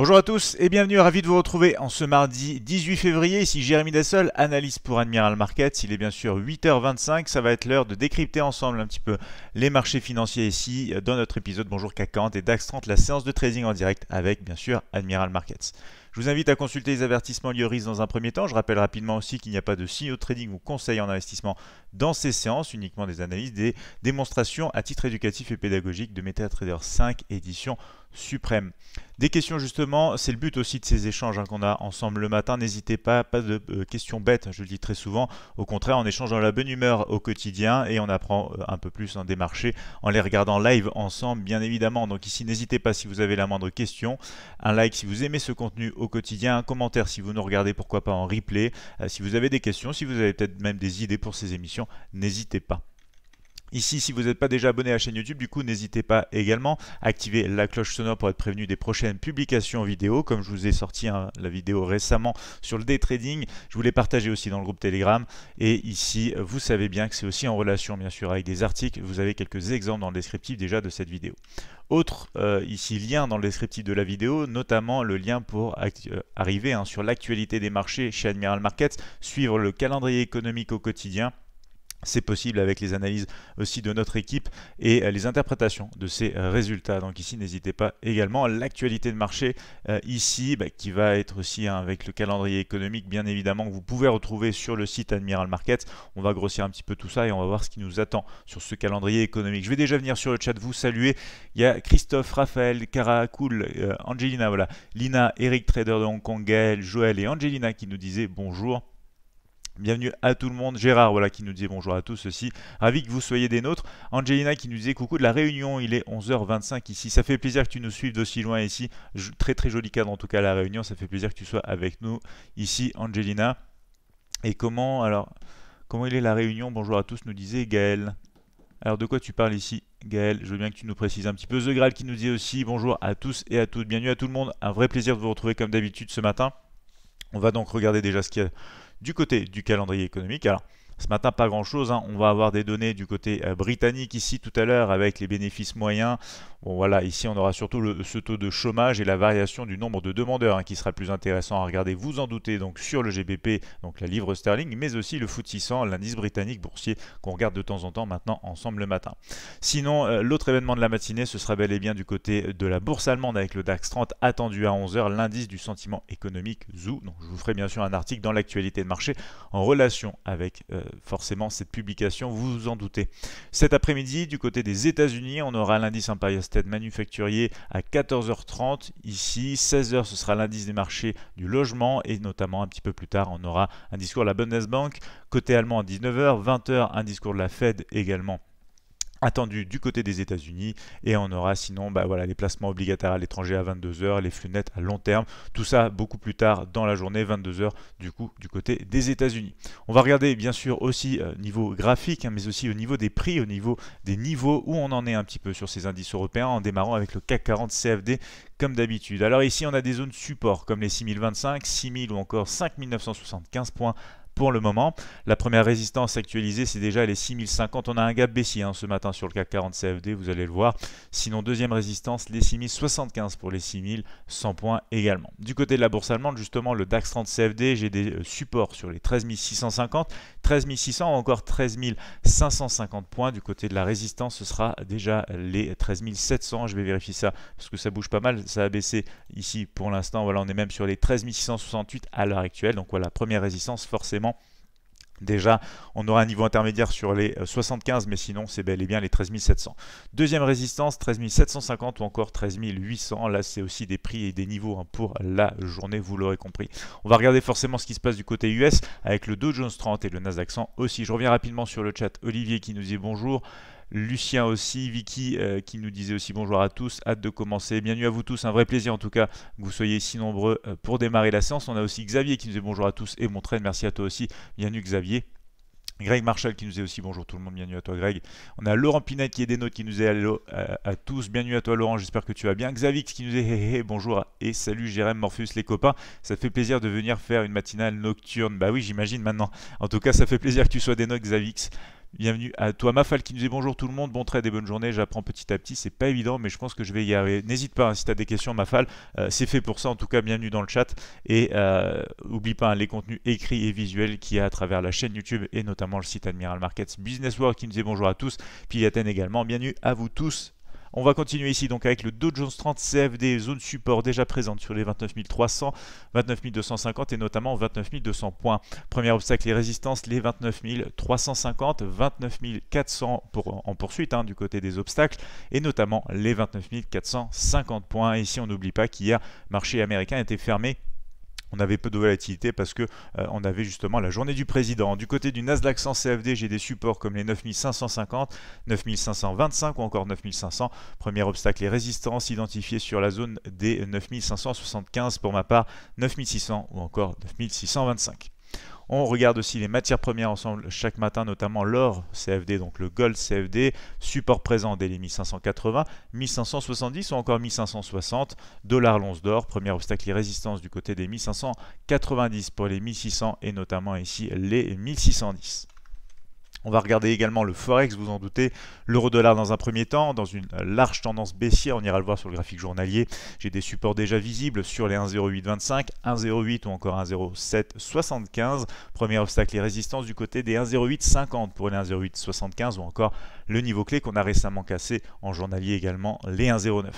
Bonjour à tous et bienvenue, ravi de vous retrouver en ce mardi 18 février. Ici Jérémy Dessol, analyse pour Admiral Markets. Il est bien sûr 8h25, ça va être l'heure de décrypter ensemble un petit peu les marchés financiers ici euh, dans notre épisode Bonjour CAC 40 et DAX 30, la séance de trading en direct avec bien sûr Admiral Markets. Je vous invite à consulter les avertissements liés dans un premier temps. Je rappelle rapidement aussi qu'il n'y a pas de signaux trading ou conseils en investissement dans ces séances, uniquement des analyses, des démonstrations à titre éducatif et pédagogique de MetaTrader 5 édition suprême. Des questions justement, c'est le but aussi de ces échanges hein, qu'on a ensemble le matin. N'hésitez pas, pas de euh, questions bêtes, je le dis très souvent. Au contraire, en échange dans la bonne humeur au quotidien et on apprend euh, un peu plus en hein, des marchés en les regardant live ensemble, bien évidemment. Donc ici, n'hésitez pas si vous avez la moindre question, un like si vous aimez ce contenu au quotidien, un commentaire si vous nous regardez, pourquoi pas en replay. Euh, si vous avez des questions, si vous avez peut-être même des idées pour ces émissions, n'hésitez pas. Ici, si vous n'êtes pas déjà abonné à la chaîne YouTube, du coup, n'hésitez pas également à activer la cloche sonore pour être prévenu des prochaines publications vidéo. Comme je vous ai sorti hein, la vidéo récemment sur le day trading, je vous l'ai partagé aussi dans le groupe Telegram. Et ici, vous savez bien que c'est aussi en relation, bien sûr, avec des articles. Vous avez quelques exemples dans le descriptif déjà de cette vidéo. Autre euh, ici lien dans le descriptif de la vidéo, notamment le lien pour euh, arriver hein, sur l'actualité des marchés chez Admiral Markets, suivre le calendrier économique au quotidien c'est possible avec les analyses aussi de notre équipe et euh, les interprétations de ces euh, résultats. Donc ici, n'hésitez pas également. à L'actualité de marché euh, ici, bah, qui va être aussi hein, avec le calendrier économique, bien évidemment, que vous pouvez retrouver sur le site Admiral Markets. On va grossir un petit peu tout ça et on va voir ce qui nous attend sur ce calendrier économique. Je vais déjà venir sur le chat vous saluer. Il y a Christophe, Raphaël, Cara, Cool, Angelina, voilà, Lina, Eric Trader de Hong Kong, Gaël, Joël et Angelina qui nous disaient bonjour. Bienvenue à tout le monde. Gérard, voilà, qui nous dit bonjour à tous aussi. Ravi que vous soyez des nôtres. Angelina qui nous dit coucou de la Réunion. Il est 11h25 ici. Ça fait plaisir que tu nous suives d'aussi loin ici. Très très joli cadre en tout cas la Réunion. Ça fait plaisir que tu sois avec nous ici, Angelina. Et comment alors comment il est la Réunion Bonjour à tous, nous disait Gaël. Alors de quoi tu parles ici Gaël, je veux bien que tu nous précises un petit peu. The Graal qui nous dit aussi bonjour à tous et à toutes. Bienvenue à tout le monde. Un vrai plaisir de vous retrouver comme d'habitude ce matin. On va donc regarder déjà ce qu'il y a du côté du calendrier économique. Alors, ce matin, pas grand-chose. Hein. On va avoir des données du côté euh, britannique ici tout à l'heure avec les bénéfices moyens. Bon voilà, ici on aura surtout ce taux de chômage et la variation du nombre de demandeurs hein, qui sera plus intéressant à regarder, vous en doutez, donc sur le GBP, donc la livre sterling, mais aussi le FTSE l'indice britannique boursier qu'on regarde de temps en temps maintenant ensemble le matin. Sinon, euh, l'autre événement de la matinée, ce sera bel et bien du côté de la bourse allemande avec le DAX 30 attendu à 11h, l'indice du sentiment économique ZOO. Donc je vous ferai bien sûr un article dans l'actualité de marché en relation avec euh, forcément cette publication, vous vous en doutez. Cet après-midi, du côté des États-Unis, on aura l'indice Empire State manufacturier à 14h30. Ici, 16h, ce sera l'indice des marchés du logement et notamment un petit peu plus tard, on aura un discours de la Bundesbank. Côté allemand à 19h, 20h, un discours de la Fed également attendu du côté des États-Unis et on aura sinon bah voilà, les placements obligataires à l'étranger à 22h, les flux nets à long terme, tout ça beaucoup plus tard dans la journée, 22h du coup du côté des États-Unis. On va regarder bien sûr aussi euh, niveau graphique, hein, mais aussi au niveau des prix, au niveau des niveaux où on en est un petit peu sur ces indices européens en démarrant avec le CAC 40 CFD comme d'habitude. Alors ici on a des zones support comme les 6025, 6000 ou encore 5975 points pour le moment. La première résistance actualisée, c'est déjà les 6050. On a un gap baissier hein, ce matin sur le CAC 40 CFD, vous allez le voir. Sinon, deuxième résistance, les 6075 pour les 6100 points également. Du côté de la bourse allemande, justement, le DAX 30 CFD, j'ai des euh, supports sur les 13650, 13600 ou encore 13550 points. Du côté de la résistance, ce sera déjà les 13700. Je vais vérifier ça parce que ça bouge pas mal. Ça a baissé ici pour l'instant. Voilà, on est même sur les 13668 à l'heure actuelle. Donc voilà, première résistance forcément Déjà, on aura un niveau intermédiaire sur les 75, euh, mais sinon, c'est bel et bien les 13 700. Deuxième résistance, 13 750 ou encore 13 800. Là, c'est aussi des prix et des niveaux hein, pour la journée, vous l'aurez compris. On va regarder forcément ce qui se passe du côté US avec le Dow Jones 30 et le Nasdaq 100 aussi. Je reviens rapidement sur le chat. Olivier qui nous dit bonjour. Lucien aussi, Vicky euh, qui nous disait aussi bonjour à tous, hâte de commencer. Bienvenue à vous tous, un vrai plaisir en tout cas que vous soyez si nombreux euh, pour démarrer la séance. On a aussi Xavier qui nous dit bonjour à tous et train merci à toi aussi. Bienvenue Xavier. Greg Marshall qui nous est aussi bonjour tout le monde, bienvenue à toi Greg. On a Laurent Pinet qui est des notes qui nous est euh, à, tous, bienvenue à toi Laurent, j'espère que tu vas bien. Xavix qui nous est bonjour et salut Jérém Morpheus les copains, ça fait plaisir de venir faire une matinale nocturne, bah oui j'imagine maintenant. En tout cas ça fait plaisir que tu sois des notes Xavix. Bienvenue à toi Mafal qui nous dit bonjour tout le monde, bon trade et bonne journée, j'apprends petit à petit, c'est pas évident mais je pense que je vais y arriver. N'hésite pas hein, si tu as des questions Mafal, euh, c'est fait pour ça en tout cas, bienvenue dans le chat et n'oublie euh, oublie pas hein, les contenus écrits et visuels qu'il y a à travers la chaîne YouTube et notamment le site Admiral Markets Business World qui nous dit bonjour à tous, puis Yaten également, bienvenue à vous tous on va continuer ici donc avec le Dow Jones 30 CFD, zone support déjà présente sur les 29 300, 29 250 et notamment 29 200 points. Premier obstacle et résistance, les 29 350, 29 400 pour, en poursuite hein, du côté des obstacles et notamment les 29 450 points. ici, on n'oublie pas qu'hier, marché américain était fermé on avait peu de volatilité parce que euh, on avait justement la journée du président. Du côté du Nasdaq 100 CFD, j'ai des supports comme les 9550, 9525 ou encore 9500. Premier obstacle, les résistances identifiées sur la zone des 9575 pour ma part, 9600 ou encore 9625. On regarde aussi les matières premières ensemble chaque matin, notamment l'or CFD, donc le gold CFD, support présent dès les 1580, 1570 ou encore 1560, dollars l'once d'or, premier obstacle et résistance du côté des 1590 pour les 1600 et notamment ici les 1610. On va regarder également le Forex, vous en doutez, l'euro-dollar dans un premier temps, dans une large tendance baissière, on ira le voir sur le graphique journalier. J'ai des supports déjà visibles sur les 1,0825, 1,08 ou encore 1,0775. Premier obstacle et résistance du côté des 1,0850 pour les 1,0875 ou encore le niveau clé qu'on a récemment cassé en journalier également, les 1,09.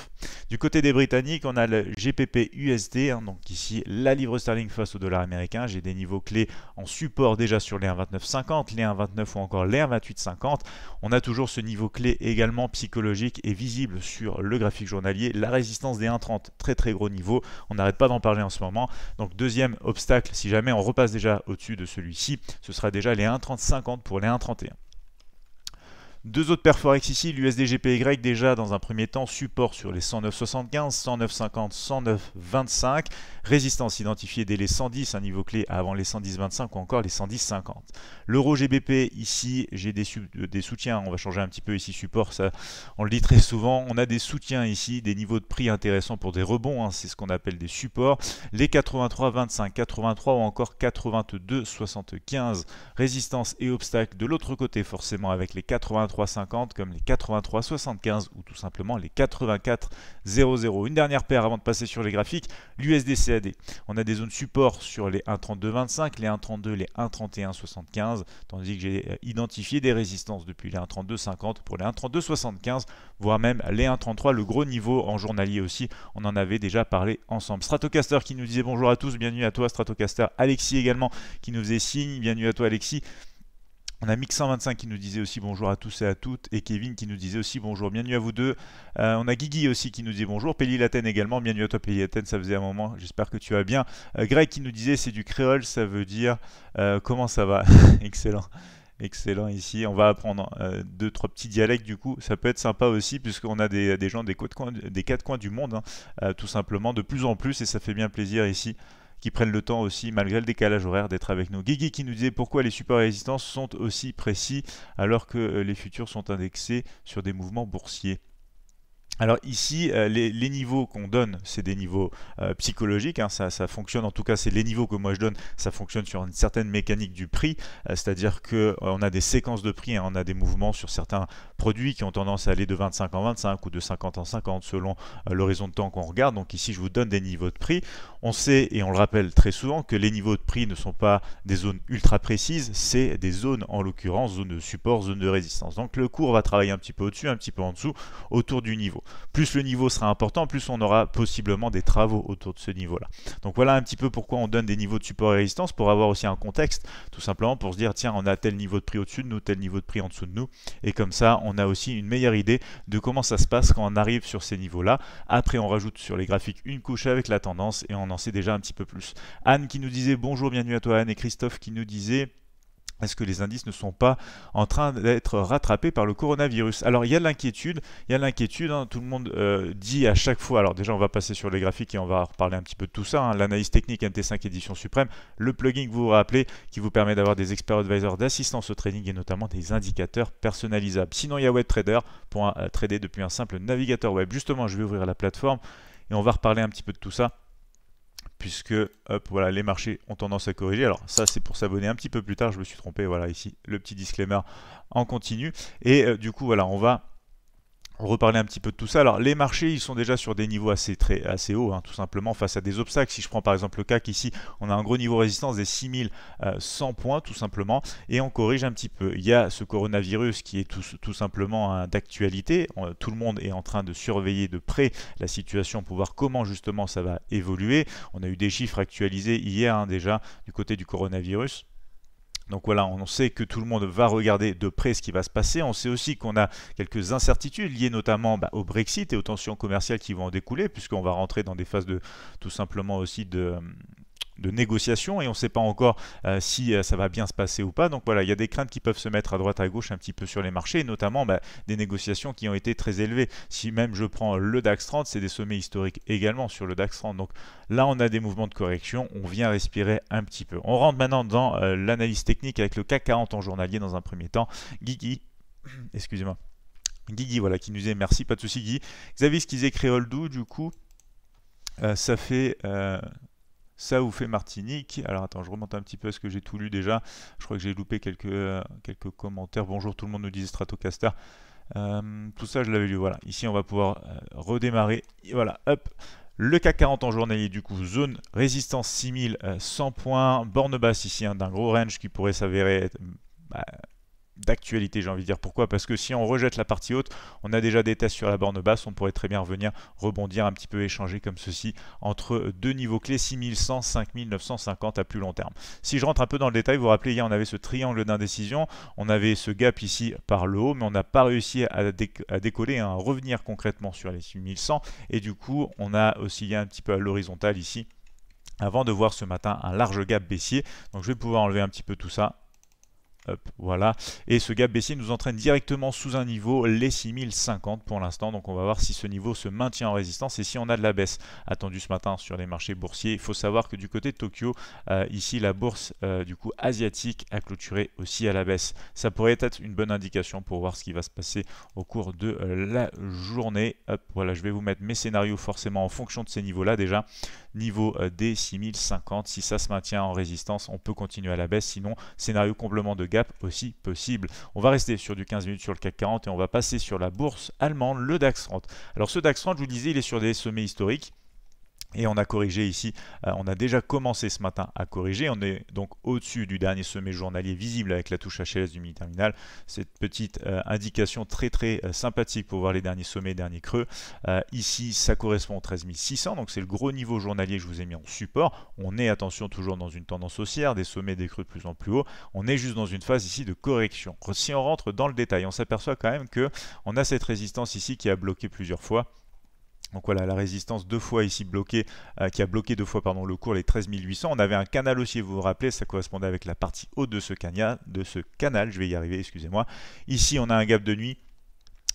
Du côté des Britanniques, on a le GPP USD, hein, donc ici la livre sterling face au dollar américain. J'ai des niveaux clés en support déjà sur les 1,2950, les 1,29 ou encore encore l'air 28,50. On a toujours ce niveau clé également psychologique et visible sur le graphique journalier. La résistance des 1,30, très très gros niveau. On n'arrête pas d'en parler en ce moment. Donc deuxième obstacle, si jamais on repasse déjà au-dessus de celui-ci, ce sera déjà les 1,30,50 pour les 1,31. Deux autres perforex ici, l'USDGPY déjà dans un premier temps, support sur les 109,75, 109,50, 109,25, résistance identifiée dès les 110, un niveau clé avant les 110,25 ou encore les 110,50. L'euro GBP ici, j'ai des, euh, des, soutiens, on va changer un petit peu ici support, ça on le dit très souvent, on a des soutiens ici, des niveaux de prix intéressants pour des rebonds, hein, c'est ce qu'on appelle des supports, les 83,25, 83 ou encore 82,75, résistance et obstacle de l'autre côté forcément avec les 83 50 comme les 83 75 ou tout simplement les 84 00 Une dernière paire avant de passer sur les graphiques, l'USD-CAD. On a des zones support sur les 1,32,25, les 1,32, les 75 tandis que j'ai euh, identifié des résistances depuis les 50 pour les 75 voire même les 1,33, le gros niveau en journalier aussi. On en avait déjà parlé ensemble. Stratocaster qui nous disait bonjour à tous, bienvenue à toi Stratocaster. Alexis également qui nous faisait signe, bienvenue à toi Alexis. On a Mix 125 qui nous disait aussi bonjour à tous et à toutes, et Kevin qui nous disait aussi bonjour, bienvenue à vous deux. Euh, on a Guigui aussi qui nous dit bonjour, pays également, bienvenue à toi Péli ça faisait un moment, j'espère que tu vas bien. Euh, Greg qui nous disait c'est du créole, ça veut dire euh, comment ça va Excellent. Excellent ici, on va apprendre deux, trois petits dialectes du coup, ça peut être sympa aussi puisqu'on a des, gens des, coins, des, quatre coins du monde, hein, tout simplement, de plus en plus et ça fait bien plaisir ici qui prennent le temps aussi, malgré le décalage horaire, d'être avec nous. Guigui qui nous disait pourquoi les supports et résistances sont aussi précis alors que euh, les futurs sont indexés sur des mouvements boursiers. Alors ici, euh, les, niveaux qu'on donne, c'est des niveaux euh, psychologiques, hein, ça, fonctionne, en tout cas c'est les niveaux que moi je donne, ça fonctionne sur une certaine mécanique du prix, euh, c'est-à-dire qu'on a des séquences de prix, et hein, on a des mouvements sur certains produits qui ont tendance à aller de 25 en 25 ou de 50 en 50 selon l'horizon de temps qu'on regarde, donc ici je vous donne des niveaux de prix, on sait et on le rappelle très souvent que les niveaux de prix ne sont pas des zones ultra précises, c'est des zones en l'occurrence, zones de support, zones de résistance, donc le cours va travailler un petit peu au-dessus, un petit peu en dessous, autour du niveau. Plus le niveau sera important, plus on aura possiblement des travaux autour de ce niveau-là. Donc voilà un petit peu pourquoi on donne des niveaux de support et résistance, pour avoir aussi un contexte, tout simplement pour se dire, tiens, on a tel niveau de prix au-dessus de nous, tel niveau de prix en dessous de nous, et comme ça, on a aussi une meilleure idée de comment ça se passe quand on arrive sur ces niveaux-là. Après, on rajoute sur les graphiques une couche avec la tendance, et on en sait déjà un petit peu plus. Anne qui nous disait bonjour, bienvenue à toi Anne, et Christophe qui nous disait est-ce que les indices ne sont pas en train d'être rattrapés par le coronavirus Alors il y a l'inquiétude, il y a l'inquiétude, hein. tout le monde euh, dit à chaque fois, alors déjà on va passer sur les graphiques et on va reparler un petit peu de tout ça, hein. l'analyse technique MT5 édition suprême, le plugin que vous vous rappelez qui vous permet d'avoir des experts advisors d'assistance au trading et notamment des indicateurs personnalisables. Sinon il y a WebTrader pour euh, trader depuis un simple navigateur web. Justement je vais ouvrir la plateforme et on va reparler un petit peu de tout ça puisque voilà, les marchés ont tendance à corriger. Alors ça, c'est pour s'abonner un petit peu plus tard, je me suis trompé, voilà, ici, le petit disclaimer en continu. Et euh, du coup, voilà, on va reparler un petit peu de tout ça. Alors les marchés, ils sont déjà sur des niveaux assez très assez hauts, hein, tout simplement face à des obstacles. Si je prends par exemple le cas qu'ici, on a un gros niveau résistance des 6100 euh, points, tout simplement, et on corrige un petit peu. Il y a ce coronavirus qui est tout, simplement hein, d'actualité. Tout le monde est en train de surveiller de près la situation pour voir comment justement ça va évoluer. On a eu des chiffres actualisés hier hein, déjà du côté du coronavirus. Donc voilà, on sait que tout le monde va regarder de près ce qui va se passer. On sait aussi qu'on a quelques incertitudes liées notamment bah, au Brexit et aux tensions commerciales qui vont en découler, puisqu'on va rentrer dans des phases de tout simplement aussi de, de négociation et on ne sait pas encore euh, si euh, ça va bien se passer ou pas. Donc voilà, il y a des craintes qui peuvent se mettre à droite à gauche un petit peu sur les marchés, notamment bah, des négociations qui ont été très élevées. Si même je prends le DAX 30, c'est des sommets historiques également sur le DAX 30. Donc là, on a des mouvements de correction, on vient respirer un petit peu. On rentre maintenant dans euh, l'analyse technique avec le CAC 40 en journalier dans un premier temps. Guigui, excusez-moi. Guigui, voilà, qui nous est merci, pas de souci Guy. Xavier écrivent Holdou, du coup, ça fait ça vous fait Martinique. Alors attends, je remonte un petit peu à ce que j'ai tout lu déjà. Je crois que j'ai loupé quelques, euh, quelques commentaires. Bonjour tout le monde, nous disait Stratocaster. Euh, tout ça, je l'avais lu. Voilà, ici on va pouvoir euh, redémarrer. Et voilà, hop. Le CAC 40 en journalier, du coup, zone résistance 6100 points, borne basse ici, hein, d'un gros range qui pourrait s'avérer bah, d'actualité, j'ai envie de dire. Pourquoi Parce que si on rejette la partie haute, on a déjà des tests sur la borne basse, on pourrait très bien revenir rebondir un petit peu, échanger comme ceci entre deux niveaux clés 6100, 5950 à plus long terme. Si je rentre un peu dans le détail, vous vous rappelez, hier on avait ce triangle d'indécision, on avait ce gap ici par le haut, mais on n'a pas réussi à, décoller, hein, à revenir concrètement sur les 6100, et du coup on a aussi un petit peu à l'horizontale ici avant de voir ce matin un large gap baissier. Donc je vais pouvoir enlever un petit peu tout ça voilà. Et ce gap baissier nous entraîne directement sous un niveau, les 6050 pour l'instant. Donc on va voir si ce niveau se maintient en résistance et si on a de la baisse attendue ce matin sur les marchés boursiers. Il faut savoir que du côté de Tokyo, euh, ici la bourse euh, du coup asiatique a clôturé aussi à la baisse. Ça pourrait être une bonne indication pour voir ce qui va se passer au cours de euh, la journée. voilà, je vais vous mettre mes scénarios forcément en fonction de ces niveaux-là déjà. Niveau des 6050, si ça se maintient en résistance, on peut continuer à la baisse. Sinon, scénario comblement de gap aussi possible. On va rester sur du 15 minutes sur le CAC 40 et on va passer sur la bourse allemande, le DAX 30. Alors ce DAX 30, je vous disais, il est sur des sommets historiques. Et on a corrigé ici, euh, on a déjà commencé ce matin à corriger. On est donc au-dessus du dernier sommet journalier visible avec la touche HLS du mini terminal. Cette petite euh, indication très très euh, sympathique pour voir les derniers sommets, derniers creux. ici, ça correspond au 13600, donc c'est le gros niveau journalier que je vous ai mis en support. On est, attention, toujours dans une tendance haussière, des sommets, des creux de plus en plus haut. On est juste dans une phase ici de correction. Si on rentre dans le détail, on s'aperçoit quand même que on a cette résistance ici qui a bloqué plusieurs fois donc voilà, la résistance deux fois ici bloquée, euh, qui a bloqué deux fois pardon, le cours, les 13800. On avait un canal aussi, vous vous rappelez, ça correspondait avec la partie haute de ce, canal, de ce canal. Je vais y arriver, excusez-moi. Ici, on a un gap de nuit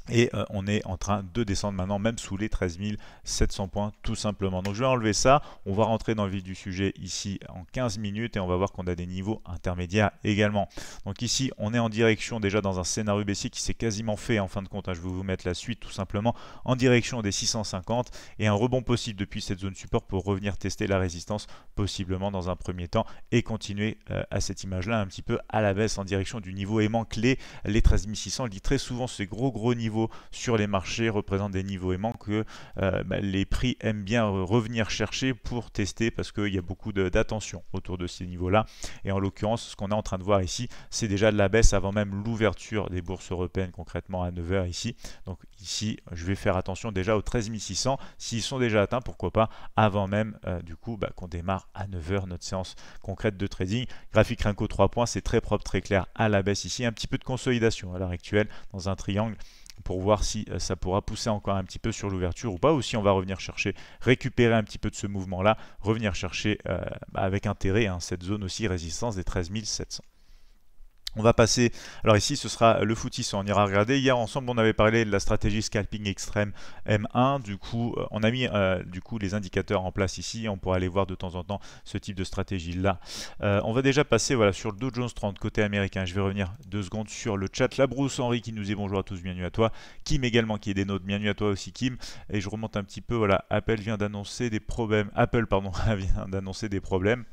et euh, on est en train de descendre maintenant, même sous les 13 700 points, tout simplement. Donc je vais enlever ça. On va rentrer dans le vif du sujet ici en 15 minutes et on va voir qu'on a des niveaux intermédiaires également. Donc ici, on est en direction déjà dans un scénario baissier qui s'est quasiment fait en fin de compte. Hein. je vais vous mettre la suite tout simplement en direction des 650 et un rebond possible depuis cette zone support pour revenir tester la résistance possiblement dans un premier temps et continuer euh, à cette image-là un petit peu à la baisse en direction du niveau aimant clé, les 13 600. On dit très souvent ces gros gros niveaux sur les marchés représentent des niveaux aimants que euh, bah, les prix aiment bien revenir chercher pour tester parce qu'il y a beaucoup d'attention autour de ces niveaux-là. Et en l'occurrence, ce qu'on est en train de voir ici, c'est déjà de la baisse avant même l'ouverture des bourses européennes concrètement à 9h ici. Donc ici, je vais faire attention déjà aux 13600 S'ils sont déjà atteints, pourquoi pas avant même euh, du coup bah, qu'on démarre à 9h notre séance concrète de trading. Graphique Rinco 3 points, c'est très propre, très clair à la baisse ici. Un petit peu de consolidation à l'heure actuelle dans un triangle pour voir si euh, ça pourra pousser encore un petit peu sur l'ouverture ou pas, ou si on va revenir chercher, récupérer un petit peu de ce mouvement-là, revenir chercher euh, bah, avec intérêt hein, cette zone aussi résistance des 13 700. On va passer, alors ici ce sera le footis. on ira regarder. Hier ensemble on avait parlé de la stratégie scalping extrême M1, du coup euh, on a mis euh, du coup les indicateurs en place ici, on pourra aller voir de temps en temps ce type de stratégie là. Euh, on va déjà passer voilà, sur le Dow Jones 30 côté américain, je vais revenir deux secondes sur le chat. La Brousse Henri qui nous dit bonjour à tous, bienvenue à toi. Kim également qui est des nôtres, bienvenue à toi aussi Kim. Et je remonte un petit peu, voilà, Apple vient d'annoncer des problèmes, Apple pardon, vient d'annoncer des problèmes.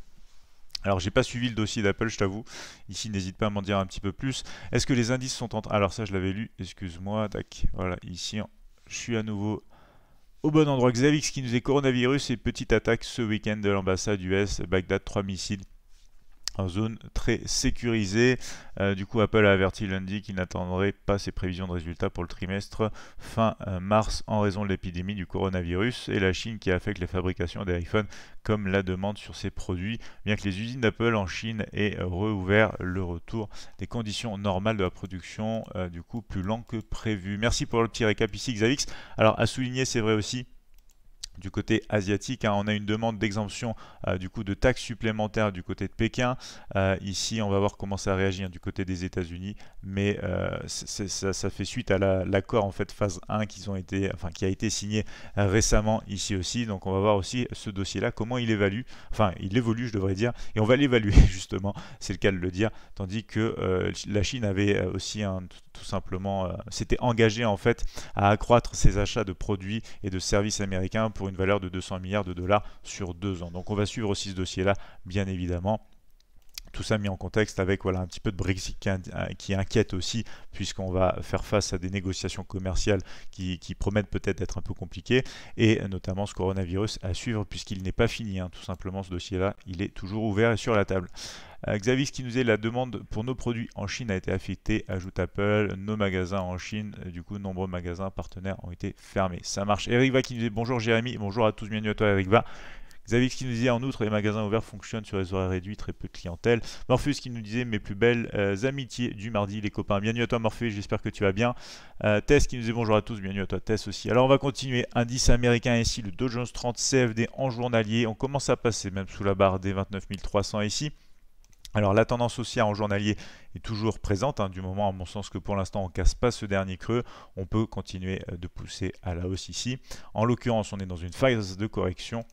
Alors j'ai pas suivi le dossier d'Apple, je t'avoue. Ici, n'hésite pas à m'en dire un petit peu plus. Est-ce que les indices sont en Alors ça, je l'avais lu, excuse-moi, tac. Voilà, ici, je suis à nouveau au bon endroit. Xavix qui nous est coronavirus et petite attaque ce week-end de l'ambassade US, Bagdad, 3 missiles en zone très sécurisée. Euh, du coup, Apple a averti lundi qu'il n'attendrait pas ses prévisions de résultats pour le trimestre fin euh, mars en raison de l'épidémie du coronavirus et la Chine qui affecte les fabrications des iPhones comme la demande sur ses produits. Bien que les usines d'Apple en Chine aient rouvert le retour des conditions normales de la production, euh, du coup plus lent que prévu. Merci pour le petit récap ici, Xavix. Alors à souligner, c'est vrai aussi du côté asiatique. Hein. on a une demande d'exemption euh, du coup de taxes supplémentaires du côté de Pékin. Euh, ici, on va voir comment ça réagit hein, du côté des États-Unis, mais euh, ça, fait suite à l'accord en fait phase 1 qui ont été, enfin qui a été signé récemment ici aussi. Donc, on va voir aussi ce dossier-là comment il évalue, enfin il évolue, je devrais dire, et on va l'évaluer justement. C'est le cas de le dire, tandis que la Chine avait aussi un, tout simplement s'était engagé en fait à accroître ses achats de produits et de services américains pour une valeur de 200 milliards de dollars sur deux ans. Donc on va suivre aussi ce dossier-là, bien évidemment tout ça mis en contexte avec voilà, un petit peu de Brexit qui, euh, inquiète aussi, puisqu'on va faire face à des négociations commerciales qui, promettent peut-être d'être un peu compliquées, et notamment ce coronavirus à suivre, puisqu'il n'est pas fini, hein. tout simplement ce dossier-là, il est toujours ouvert et sur la table. xavis euh, Xavier, qui nous est la demande pour nos produits en Chine a été affectée, ajoute Apple. Nos magasins en Chine, euh, du coup, nombreux magasins partenaires ont été fermés. Ça marche. Eric Va qui nous dit bonjour Jérémy, bonjour à tous, bienvenue à toi Eric Va. Xavier qui nous disait en outre les magasins ouverts fonctionnent sur les horaires réduits, très peu de clientèle. Morpheus qui nous disait mes plus belles euh, amitiés du mardi, les copains. Bienvenue à toi Morpheus j'espère que tu vas bien. Euh, Tess qui nous dit bonjour à tous, bienvenue à toi Tess aussi. Alors on va continuer. Indice américain ici, le Dow Jones 30 CFD en journalier. On commence à passer même sous la barre des 29 300 ici. Alors la tendance haussière en journalier est toujours présente, hein, du moment à mon sens que pour l'instant on ne casse pas ce dernier creux, on peut continuer euh, de pousser à la hausse ici. En l'occurrence on est dans une phase de correction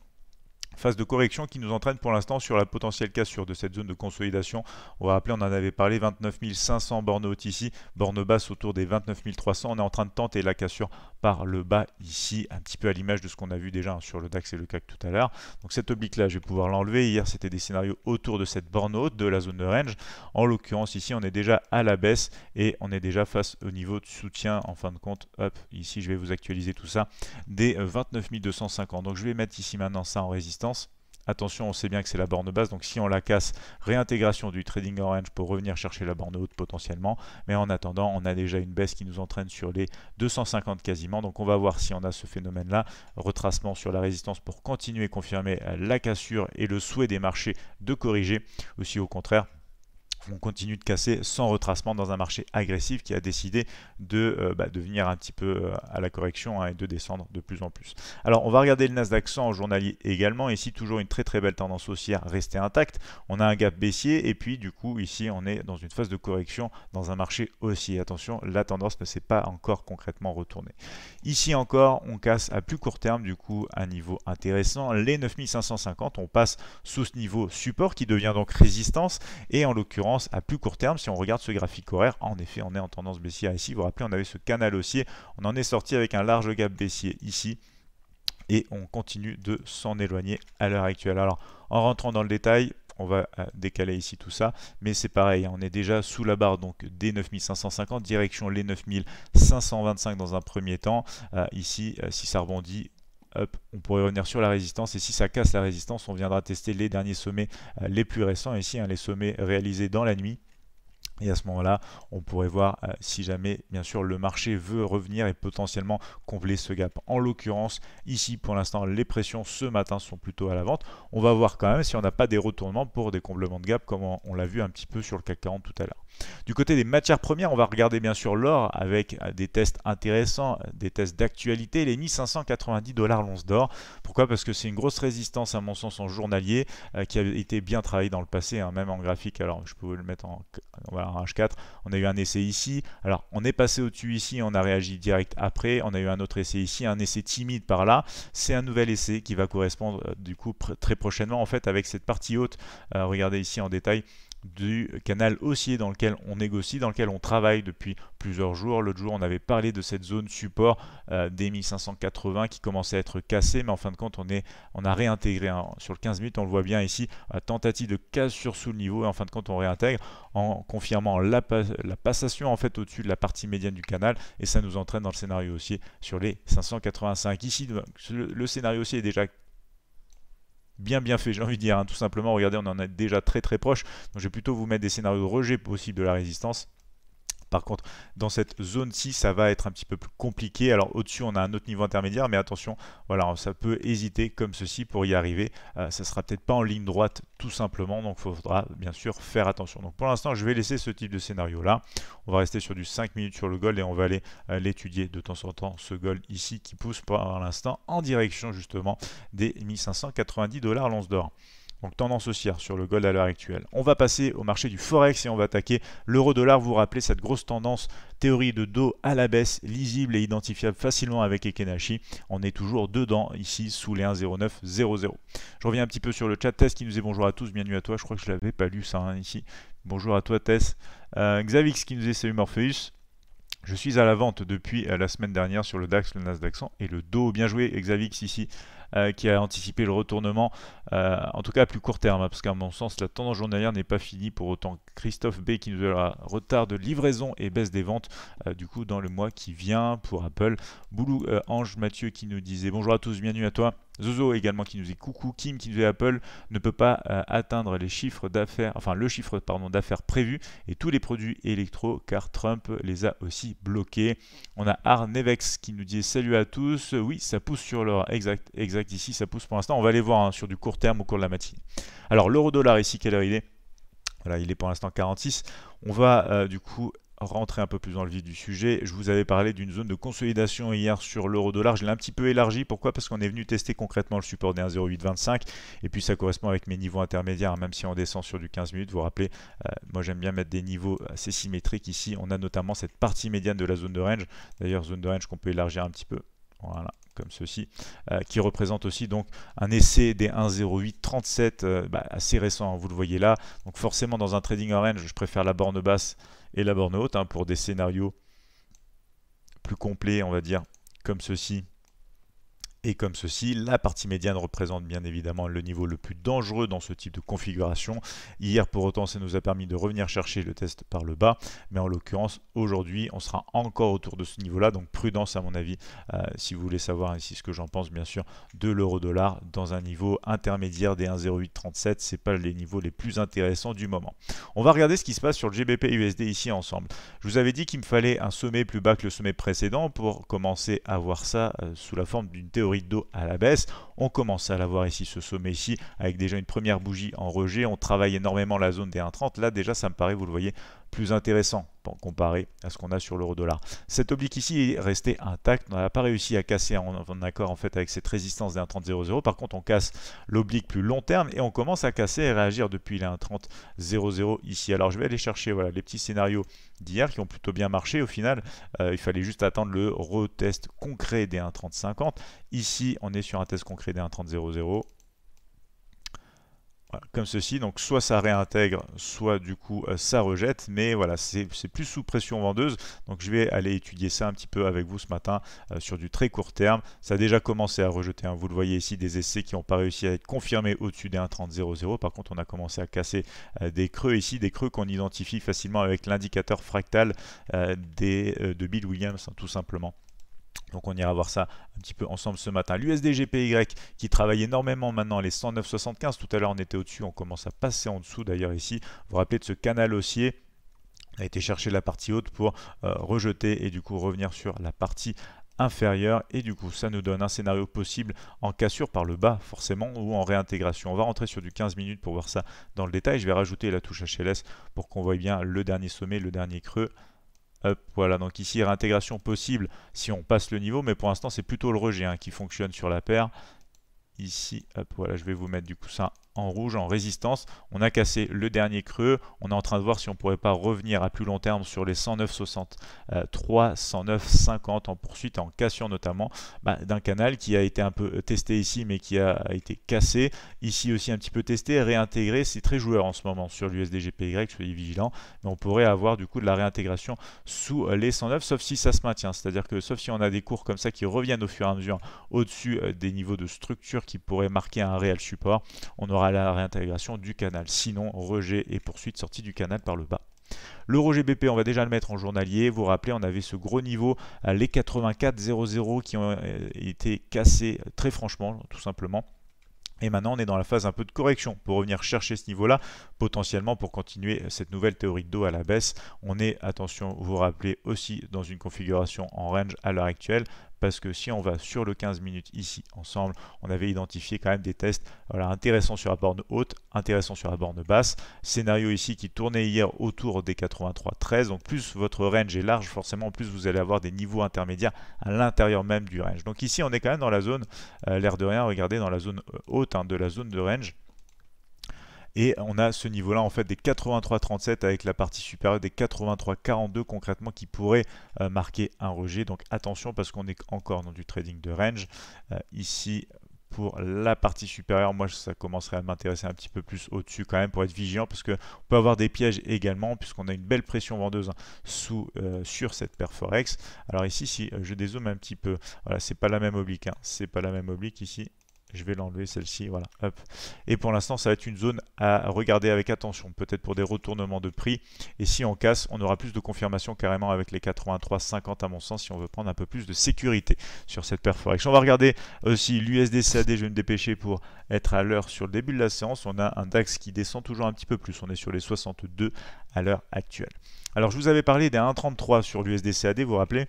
phase de correction qui nous entraîne pour l'instant sur la potentielle cassure de cette zone de consolidation. On va rappeler, on en avait parlé, 29 500 bornes hautes ici, borne basse autour des 29 300. On est en train de tenter la cassure par le bas ici, un petit peu à l'image de ce qu'on a vu déjà hein, sur le DAX et le CAC tout à l'heure. Donc cette oblique là, je vais pouvoir l'enlever. Hier, c'était des scénarios autour de cette borne haute de la zone de range. En l'occurrence, ici, on est déjà à la baisse et on est déjà face au niveau de soutien en fin de compte. Hop, ici, je vais vous actualiser tout ça des 29 250. Donc je vais mettre ici maintenant ça en résistance. Attention, on sait bien que c'est la borne basse, donc si on la casse, réintégration du trading orange pour revenir chercher la borne haute potentiellement. Mais en attendant, on a déjà une baisse qui nous entraîne sur les 250 quasiment. Donc on va voir si on a ce phénomène-là. Retracement sur la résistance pour continuer confirmer la cassure et le souhait des marchés de corriger. Aussi au contraire, on continue de casser sans retracement dans un marché agressif qui a décidé de, euh, bah, venir un petit peu euh, à la correction hein, et de descendre de plus en plus. Alors on va regarder le Nasdaq 100 en journalier également. Ici toujours une très très belle tendance haussière restée intacte. On a un gap baissier et puis du coup ici on est dans une phase de correction dans un marché haussier. Attention, la tendance ne s'est pas encore concrètement retournée. Ici encore on casse à plus court terme du coup un niveau intéressant. Les 9550, on passe sous ce niveau support qui devient donc résistance et en l'occurrence à plus court terme. Si on regarde ce graphique horaire, en effet, on est en tendance baissière ici. Vous vous rappelez, on avait ce canal haussier. On en est sorti avec un large gap baissier ici. Et on continue de s'en éloigner à l'heure actuelle. Alors, en rentrant dans le détail, on va euh, décaler ici tout ça, mais c'est pareil, on est déjà sous la barre donc des 9550, direction les 9525 dans un premier temps, euh, ici euh, si ça rebondit on pourrait revenir sur la résistance et si ça casse la résistance, on viendra tester les derniers sommets euh, les plus récents ici, hein, les sommets réalisés dans la nuit. Et à ce moment-là, on pourrait voir euh, si jamais, bien sûr, le marché veut revenir et potentiellement combler ce gap. En l'occurrence, ici, pour l'instant, les pressions ce matin sont plutôt à la vente. On va voir quand même si on n'a pas des retournements pour des comblements de gap, comme on l'a vu un petit peu sur le CAC 40 tout à l'heure. Du côté des matières premières, on va regarder bien sûr l'or avec euh, des tests intéressants, des tests d'actualité, les 1590 dollars l'once d'or. Pourquoi Parce que c'est une grosse résistance à mon sens en journalier euh, qui a été bien travaillée dans le passé, hein, même en graphique. Alors je peux le mettre en, H4. On a eu un essai ici. Alors on est passé au-dessus ici, on a réagi direct après. On a eu un autre essai ici, un essai timide par là. C'est un nouvel essai qui va correspondre euh, du coup très prochainement en fait avec cette partie haute. regardez ici en détail du canal haussier dans lequel on négocie, dans lequel on travaille depuis plusieurs jours. L'autre jour, on avait parlé de cette zone support euh, des 1580 qui commençait à être cassée, mais en fin de compte, on, est, on a réintégré hein. sur le 15 minutes, on le voit bien ici, euh, tentative de sur sous le niveau, et en fin de compte, on réintègre en confirmant la, la passation en fait au-dessus de la partie médiane du canal, et ça nous entraîne dans le scénario haussier sur les 585. Ici, le, le scénario haussier est déjà bien bien fait, j'ai envie de dire. Hein. Tout simplement, regardez, on en est déjà très très proche. Donc je vais plutôt vous mettre des scénarios de rejet possible de la résistance. Par contre, dans cette zone-ci, ça va être un petit peu plus compliqué. Alors au-dessus, on a un autre niveau intermédiaire, mais attention, voilà, ça peut hésiter comme ceci pour y arriver. Euh, ça sera peut-être pas en ligne droite tout simplement, donc il faudra bien sûr faire attention. Donc pour l'instant, je vais laisser ce type de scénario-là. On va rester sur du 5 minutes sur le goal et on va aller euh, l'étudier de temps en temps, ce gold ici qui pousse pour l'instant en direction justement des 1590 dollars l'once d'or. Donc tendance haussière sur le gold à l'heure actuelle. On va passer au marché du forex et on va attaquer l'euro dollar. Vous vous rappelez cette grosse tendance théorie de dos à la baisse, lisible et identifiable facilement avec Ekenashi. On est toujours dedans ici sous les 1,0900. Je reviens un petit peu sur le chat Tess qui nous dit bonjour à tous, bienvenue à toi. Je crois que je l'avais pas lu ça hein, ici. Bonjour à toi Tess. Euh, Xavix qui nous dit salut Morpheus. Je suis à la vente depuis euh, la semaine dernière sur le DAX, le Nasdaq 100 et le dos Bien joué Xavix ici euh, qui a anticipé le retournement, euh, en tout cas à plus court terme, hein, parce qu'à mon sens, la tendance journalière n'est pas finie pour autant. Christophe B qui nous donnera retard de livraison et baisse des ventes euh, du coup dans le mois qui vient pour Apple. Boulou Ange Mathieu qui nous disait bonjour à tous, bienvenue à toi. Zozo également qui nous dit coucou, Kim qui nous dit Apple ne peut pas euh, atteindre les chiffres d'affaires, enfin le chiffre pardon d'affaires prévu et tous les produits électro car Trump les a aussi bloqués. On a Arnevex qui nous dit salut à tous. Oui, ça pousse sur l'or. Exact, exact ici, ça pousse pour l'instant. On va aller voir hein, sur du court terme au cours de la matinée. Alors l'euro dollar ici, quelle heure il est voilà, il est pour l'instant 46. On va euh, du coup rentrer un peu plus dans le vif du sujet, je vous avais parlé d'une zone de consolidation hier sur l'euro dollar. Je l'ai un petit peu élargi. Pourquoi Parce qu'on est venu tester concrètement le support des 1,0825. Et puis ça correspond avec mes niveaux intermédiaires. Même si on descend sur du 15 minutes, vous vous rappelez, euh, moi j'aime bien mettre des niveaux assez symétriques ici. On a notamment cette partie médiane de la zone de range. D'ailleurs, zone de range qu'on peut élargir un petit peu. Voilà, comme ceci, euh, qui représente aussi donc un essai des 1,0837, euh, bah, assez récent, hein, vous le voyez là. Donc forcément dans un trading range, je préfère la borne basse et la borne haute hein, pour des scénarios plus complets, on va dire, comme ceci et comme ceci. La partie médiane représente bien évidemment le niveau le plus dangereux dans ce type de configuration. Hier pour autant ça nous a permis de revenir chercher le test par le bas, mais en l'occurrence aujourd'hui on sera encore autour de ce niveau là, donc prudence à mon avis euh, si vous voulez savoir ici ce que j'en pense bien sûr de l'euro dollar dans un niveau intermédiaire des 1,0837, c'est pas les niveaux les plus intéressants du moment. On va regarder ce qui se passe sur le GBP USD ici ensemble. Je vous avais dit qu'il me fallait un sommet plus bas que le sommet précédent pour commencer à voir ça euh, sous la forme d'une théorie d'eau à la baisse. On commence à l'avoir ici, ce sommet ici, avec déjà une première bougie en rejet. On travaille énormément la zone des 1,30. Là, déjà, ça me paraît, vous le voyez, plus intéressant comparé à ce qu'on a sur l'euro dollar. Cette oblique ici est restée intacte, on n'a pas réussi à casser en, accord en fait avec cette résistance des 1.30.00. Par contre, on casse l'oblique plus long terme et on commence à casser et réagir depuis les 1.30.00 ici. Alors je vais aller chercher voilà, les petits scénarios d'hier qui ont plutôt bien marché. Au final, euh, il fallait juste attendre le retest concret des 1.30.50. Ici, on est sur un test concret des 1.30.00 comme ceci, donc soit ça réintègre, soit du coup euh, ça rejette, mais voilà, c'est plus sous pression vendeuse, donc je vais aller étudier ça un petit peu avec vous ce matin euh, sur du très court terme. Ça a déjà commencé à rejeter, hein. vous le voyez ici, des essais qui n'ont pas réussi à être confirmés au-dessus des 1.30.00, par contre on a commencé à casser euh, des creux ici, des creux qu'on identifie facilement avec l'indicateur fractal des, de Bill Williams, hein, tout simplement. Donc on ira voir ça un petit peu ensemble ce matin. L'USDGPY qui travaille énormément maintenant les 109,75. Tout à l'heure on était au-dessus, on commence à passer en dessous d'ailleurs ici. Vous vous rappelez de ce canal haussier a été chercher la partie haute pour euh, rejeter et du coup revenir sur la partie inférieure et du coup ça nous donne un scénario possible en cassure par le bas forcément ou en réintégration. On va rentrer sur du 15 minutes pour voir ça dans le détail. Je vais rajouter la touche HLS pour qu'on voit bien le dernier sommet, le dernier creux, voilà, donc ici réintégration possible si on passe le niveau, mais pour l'instant c'est plutôt le rejet hein, qui fonctionne sur la paire. Ici, hop, voilà, je vais vous mettre du coussin en rouge, en résistance. On a cassé le dernier creux. On est en train de voir si on pourrait pas revenir à plus long terme sur les 10963 109,50 en poursuite, en cassure notamment, bah, d'un canal qui a été un peu euh, testé ici, mais qui a été cassé. Ici aussi un petit peu testé, réintégré. C'est très joueur en ce moment sur l'USDGPY, soyez vigilant. Mais on pourrait avoir du coup de la réintégration sous euh, les 109, sauf si ça se maintient. C'est-à-dire que sauf si on a des cours comme ça qui reviennent au fur et à mesure au-dessus euh, des niveaux de structure qui pourraient marquer un réel support, on aura la réintégration du canal. Sinon, rejet et poursuite sortie du canal par le bas. Le rejet BP, on va déjà le mettre en journalier. Vous rappelez, on avait ce gros niveau, euh, les 84.00 qui ont euh, été cassés euh, très franchement, tout simplement. Et maintenant, on est dans la phase un peu de correction pour revenir chercher ce niveau-là, potentiellement pour continuer cette nouvelle théorie de dos à la baisse. On est, attention, vous vous rappelez aussi dans une configuration en range à l'heure actuelle, parce que si on va sur le 15 minutes ici ensemble, on avait identifié quand même des tests voilà, intéressants sur la borne haute, intéressant sur la borne basse. Scénario ici qui tournait hier autour des 13 Donc plus votre range est large, forcément, plus vous allez avoir des niveaux intermédiaires à l'intérieur même du range. Donc ici, on est quand même dans la zone, euh, l'air de rien, regardez, dans la zone euh, haute hein, de la zone de range. Et on a ce niveau-là, en fait, des 83,37 avec la partie supérieure des 83,42 concrètement qui pourrait euh, marquer un rejet. Donc attention parce qu'on est encore dans du trading de range. Euh, ici, pour la partie supérieure, moi ça commencerait à m'intéresser un petit peu plus au-dessus quand même pour être vigilant parce qu'on peut avoir des pièges également puisqu'on a une belle pression vendeuse hein, sous, euh, sur cette perforex. Alors ici si je dézoome un petit peu, voilà c'est pas la même oblique, hein, c'est pas la même oblique ici, je vais l'enlever celle-ci, voilà, Et pour l'instant, ça va être une zone à regarder avec attention, peut-être pour des retournements de prix. Et si on casse, on aura plus de confirmation carrément avec les 83,50 à mon sens, si on veut prendre un peu plus de sécurité sur cette perforation On va regarder aussi euh, lusd je vais me dépêcher pour être à l'heure sur le début de la séance. On a un DAX qui descend toujours un petit peu plus, on est sur les 62 à l'heure actuelle. Alors, je vous avais parlé des 1,33 sur l'USDCAD. vous vous rappelez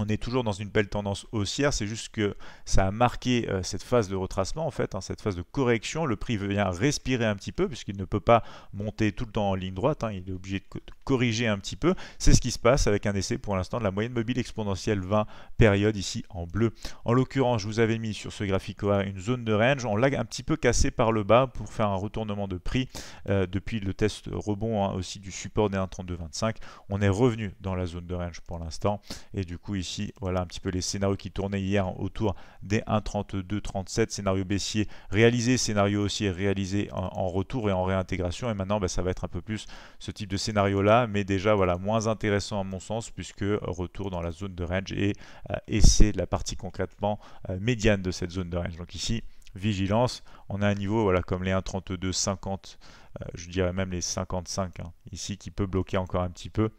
on est toujours dans une belle tendance haussière, c'est juste que ça a marqué euh, cette phase de retracement en fait, hein, cette phase de correction, le prix vient respirer un petit peu puisqu'il ne peut pas monter tout le temps en ligne droite, hein, il est obligé de, corriger un petit peu, c'est ce qui se passe avec un essai pour l'instant de la moyenne mobile exponentielle 20 période ici en bleu. En l'occurrence, je vous avais mis sur ce graphique là une zone de range, on l'a un petit peu cassé par le bas pour faire un retournement de prix euh, depuis le test rebond hein, aussi du support des 25 on est revenu dans la zone de range pour l'instant et du coup ici voilà un petit peu les scénarios qui tournaient hier autour des 1,32-37. Scénario baissier réalisé, scénario haussier réalisé en, retour et en réintégration. Et maintenant, bah, ça va être un peu plus ce type de scénario-là, mais déjà voilà moins intéressant à mon sens puisque retour dans la zone de range et, euh, c'est la partie concrètement euh, médiane de cette zone de range. Donc ici, vigilance. On a un niveau voilà, comme les 1,32, 50, euh, je dirais même les 55 hein, ici qui peut bloquer encore un petit peu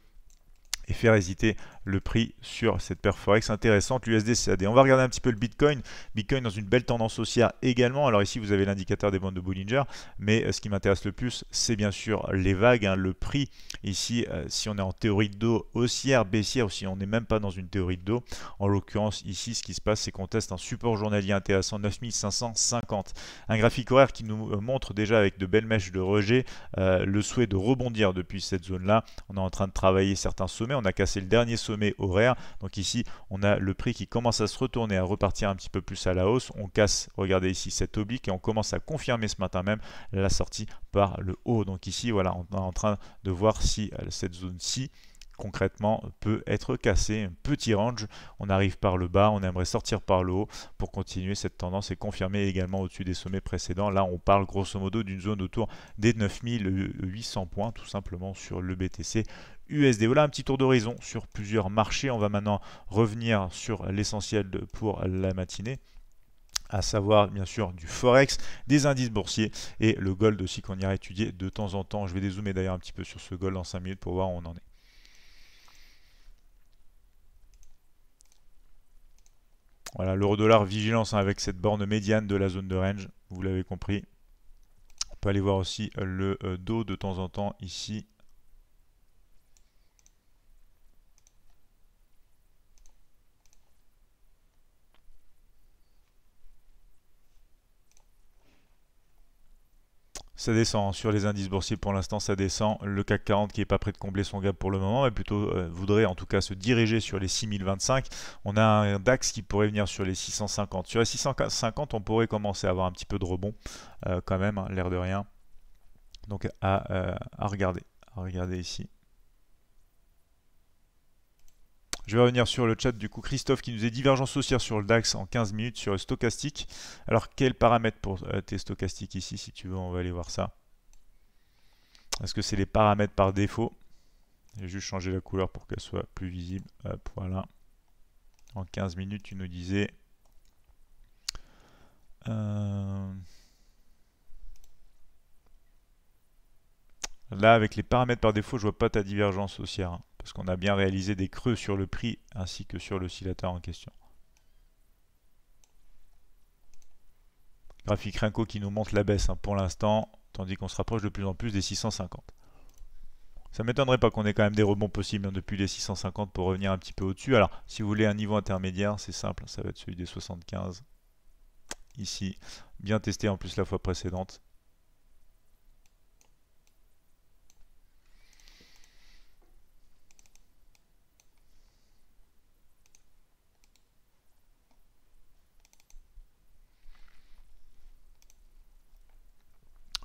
faire hésiter le prix sur cette paire Forex intéressante, l'USD CAD. On va regarder un petit peu le Bitcoin. Bitcoin dans une belle tendance haussière également. Alors ici, vous avez l'indicateur des bandes de Bollinger, mais euh, ce qui m'intéresse le plus, c'est bien sûr les vagues, hein, le prix. Ici, euh, si on est en théorie de dos haussière, baissière, ou si on n'est même pas dans une théorie de dos, en l'occurrence, ici, ce qui se passe, c'est qu'on teste un support journalier intéressant 9550. Un graphique horaire qui nous euh, montre déjà avec de belles mèches de rejet le souhait de rebondir depuis cette zone-là. On est en train de travailler certains sommets on a cassé le dernier sommet horaire. Donc ici, on a le prix qui commence à se retourner, à repartir un petit peu plus à la hausse. On casse, regardez ici, cette oblique et on commence à confirmer ce matin même la sortie par le haut. Donc ici, voilà, on est en train de voir si euh, cette zone-ci concrètement peut être cassé. Un petit range, on arrive par le bas, on aimerait sortir par le haut pour continuer cette tendance et confirmer également au-dessus des sommets précédents. Là, on parle grosso modo d'une zone autour des 9800 points, tout simplement sur le BTC USD. Voilà un petit tour d'horizon sur plusieurs marchés. On va maintenant revenir sur l'essentiel pour la matinée à savoir bien sûr du forex, des indices boursiers et le gold aussi qu'on ira étudier de temps en temps. Je vais dézoomer d'ailleurs un petit peu sur ce gold en 5 minutes pour voir où on en est. Voilà, l'euro dollar vigilance hein, avec cette borne médiane de la zone de range, vous l'avez compris. On peut aller voir aussi le euh, dos de temps en temps ici Ça descend sur les indices boursiers pour l'instant, ça descend. Le CAC 40 qui n'est pas prêt de combler son gap pour le moment, mais plutôt euh, voudrait en tout cas se diriger sur les 6025. On a un DAX qui pourrait venir sur les 650. Sur les 650, on pourrait commencer à avoir un petit peu de rebond euh, quand même, hein, l'air de rien. Donc à, euh, à regarder, à regarder ici. Je vais revenir sur le chat du coup Christophe qui nous est divergence haussière sur le DAX en 15 minutes sur le stochastique. Alors quels paramètres pour euh, tes stochastiques ici si tu veux on va aller voir ça. Est-ce que c'est les paramètres par défaut J'ai juste changé la couleur pour qu'elle soit plus visible. voilà. En 15 minutes tu nous disais... Euh, là avec les paramètres par défaut je vois pas ta divergence haussière. Hein parce qu'on a bien réalisé des creux sur le prix ainsi que sur l'oscillateur en question. Graphique Rinco qui nous montre la baisse hein, pour l'instant, tandis qu'on se rapproche de plus en plus des 650. Ça m'étonnerait pas qu'on ait quand même des rebonds possibles hein, depuis les 650 pour revenir un petit peu au-dessus. Alors, si vous voulez un niveau intermédiaire, c'est simple, hein, ça va être celui des 75. Ici, bien testé en plus la fois précédente.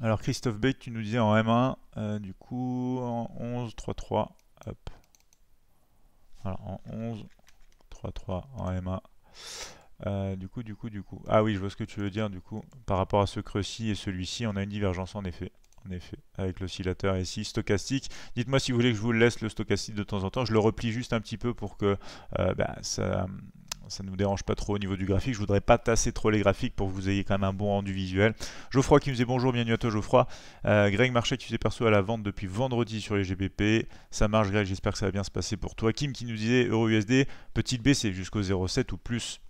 Alors Christophe b tu nous disais en M1, euh, du coup en 11, 3, 3, hop. Voilà, en 11, 3, 3 en M1. Euh, du coup, du coup, du coup. Ah oui, je vois ce que tu veux dire, du coup, par rapport à ce creux-ci et celui-ci, on a une divergence en effet. En effet, avec l'oscillateur ici, stochastique. Dites-moi si vous voulez que je vous laisse le stochastique de temps en temps. Je le replie juste un petit peu pour que euh, bah, ça, ça ne nous dérange pas trop au niveau du graphique. Je voudrais pas tasser trop les graphiques pour que vous ayez quand même un bon rendu visuel. Geoffroy qui nous dit bonjour, bienvenue à toi Geoffroy. Euh, Greg Marchet qui t'es perso à la vente depuis vendredi sur les GPP. Ça marche Greg, j'espère que ça va bien se passer pour toi. Kim qui nous disait Euro USD, petite baisse jusqu'au 0,7 ou plus.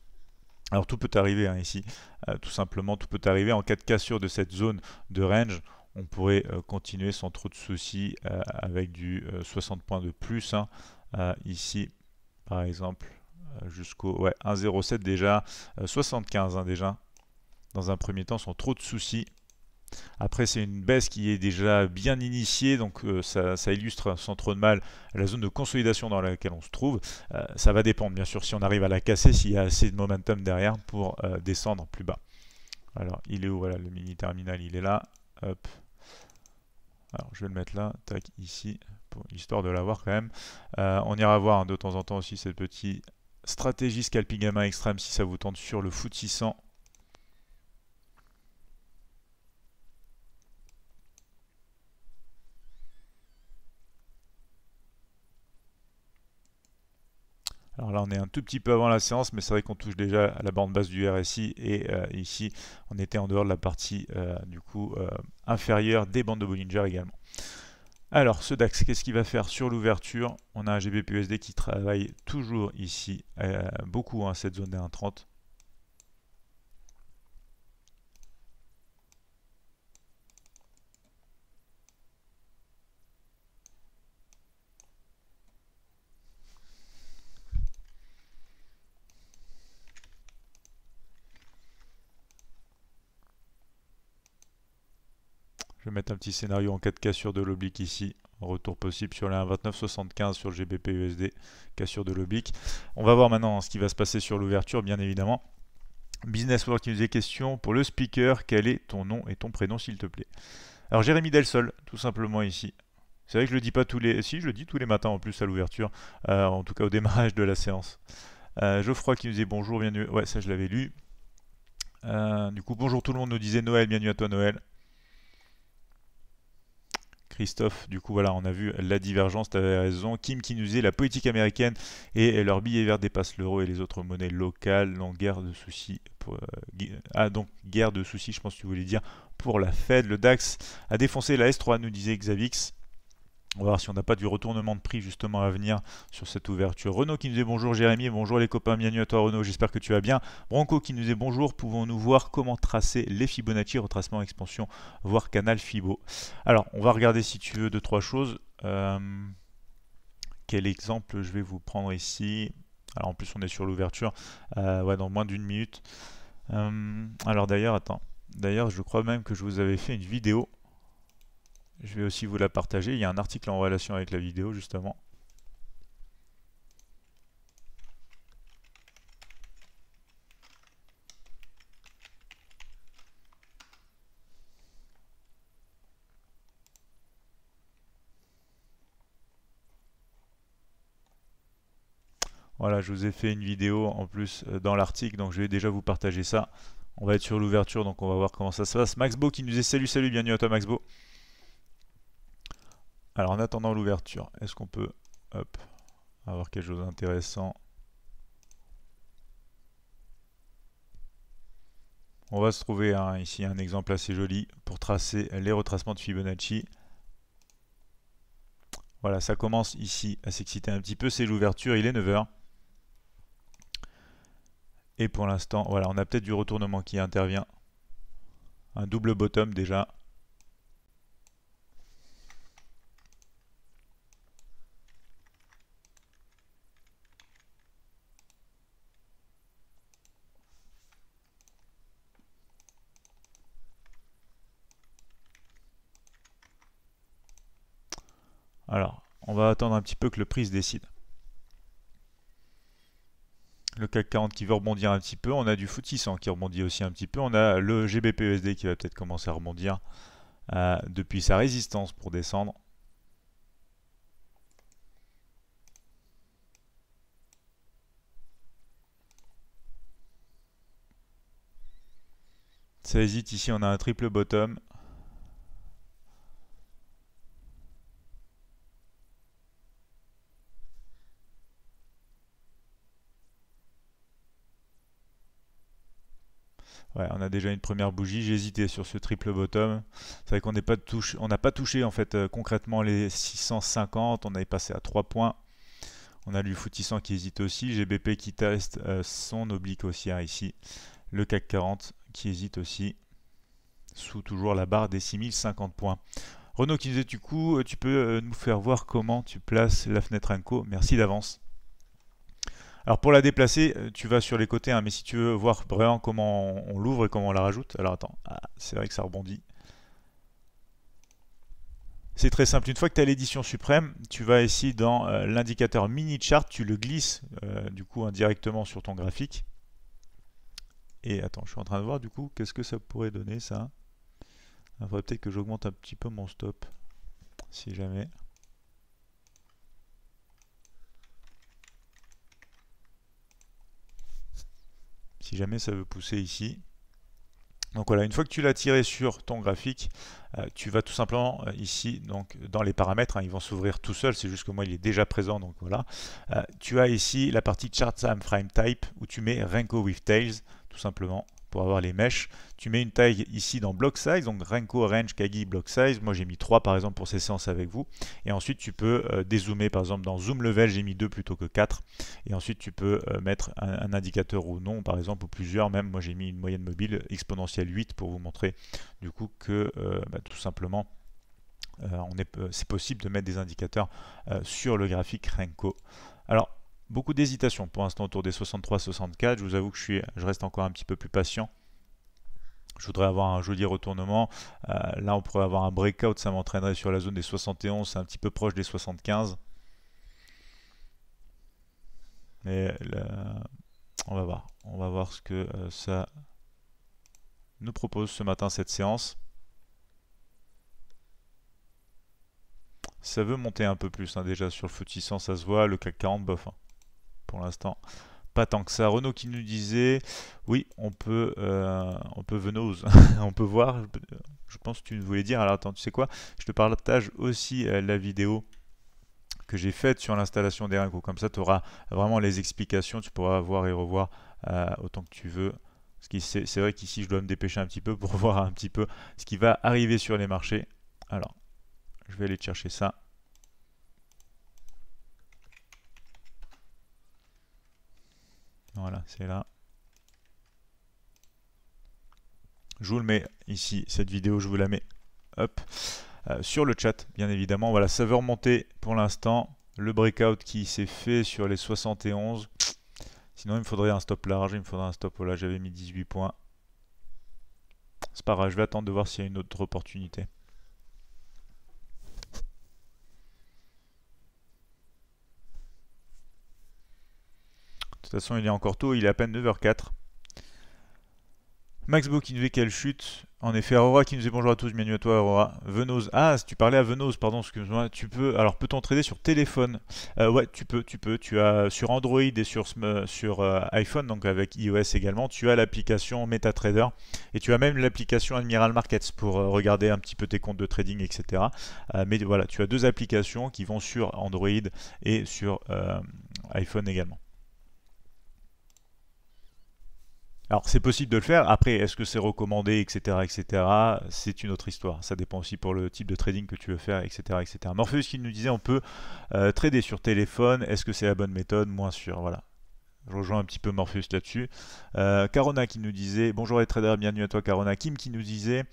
Alors tout peut arriver hein, ici, euh, tout simplement tout peut arriver. En cas de cassure de cette zone de range, on pourrait euh, continuer sans trop de soucis avec du 60 points de plus hein, ici par exemple euh, jusqu'au ouais, 1,07 déjà, 75 euh, hein, déjà. Dans un premier temps, sans trop de soucis. Après, c'est une baisse qui est déjà bien initiée, donc euh, ça, illustre sans trop de mal la zone de consolidation dans laquelle on se trouve. ça va dépendre, bien sûr, si on arrive à la casser, s'il y a assez de momentum derrière pour descendre plus bas. Alors, il est où Voilà, le mini terminal, il est là. Hop. Alors, je vais le mettre là, tac, ici, pour, histoire de l'avoir quand même. on ira voir hein, de temps en temps aussi cette petite Stratégie scalping à extrême si ça vous tente sur le foot Alors là, on est un tout petit peu avant la séance, mais c'est vrai qu'on touche déjà à la bande basse du RSI. Et euh, ici, on était en dehors de la partie euh, du coup euh, inférieure des bandes de Bollinger également. Alors, ce DAX, qu'est-ce qu'il va faire sur l'ouverture On a un GBPUSD qui travaille toujours ici, euh, beaucoup, hein, cette zone des 1,30. Je vais mettre un petit scénario en cas de cassure de l'oblique ici. Retour possible sur la 1.29.75 sur le gbp cassure de l'oblique. On va voir maintenant ce qui va se passer sur l'ouverture, bien évidemment. Business World qui nous est question. Pour le speaker, quel est ton nom et ton prénom, s'il te plaît Alors, Jérémy Delsol, tout simplement ici. C'est vrai que je le dis pas tous les... Si, je le dis tous les matins en plus à l'ouverture, euh, en tout cas au démarrage de la séance. Euh, Geoffroy qui nous dit bonjour, bienvenue. Ouais, ça je l'avais lu. Euh, du coup, bonjour tout le monde, nous disait Noël, bienvenue à toi Noël. Christophe, du coup, voilà, on a vu la divergence, tu raison. Kim qui nous disait la politique américaine et leur billet vert dépasse l'euro et les autres monnaies locales. Non, guerre de soucis. Euh, ah, donc guerre de soucis, je pense que tu voulais dire pour la Fed. Le DAX a défoncé la S3, nous disait Xavix. On va voir si on n'a pas du retournement de prix justement à venir sur cette ouverture. Renault qui nous dit bonjour Jérémy, bonjour les copains, bienvenue à toi Renault, j'espère que tu vas bien. Bronco qui nous dit bonjour, pouvons-nous voir comment tracer les Fibonacci, retracement, expansion, voire canal Fibo Alors, on va regarder si tu veux deux, trois choses. Euh, quel exemple je vais vous prendre ici Alors en plus on est sur l'ouverture, euh, dans moins d'une minute. Euh, alors d'ailleurs, attends, d'ailleurs je crois même que je vous avais fait une vidéo je vais aussi vous la partager. Il y a un article en relation avec la vidéo, justement. Voilà, je vous ai fait une vidéo en plus euh, dans l'article, donc je vais déjà vous partager ça. On va être sur l'ouverture, donc on va voir comment ça se passe. Maxbo qui nous est. salut, salut, bienvenue à toi Maxbo. Alors en attendant l'ouverture, est-ce qu'on peut avoir quelque chose d'intéressant On va se trouver ici un exemple assez joli pour tracer les retracements de Fibonacci. Voilà, ça commence ici à s'exciter un petit peu, c'est l'ouverture, il est 9h. Et pour l'instant, voilà, on a peut-être du retournement qui intervient. Un double bottom déjà. Alors, on va attendre un petit peu que le prix se décide. Le CAC 40 qui veut rebondir un petit peu. On a du FTSE qui rebondit aussi un petit peu. On a le GBPUSD qui va peut-être commencer à rebondir euh, depuis sa résistance pour descendre. Ça hésite ici, on a un triple bottom. on a déjà une première bougie. J'ai hésité sur ce triple bottom. C'est vrai qu'on n'a pas, touché, on pas touché en fait euh, concrètement les 650. On avait passé à 3 points. On a foutissant qui hésite aussi. GBP qui teste euh, son oblique haussière ici. Le CAC 40 qui hésite aussi. Sous toujours la barre des 6050 points. Renaud qui nous dit du coup, euh, tu peux nous faire voir comment tu places la fenêtre Inco. Merci d'avance. Alors pour la déplacer, euh, tu vas sur les côtés, hein, mais si tu veux voir vraiment comment on l'ouvre et comment on la rajoute, alors attends, ah, c'est vrai que ça rebondit. C'est très simple, une fois que tu as l'édition suprême, tu vas ici dans euh, l'indicateur mini chart, tu le glisses euh, du coup indirectement sur ton graphique. Et attends, je suis en train de voir du coup, qu'est-ce que ça pourrait donner ça Il ah, faudrait peut-être que j'augmente un petit peu mon stop, si jamais. si jamais ça veut pousser ici. Donc voilà, une fois que tu l'as tiré sur ton graphique, euh, tu vas tout simplement euh, ici, donc dans les paramètres, hein, ils vont s'ouvrir tout seul, c'est juste que moi il est déjà présent, donc voilà. Euh, tu as ici la partie Chart Time Frame Type où tu mets Renko with Tails, tout simplement avoir les mèches. Tu mets une taille ici dans block size, donc Renko, Range, Kagi, block size. Moi j'ai mis trois par exemple pour ces séances avec vous. Et ensuite tu peux euh, dézoomer, par exemple dans zoom level j'ai mis deux plutôt que 4. Et ensuite tu peux euh, mettre un, indicateur ou non, par exemple, ou plusieurs même. Moi j'ai mis une moyenne mobile exponentielle 8 pour vous montrer du coup que euh, bah, tout simplement c'est possible de mettre des indicateurs sur le graphique Renko. Alors beaucoup d'hésitation pour l'instant autour des 63-64. Je vous avoue que je, suis, je reste encore un petit peu plus patient. Je voudrais avoir un joli retournement. Euh, là, on pourrait avoir un breakout. Ça m'entraînerait sur la zone des 71. C'est un petit peu proche des 75. Mais on va voir. On va voir ce que euh, ça nous propose ce matin, cette séance. Ça veut monter un peu plus. Hein, déjà, sur le footissant, ça se voit. Le CAC 40, bof. Hein pour l'instant pas tant que ça. Renault qui nous disait oui on peut euh, on peut venose, on peut voir. Je pense que tu voulais dire alors attends tu sais quoi je te partage aussi euh, la vidéo que j'ai faite sur l'installation des ringots Comme ça tu auras vraiment les explications, tu pourras voir et revoir euh, autant que tu veux. C'est vrai qu'ici je dois me dépêcher un petit peu pour voir un petit peu ce qui va arriver sur les marchés. Alors je vais aller chercher ça. Voilà, c'est là. Je vous le mets ici, cette vidéo, je vous la mets hop, euh, sur le chat, bien évidemment. Voilà, ça veut remonter pour l'instant. Le breakout qui s'est fait sur les 71. Sinon, il me faudrait un stop large, il me faudrait un stop. là j'avais mis 18 points. C'est pas grave, je vais attendre de voir s'il y a une autre opportunité. toute façon, il est encore tôt, il est à peine 9h04. Maxbo qui nous qu'elle chute. En effet, Aurora qui nous dit bonjour à tous, bienvenue à toi Aurora. Venose. Ah, tu parlais à Venose, pardon, excuse-moi. Tu peux. Alors peut-on trader sur téléphone euh, Ouais, tu peux, tu peux. Tu as sur Android et sur, sur euh, iPhone, donc avec iOS également, tu as l'application MetaTrader et tu as même l'application Admiral Markets pour euh, regarder un petit peu tes comptes de trading, etc. mais voilà, tu as deux applications qui vont sur Android et sur iPhone également. Alors c'est possible de le faire, après est-ce que c'est recommandé, etc. etc. C'est une autre histoire, ça dépend aussi pour le type de trading que tu veux faire, etc. etc. Morpheus qui nous disait on peut euh, trader sur téléphone, est-ce que c'est la bonne méthode Moins sûr, voilà. Je rejoins un petit peu Morpheus là-dessus. Euh, Carona qui nous disait, bonjour les traders, bienvenue à toi Carona. Kim qui nous disait,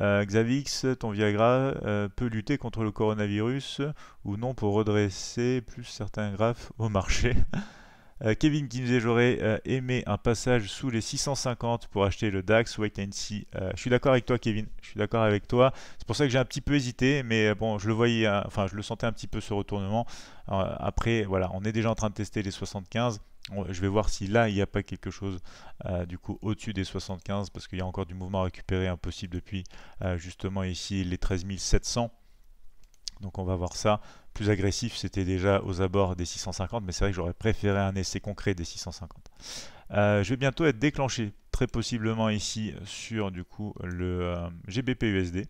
euh, Xavix, ton Viagra peut lutter contre le coronavirus ou non pour redresser plus certains graphes au marché Euh, Kevin qui j'aurais euh, aimé un passage sous les 650 pour acheter le DAX, Wait and see. Euh, je suis d'accord avec toi, Kevin. Je suis d'accord avec toi. C'est pour ça que j'ai un petit peu hésité, mais bon, je le voyais, hein, enfin, je le sentais un petit peu ce retournement. après, voilà, on est déjà en train de tester les 75. Je vais voir si là il n'y a pas quelque chose du coup au-dessus des 75 parce qu'il y a encore du mouvement à récupérer impossible depuis justement ici les 13 700. Donc on va voir ça plus agressif, c'était déjà aux abords des 650, mais c'est vrai que j'aurais préféré un essai concret des 650. Euh, je vais bientôt être déclenché, très possiblement ici, sur du coup le euh, GBP-USD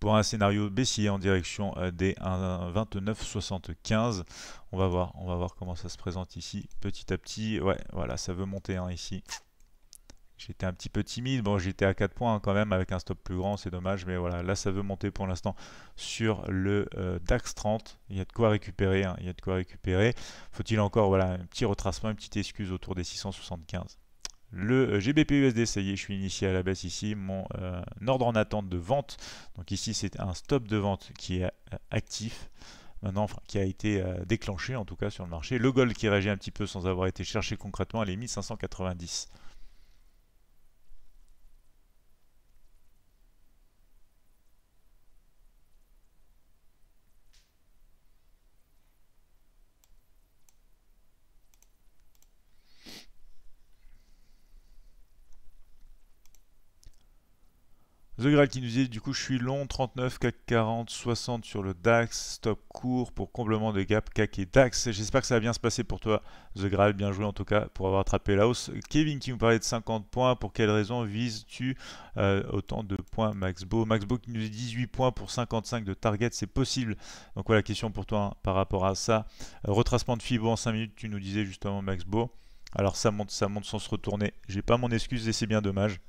pour un scénario baissier en direction euh, des 29,75. On va voir, on va voir comment ça se présente ici petit à petit. Ouais, voilà, ça veut monter hein, ici. J'étais un petit peu timide. Bon, j'étais à 4 points hein, quand même avec un stop plus grand, c'est dommage. Mais voilà, là, ça veut monter pour l'instant sur le euh, DAX 30. Il y a de quoi récupérer. Hein, il y a de quoi récupérer. Faut-il encore voilà, un petit retracement, une petite excuse autour des 675 le euh, GBPUSD, ça y est, je suis initié à la baisse ici, mon euh, ordre en attente de vente, donc ici c'est un stop de vente qui est actif, maintenant qui a été déclenché en tout cas sur le marché, le gold qui réagit un petit peu sans avoir été cherché concrètement, elle est 1590. The Grail qui nous dit du coup je suis long 39 CAC 40 60 sur le DAX stop court pour comblement de gap CAC et DAX. J'espère que ça va bien se passer pour toi The Grail, bien joué en tout cas pour avoir attrapé la hausse. Kevin qui nous parlait de 50 points, pour quelle raison vises-tu euh, autant de points Maxbo Maxbo qui nous dit 18 points pour 55 de target, c'est possible. Donc voilà question pour toi hein, par rapport à ça. retracement de Fibo en 5 minutes, tu nous disais justement Maxbo. Alors ça monte, ça monte sans se retourner. J'ai pas mon excuse et c'est bien dommage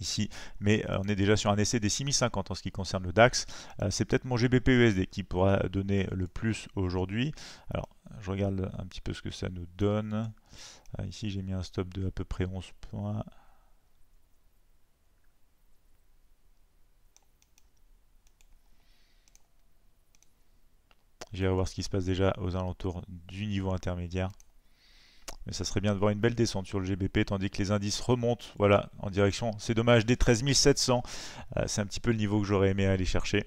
ici, mais euh, on est déjà sur un essai des 6050 en ce qui concerne le DAX. Euh, c'est peut-être mon GBP-USD qui pourra donner le plus aujourd'hui. Alors, je regarde un petit peu ce que ça nous donne. Euh, ici, j'ai mis un stop de à peu près 11 points. J'irai voir ce qui se passe déjà aux alentours du niveau intermédiaire. Mais ça serait bien de voir une belle descente sur le GBP, tandis que les indices remontent voilà, en direction. C'est dommage, des 13 700. Euh, c'est un petit peu le niveau que j'aurais aimé aller chercher.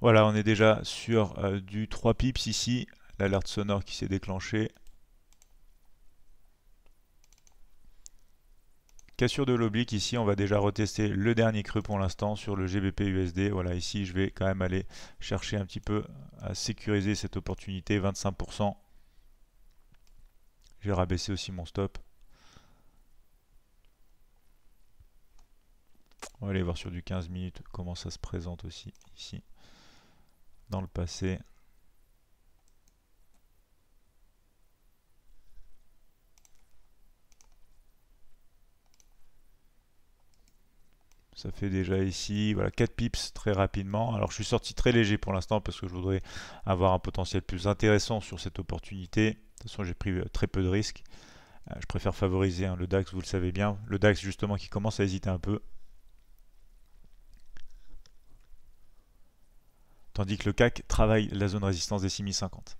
Voilà, on est déjà sur euh, du 3 pips ici, l'alerte sonore qui s'est déclenchée. Cassure de l'oblique ici, on va déjà retester le dernier creux pour l'instant sur le GBP USD. Voilà, ici je vais quand même aller chercher un petit peu à sécuriser cette opportunité, 25%. J'ai rabaissé aussi mon stop. On va aller voir sur du 15 minutes comment ça se présente aussi ici dans le passé ça fait déjà ici voilà 4 pips très rapidement alors je suis sorti très léger pour l'instant parce que je voudrais avoir un potentiel plus intéressant sur cette opportunité de toute façon j'ai pris euh, très peu de risques euh, je préfère favoriser hein, le DAX vous le savez bien le DAX justement qui commence à hésiter un peu tandis que le CAC travaille la zone résistance des 6050.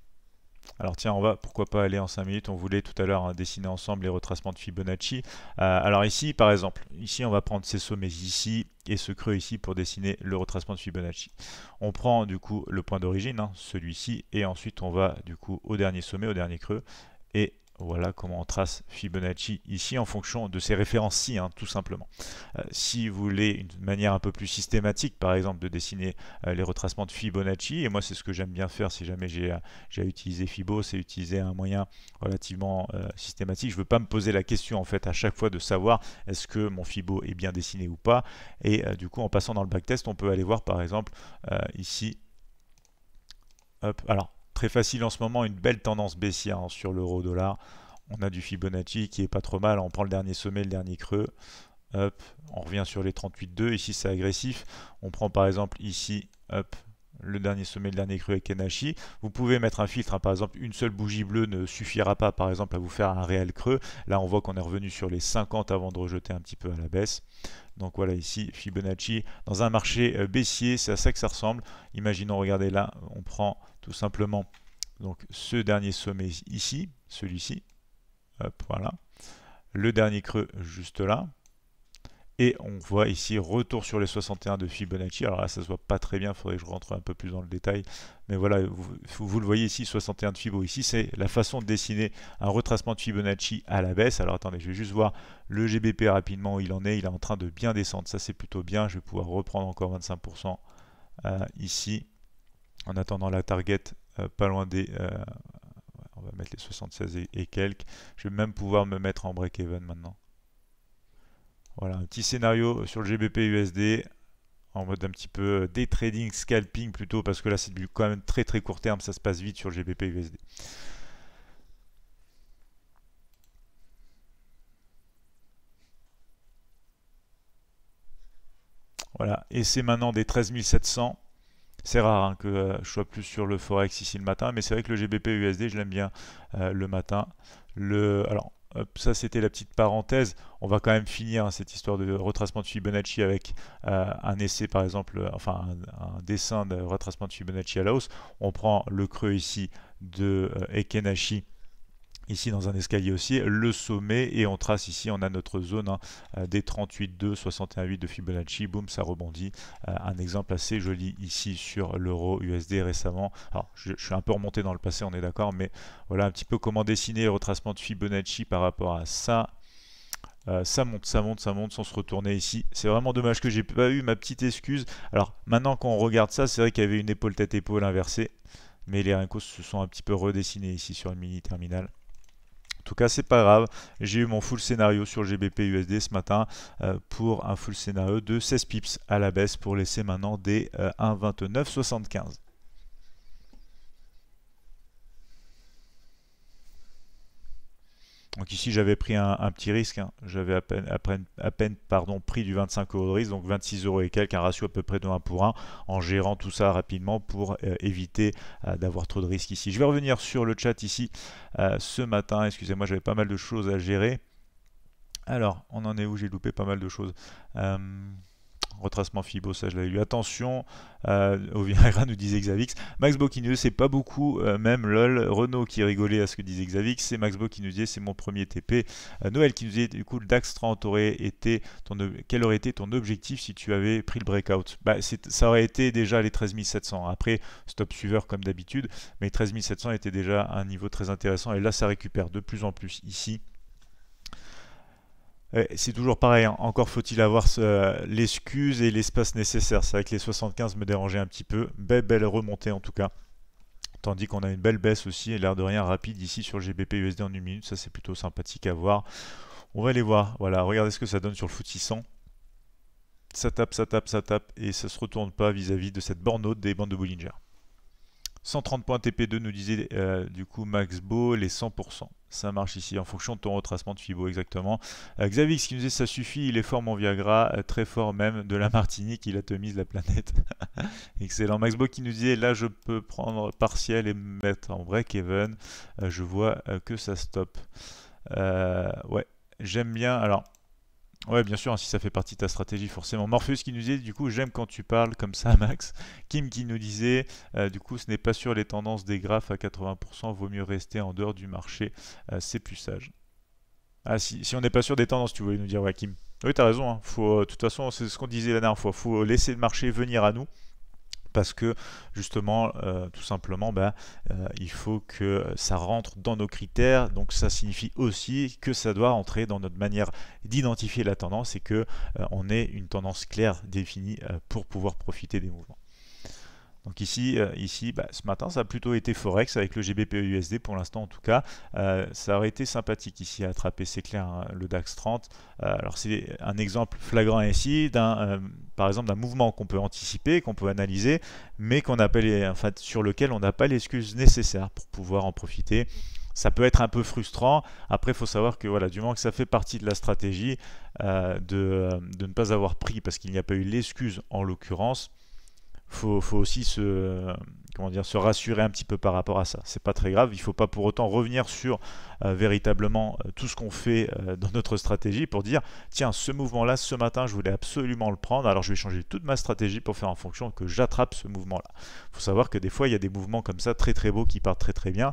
Alors tiens, on va pourquoi pas aller en 5 minutes, on voulait tout à l'heure hein, dessiner ensemble les retracements de Fibonacci. Euh, alors ici par exemple, ici on va prendre ces sommets ici et ce creux ici pour dessiner le retracement de Fibonacci. On prend du coup le point d'origine, hein, celui-ci, et ensuite on va du coup au dernier sommet, au dernier creux, et voilà comment on trace Fibonacci ici en fonction de ces références-ci, hein, tout simplement. Euh, si vous voulez une manière un peu plus systématique, par exemple, de dessiner euh, les retracements de Fibonacci, et moi c'est ce que j'aime bien faire si jamais j'ai utilisé, euh, utiliser Fibo, c'est utiliser un moyen relativement systématique. Je ne veux pas me poser la question en fait à chaque fois de savoir est-ce que mon Fibo est bien dessiné ou pas. Et du coup, en passant dans le backtest, on peut aller voir par exemple ici Hop, alors Très facile en ce moment, une belle tendance baissière hein, sur l'euro dollar. On a du Fibonacci qui est pas trop mal. On prend le dernier sommet, le dernier creux. Hop, on revient sur les 38,2. Ici, c'est agressif. On prend par exemple ici, hop, le dernier sommet, le dernier creux avec Kenashi. Vous pouvez mettre un filtre, hein. par exemple une seule bougie bleue ne suffira pas par exemple à vous faire un réel creux. Là on voit qu'on est revenu sur les 50 avant de rejeter un petit peu à la baisse. Donc voilà ici Fibonacci dans un marché euh, baissier, c'est à ça que ça ressemble. Imaginons, regardez là, on prend tout simplement donc ce dernier sommet ici, celui-ci, voilà, le dernier creux juste là, et on voit ici retour sur les 61 de Fibonacci. Alors là, ça se voit pas très bien, il faudrait que je rentre un peu plus dans le détail. Mais voilà, vous, le voyez ici, 61 de Fibo. Ici, c'est la façon de dessiner un retracement de Fibonacci à la baisse. Alors attendez, je vais juste voir le GBP rapidement où il en est. Il est en train de bien descendre. Ça, c'est plutôt bien. Je vais pouvoir reprendre encore 25% euh, ici. En attendant la target euh, pas loin des... Euh, on va mettre les 76 et quelques. Je vais même pouvoir me mettre en break-even maintenant. Voilà, un petit scénario euh, sur le GBP USD en mode un petit peu euh, day trading, scalping plutôt, parce que là c'est du quand même très très court terme, ça se passe vite sur le GBP USD. Voilà, et c'est maintenant des 13700 C'est rare hein, que euh, je sois plus sur le Forex ici le matin, mais c'est vrai que le GBP USD, je l'aime bien le matin. Le, alors, ça c'était la petite parenthèse. On va quand même finir hein, cette histoire de retracement de Fibonacci avec euh, un essai par exemple, euh, enfin un, dessin de retracement de Fibonacci à la hausse. On prend le creux ici de euh, Ekenashi ici dans un escalier aussi le sommet et on trace ici on a notre zone hein, euh, des 38,2 8 de Fibonacci boum ça rebondit euh, un exemple assez joli ici sur l'euro USD récemment alors je, suis un peu remonté dans le passé on est d'accord mais voilà un petit peu comment dessiner le retracement de Fibonacci par rapport à ça euh, ça monte, ça monte, ça monte sans se retourner ici. C'est vraiment dommage que j'ai pas eu ma petite excuse. Alors maintenant qu'on regarde ça, c'est vrai qu'il y avait une épaule tête épaule inversée, mais les rincos se sont un petit peu redessinés ici sur le mini terminal tout cas, c'est pas grave. J'ai eu mon full scénario sur GBP USD ce matin euh, pour un full scénario de 16 pips à la baisse pour laisser maintenant des 1,2975. Euh, Donc ici j'avais pris un, petit risque, hein. j'avais à peine, à pardon, pris du 25 euros de risque, donc 26 euros et quelques, un ratio à peu près de 1 pour 1, en gérant tout ça rapidement pour euh, éviter euh, d'avoir trop de risques ici. Je vais revenir sur le chat ici euh, ce matin, excusez-moi j'avais pas mal de choses à gérer. Alors on en est où J'ai loupé pas mal de choses retracement Fibo, ça je l'avais lu. Attention, au euh, Oviera nous disait Xavix. Max Bo qui nous c'est pas beaucoup, euh, même lol. Renault qui rigolait à ce que disait Xavix. C'est Max qui nous disait, c'est mon premier TP. Euh, Noël qui nous disait, du coup, le DAX 30 aurait été ton, quel aurait été ton objectif si tu avais pris le breakout bah, Ça aurait été déjà les 13 700. Après, stop suiveur comme d'habitude, mais 13 700 était déjà un niveau très intéressant. Et là, ça récupère de plus en plus ici. Euh, c'est toujours pareil, encore faut-il avoir euh, l'excuse et l'espace nécessaire. C'est vrai que les 75 me dérangeaient un petit peu. Belle, belle remontée en tout cas. Tandis qu'on a une belle baisse aussi, et l'air de rien rapide ici sur le GBP USD en une minute. Ça, c'est plutôt sympathique à voir. On va aller voir. Voilà, regardez ce que ça donne sur le footissant. Ça tape, ça tape, ça tape, et ça se retourne pas vis-à-vis -vis de cette borne haute des bandes de Bollinger. 130 points TP2 nous disait euh, du coup Max Beau les 100%. Ça marche ici en fonction de ton retracement de Fibo exactement. Euh, Xavix qui nous dit ça suffit, il est fort mon Viagra, euh, très fort même de la Martinique, il atomise la planète. Excellent. Max Beau qui nous disait là je peux prendre partiel et mettre en break even. Euh, je vois que ça stoppe. ouais, j'aime bien. Alors Ouais, bien sûr, hein, si ça fait partie de ta stratégie, forcément. Morpheus qui nous disait, du coup, j'aime quand tu parles comme ça, Max. Kim qui nous disait, euh, du coup, ce n'est pas sûr les tendances des graphes à 80%, vaut mieux rester en dehors du marché, euh, c'est plus sage. Ah, si, si on n'est pas sûr des tendances, tu voulais nous dire, ouais, Kim. Oui, tu as raison. Hein. Faut, euh, de toute façon, c'est ce qu'on disait la dernière fois. faut laisser le marché venir à nous parce que justement, euh, tout simplement, ben, euh, il faut que ça rentre dans nos critères. Donc ça signifie aussi que ça doit entrer dans notre manière d'identifier la tendance et que euh, on ait une tendance claire définie pour pouvoir profiter des mouvements. Donc ici, euh, ici bah, ce matin, ça a plutôt été Forex avec le GBP-USD pour l'instant en tout cas. Euh, ça aurait été sympathique ici à attraper, c'est clair, hein, le DAX 30. Euh, alors c'est un exemple flagrant ici, d'un, par exemple d'un mouvement qu'on peut anticiper, qu'on peut analyser, mais qu'on appelle sur lequel on n'a pas l'excuse nécessaire pour pouvoir en profiter ça peut être un peu frustrant. Après, il faut savoir que voilà, du moment que ça fait partie de la stratégie de, ne pas avoir pris parce qu'il n'y a pas eu l'excuse en l'occurrence, faut, faut aussi se comment dire, se rassurer un petit peu par rapport à ça. C'est pas très grave, il faut pas pour autant revenir sur euh, véritablement euh, tout ce qu'on fait euh, dans notre stratégie pour dire tiens, ce mouvement-là, ce matin, je voulais absolument le prendre, alors je vais changer toute ma stratégie pour faire en fonction que j'attrape ce mouvement-là. Il faut savoir que des fois, il y a des mouvements comme ça très très beaux qui partent très très bien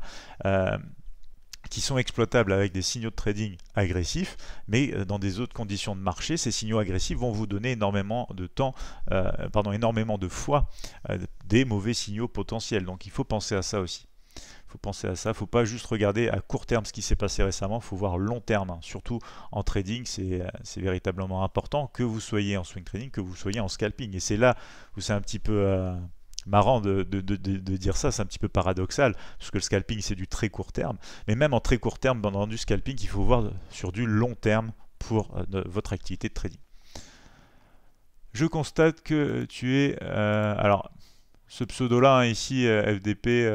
qui sont exploitables avec des signaux de trading agressifs, mais euh, dans des autres conditions de marché, ces signaux agressifs vont vous donner énormément de temps, euh, pardon, énormément de fois euh, des mauvais signaux potentiels. Donc il faut penser à ça aussi. Il faut penser à ça, il ne faut pas juste regarder à court terme ce qui s'est passé récemment, il faut voir long terme. Hein. Surtout en trading, c'est véritablement important que vous soyez en swing trading, que vous soyez en scalping. Et c'est là où c'est un petit peu marrant de, dire ça, c'est un petit peu paradoxal, parce que le scalping c'est du très court terme, mais même en très court terme, dans du scalping, il faut voir sur du long terme pour euh, votre activité de trading. Je constate que tu es... Euh, alors, ce pseudo-là, hein, ici, euh, FDP,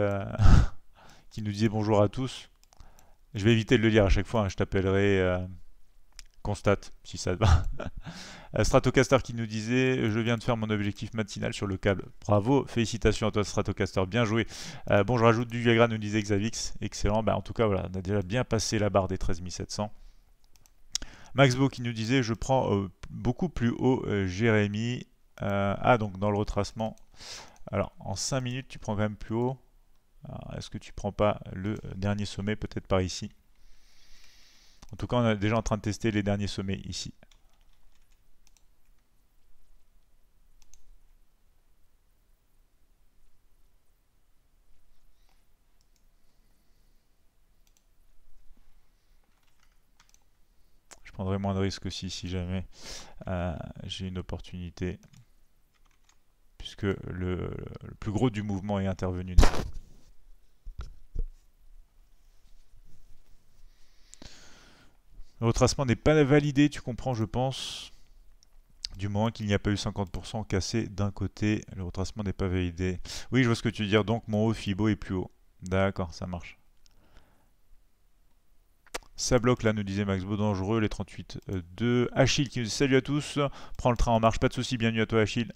qui nous disait bonjour à tous, je vais éviter de le lire à chaque fois, hein, je t'appellerai constate, si ça va. Euh, Stratocaster qui nous disait Je viens de faire mon objectif matinal sur le câble. Bravo, félicitations à toi, Stratocaster, bien joué. Euh, bon, je rajoute du Viagra, nous disait Xavix. Excellent, bah, en tout cas, voilà, on a déjà bien passé la barre des 13700. Maxbo qui nous disait Je prends euh, beaucoup plus haut Jérémy. ah, donc dans le retracement. Alors, en 5 minutes, tu prends quand même plus haut. Est-ce que tu prends pas le dernier sommet, peut-être par ici en tout cas, on est déjà en train de tester les derniers sommets ici. Je prendrai moins de risques aussi si jamais euh, j'ai une opportunité puisque le, le, plus gros du mouvement est intervenu. Le retracement n'est pas validé, tu comprends, je pense. Du moins qu'il n'y a pas eu 50% cassé d'un côté, le retracement n'est pas validé. Oui, je vois ce que tu veux dire, donc mon haut Fibo est plus haut. D'accord, ça marche. Ça bloque là, nous disait Maxbo, dangereux, les 38 2 Achille qui nous dit salut à tous, prends le train en marche, pas de souci bienvenue à toi Achille.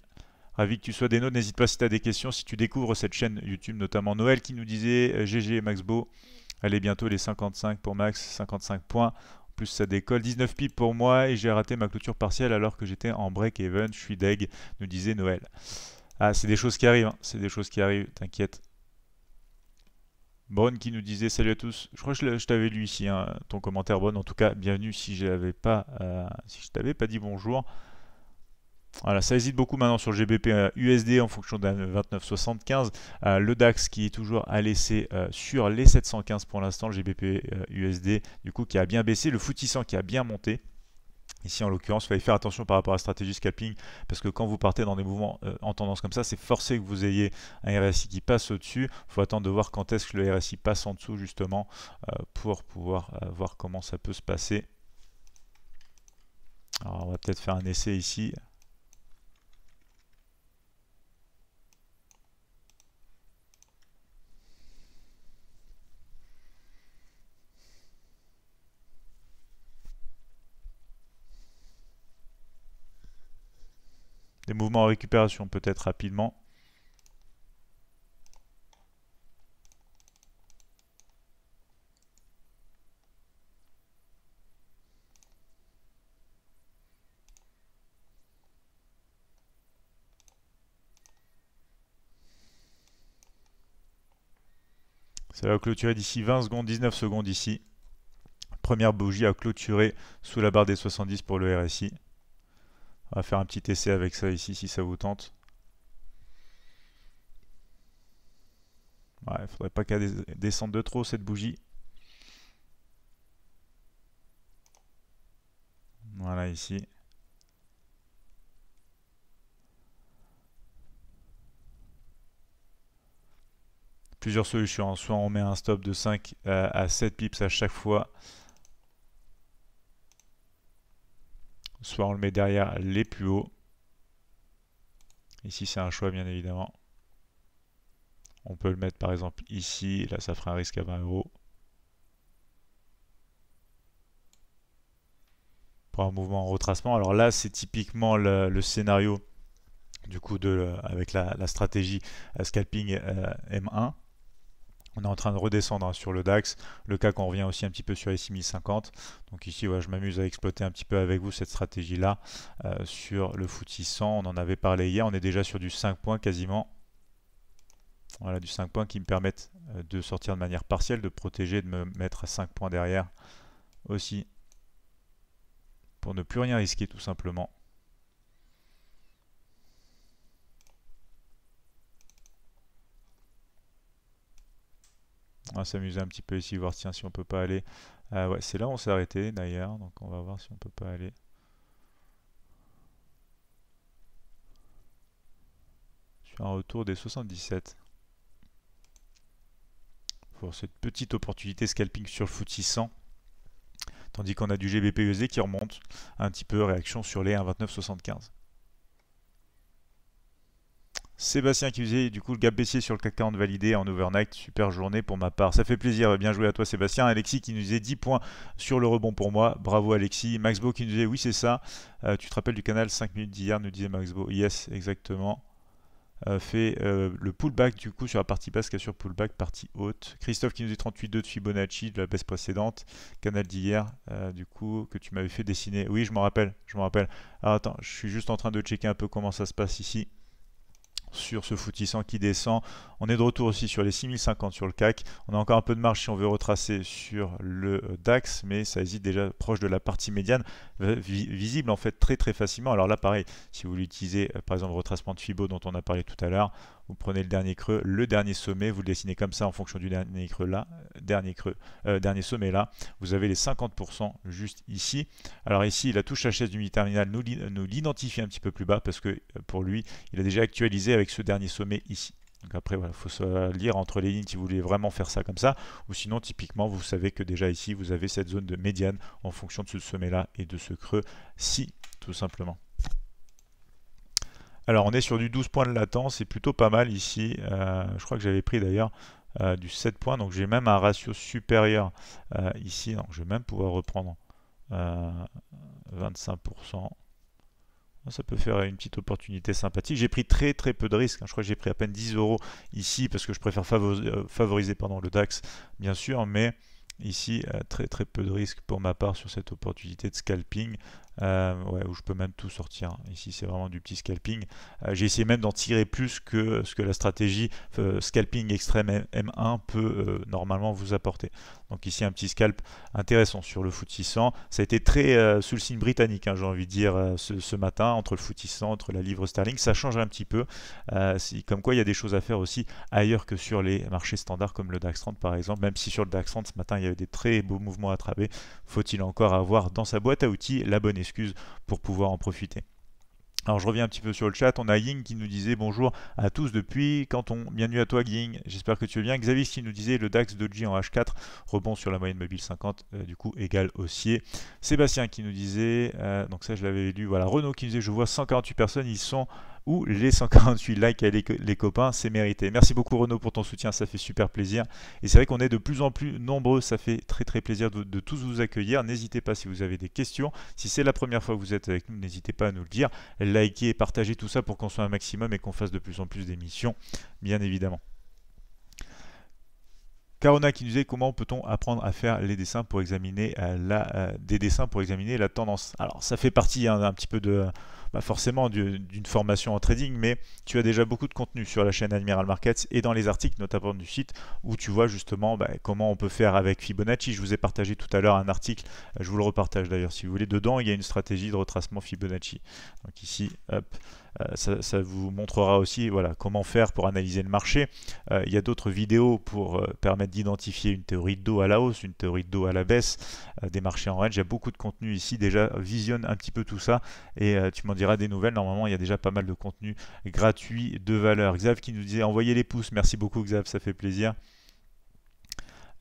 Ravi que tu sois des nôtres, n'hésite pas si tu as des questions, si tu découvres cette chaîne YouTube, notamment Noël qui nous disait gg euh, GG Maxbo, allez bientôt les 55 pour Max, 55 points plus ça décolle. 19 pips pour moi et j'ai raté ma clôture partielle alors que j'étais en break-even. Je suis deg, nous disait Noël. Ah, c'est des choses qui arrivent, hein. c'est des choses qui arrivent, t'inquiète. bonne qui nous disait salut à tous. Je crois que je t'avais lu ici hein, ton commentaire bonne En tout cas, bienvenue si je pas, euh, si je t'avais pas dit bonjour. Voilà, ça hésite beaucoup maintenant sur le GBP USD euh, en fonction d'un 29,75. Euh, le DAX qui est toujours à laisser euh, sur les 715 pour l'instant, le GBP USD du coup qui a bien baissé, le foutissant qui a bien monté. Ici, en l'occurrence, il fallait faire attention par rapport à la stratégie scalping, parce que quand vous partez dans des mouvements en tendance comme ça, c'est forcé que vous ayez un RSI qui passe au-dessus. Il faut attendre de voir quand est-ce que le RSI passe en dessous, justement, pour pouvoir voir comment ça peut se passer. Alors, on va peut-être faire un essai ici. Des mouvements en récupération peut-être rapidement. Ça va clôturer d'ici 20 secondes, 19 secondes ici. Première bougie à clôturer sous la barre des 70 pour le RSI. On va faire un petit essai avec ça ici si ça vous tente. Ouais, faudrait pas qu'elle descende de trop cette bougie. Voilà ici. Plusieurs solutions, soit on met un stop de 5 euh, à 7 pips à chaque fois, soit on le met derrière les plus hauts. Ici, c'est un choix, bien évidemment. On peut le mettre, par exemple, ici. Là, ça ferait un risque à 20 euros. Pour un mouvement en retracement. Alors là, c'est typiquement le, scénario, du coup, de, avec la, stratégie euh, scalping euh, M1. On est en train de redescendre hein, sur le DAX. Le cas qu'on revient aussi un petit peu sur les 6050. Donc ici, ouais, je m'amuse à exploiter un petit peu avec vous cette stratégie-là euh, sur le FTSE 100. On en avait parlé hier. On est déjà sur du 5 points quasiment. Voilà, du 5 points qui me permettent euh, de sortir de manière partielle, de protéger, de me mettre à 5 points derrière aussi. Pour ne plus rien risquer tout simplement. on va s'amuser un petit peu ici, voir si hein, on peut pas aller. Euh, ouais, c'est là où on s'est arrêté d'ailleurs, donc on va voir si on peut pas aller. Sur un retour des 77. Pour cette petite opportunité scalping sur le foot 600. Tandis qu'on a du GBP USD qui remonte un petit peu, réaction sur les 1,2975. Sébastien qui faisait du coup le gap baissier sur le CAC 40 validé en overnight. Super journée pour ma part. Ça fait plaisir. Bien joué à toi Sébastien. Alexis qui nous disait 10 points sur le rebond pour moi. Bravo Alexis. Maxbo qui nous disait oui c'est ça. Euh, tu te rappelles du canal 5 minutes d'hier nous disait Maxbo. Yes exactement. Euh, fait euh, le pullback du coup sur la partie basse qui pullback partie haute. Christophe qui nous dit 2 de Fibonacci de la baisse précédente, canal d'hier du coup que tu m'avais fait dessiner. Oui je m'en rappelle, je m'en rappelle. attends, je suis juste en train de checker un peu comment ça se passe ici sur ce foutissant qui descend. On est de retour aussi sur les 6050 sur le CAC. On a encore un peu de marge si on veut retracer sur le euh, DAX, mais ça hésite déjà proche de la partie médiane, visible en fait très très facilement. Alors là, pareil, si vous l'utilisez euh, par exemple retracement de Fibo dont on a parlé tout à l'heure, vous prenez le dernier creux, le dernier sommet, vous le dessinez comme ça en fonction du dernier creux là, dernier creux, euh, dernier sommet là, vous avez les 50% juste ici. Alors ici, la touche HS du mini-terminal nous, l'identifie un petit peu plus bas parce que euh, pour lui, il a déjà actualisé avec ce dernier sommet ici. Donc après, il faut se lire entre les lignes si vous voulez vraiment faire ça comme ça. Ou sinon, typiquement, vous savez que déjà ici, vous avez cette zone de médiane en fonction de ce sommet-là et de ce creux-ci, tout simplement. Alors on est sur du 12 points de latence, c'est plutôt pas mal ici. Euh, je crois que j'avais pris d'ailleurs euh, du 7 points, donc j'ai même un ratio supérieur euh, ici. Donc je vais même pouvoir reprendre 25%. Ah, ça peut faire une petite opportunité sympathique. J'ai pris très très peu de risques. Hein. Je crois que j'ai pris à peine 10 euros ici parce que je préfère favoriser, pendant le DAX, bien sûr, mais ici très très peu de risques pour ma part sur cette opportunité de scalping euh, ouais, où je peux même tout sortir. Ici, c'est vraiment du petit scalping. Euh, j'ai essayé même d'en tirer plus que ce que la stratégie euh, scalping extrême M1 peut normalement vous apporter. Donc ici, un petit scalp intéressant sur le foot Ça a été très sous le signe britannique, hein, j'ai envie de dire, ce, matin, entre le foot entre la livre sterling. Ça change un petit peu. Si, comme quoi, il y a des choses à faire aussi ailleurs que sur les marchés standards comme le DAX 30 par exemple. Même si sur le DAX 30 ce matin, il y avait des très beaux mouvements à travers, faut-il encore avoir dans sa boîte à outils la excuse pour pouvoir en profiter. Alors je reviens un petit peu sur le chat, on a Ying qui nous disait bonjour à tous depuis Canton, bienvenue à toi Ying, j'espère que tu es bien. Xavier qui nous disait le DAX de G en H4 rebond sur la moyenne mobile 50, euh, du coup égal haussier. Sébastien qui nous disait, euh, donc ça je l'avais lu, voilà Renault qui nous disait je vois 148 personnes, ils sont ou les 148 likes et les copains, c'est mérité. Merci beaucoup Renaud pour ton soutien, ça fait super plaisir. Et c'est vrai qu'on est de plus en plus nombreux, ça fait très très plaisir de, tous vous accueillir. N'hésitez pas si vous avez des questions. Si c'est la première fois que vous êtes avec nous, n'hésitez pas à nous le dire. Likez, partagez tout ça pour qu'on soit un maximum et qu'on fasse de plus en plus d'émissions, bien évidemment. Carona qui nous dit comment peut-on apprendre à faire les dessins pour examiner euh, la, euh, des dessins pour examiner la tendance. Alors ça fait partie d'un hein, un petit peu de, forcément d'une formation en trading, mais tu as déjà beaucoup de contenu sur la chaîne Admiral Markets et dans les articles, notamment du site, où tu vois justement bah, comment on peut faire avec Fibonacci. Je vous ai partagé tout à l'heure un article, je vous le repartage d'ailleurs si vous voulez. Dedans, il y a une stratégie de retracement Fibonacci. Donc ici, hop, euh, ça, vous montrera aussi voilà, comment faire pour analyser le marché. Euh, il y a d'autres vidéos pour euh, permettre d'identifier une théorie de dos à la hausse, une théorie de à la baisse des marchés en range. Il y a beaucoup de contenu ici. Déjà, visionne un petit peu tout ça et tu m'en diras des nouvelles. Normalement, il y a déjà pas mal de contenu gratuit de valeur. Xav qui nous disait envoyez les pouces. Merci beaucoup, Xav, ça fait plaisir.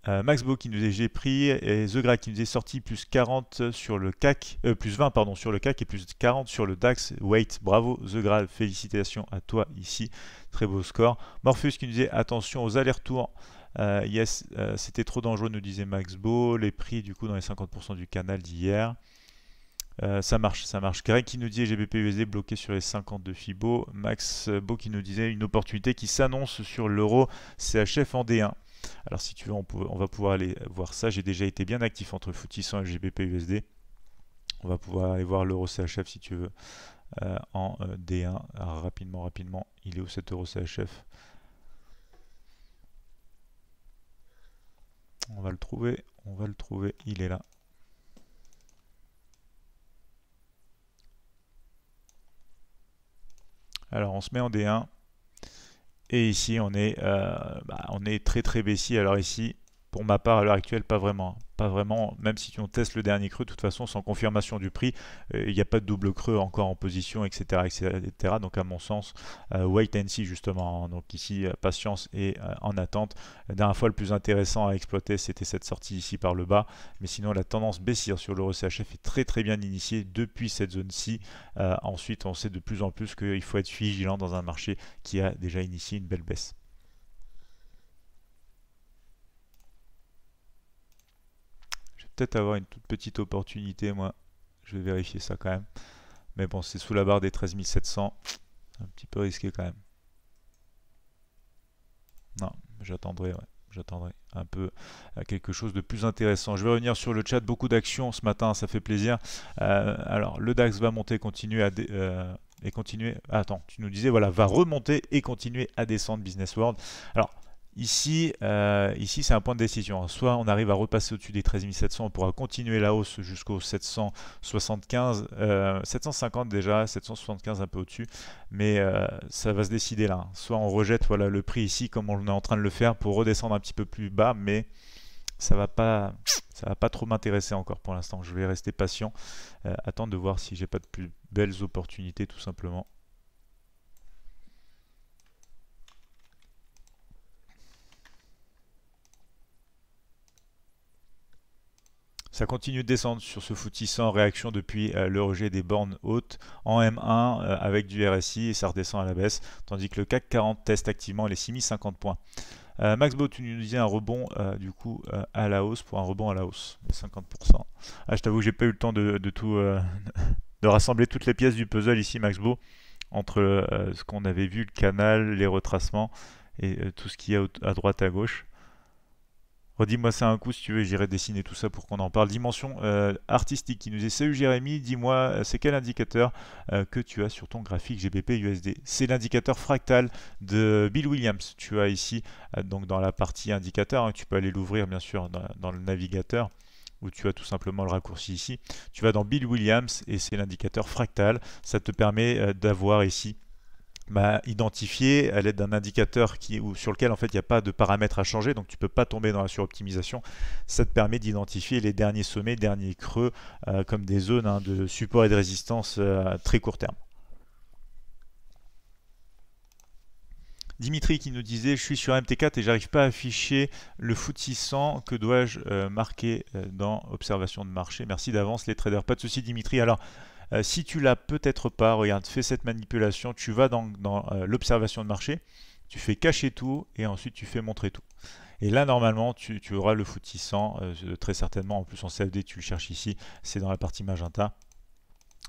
Euh, Max Maxbo qui nous est j'ai pris et The Greg qui nous est sorti plus 40 sur le CAC, euh, plus 20 pardon sur le CAC et plus 40 sur le DAX. Wait, bravo The Graal, félicitations à toi ici, très beau score. Morpheus qui nous disait attention aux allers-retours. Euh, yes, c'était trop dangereux, nous disait Maxbo. Les prix du coup dans les 50% du canal d'hier. ça marche, ça marche. Greg qui nous dit j'ai bloqué sur les 50 de FIBO. Max Beau qui nous disait une opportunité qui s'annonce sur l'euro CHF en D1. Alors si tu veux, on, peut, on va pouvoir aller voir ça. J'ai déjà été bien actif entre FTSE et GBP USD. On va pouvoir aller voir l'euro CHF si tu veux euh, en euh, D1. rapidement, rapidement, il est où cet euro CHF On va le trouver, on va le trouver, il est là. Alors on se met en D1. Et ici, on est, euh, bah, on est très très baissier. Alors ici, pour ma part, à l'heure actuelle, pas vraiment. Pas vraiment, même si on teste le dernier creux, de toute façon, sans confirmation du prix, euh, il n'y a pas de double creux encore en position, etc. etc. donc, à mon sens, euh, wait and see, justement. Hein. donc, ici, euh, patience et en attente. La dernière fois, le plus intéressant à exploiter, c'était cette sortie ici par le bas. Mais sinon, la tendance baissière sur l'euro CHF est très très bien initiée depuis cette zone-ci. ensuite, on sait de plus en plus qu'il faut être vigilant dans un marché qui a déjà initié une belle baisse. peut-être avoir une toute petite opportunité, moi. Je vais vérifier ça quand même. Mais bon, c'est sous la barre des 13 700. Un petit peu risqué quand même. Non, j'attendrai, J'attendrai un peu à euh, quelque chose de plus intéressant. Je vais revenir sur le chat. Beaucoup d'actions ce matin, ça fait plaisir. Euh, alors, le DAX va monter, continuer à... Euh, et continuer... Ah, attends, tu nous disais, voilà, va remonter et continuer à descendre Business World. Alors, Ici, euh, ici c'est un point de décision. Soit on arrive à repasser au-dessus des 13 700, on pourra continuer la hausse jusqu'au 775, 750 déjà, 775 un peu au-dessus, mais euh, ça va se décider là. Soit on rejette voilà, le prix ici comme on est en train de le faire pour redescendre un petit peu plus bas, mais ça va pas, ça va pas trop m'intéresser encore pour l'instant. Je vais rester patient, euh, attendre de voir si j'ai pas de plus belles opportunités tout simplement. Ça continue de descendre sur ce foutissant réaction depuis euh, le rejet des bornes hautes en M1 euh, avec du RSI et ça redescend à la baisse, tandis que le CAC 40 teste activement les 6050 points. Euh, Maxbo, tu nous disais un rebond du coup à la hausse pour un rebond à la hausse, 50%. Ah, je t'avoue que j'ai pas eu le temps de, tout de rassembler toutes les pièces du puzzle ici, Maxbo entre ce qu'on avait vu, le canal, les retracements et tout ce qu'il y a à droite à gauche. Redis-moi ça un coup si tu veux, j'irai dessiner tout ça pour qu'on en parle. Dimension euh, artistique qui nous est Salut Jérémy, dis-moi euh, c'est quel indicateur euh, que tu as sur ton graphique GBP USD C'est l'indicateur fractal de Bill Williams. Tu as ici donc dans la partie indicateur, hein, tu peux aller l'ouvrir bien sûr dans, dans le navigateur où tu as tout simplement le raccourci ici. Tu vas dans Bill Williams et c'est l'indicateur fractal. Ça te permet d'avoir ici m'a identifié à l'aide d'un indicateur qui, ou sur lequel en fait il n'y a pas de paramètres à changer, donc tu peux pas tomber dans la suroptimisation. Ça te permet d'identifier les derniers sommets, derniers creux, euh, comme des zones hein, de support et de résistance euh, à très court terme. Dimitri qui nous disait je suis sur MT4 et j'arrive pas à afficher le foot que dois-je euh, marquer dans observation de marché merci d'avance les traders pas de souci Dimitri alors euh, si tu l'as peut-être pas, regarde, fais cette manipulation, tu vas dans, euh, l'observation de marché, tu fais cacher tout et ensuite tu fais montrer tout. Et là, normalement, tu, auras le footy euh, très certainement. En plus, en CFD, tu le cherches ici, c'est dans la partie magenta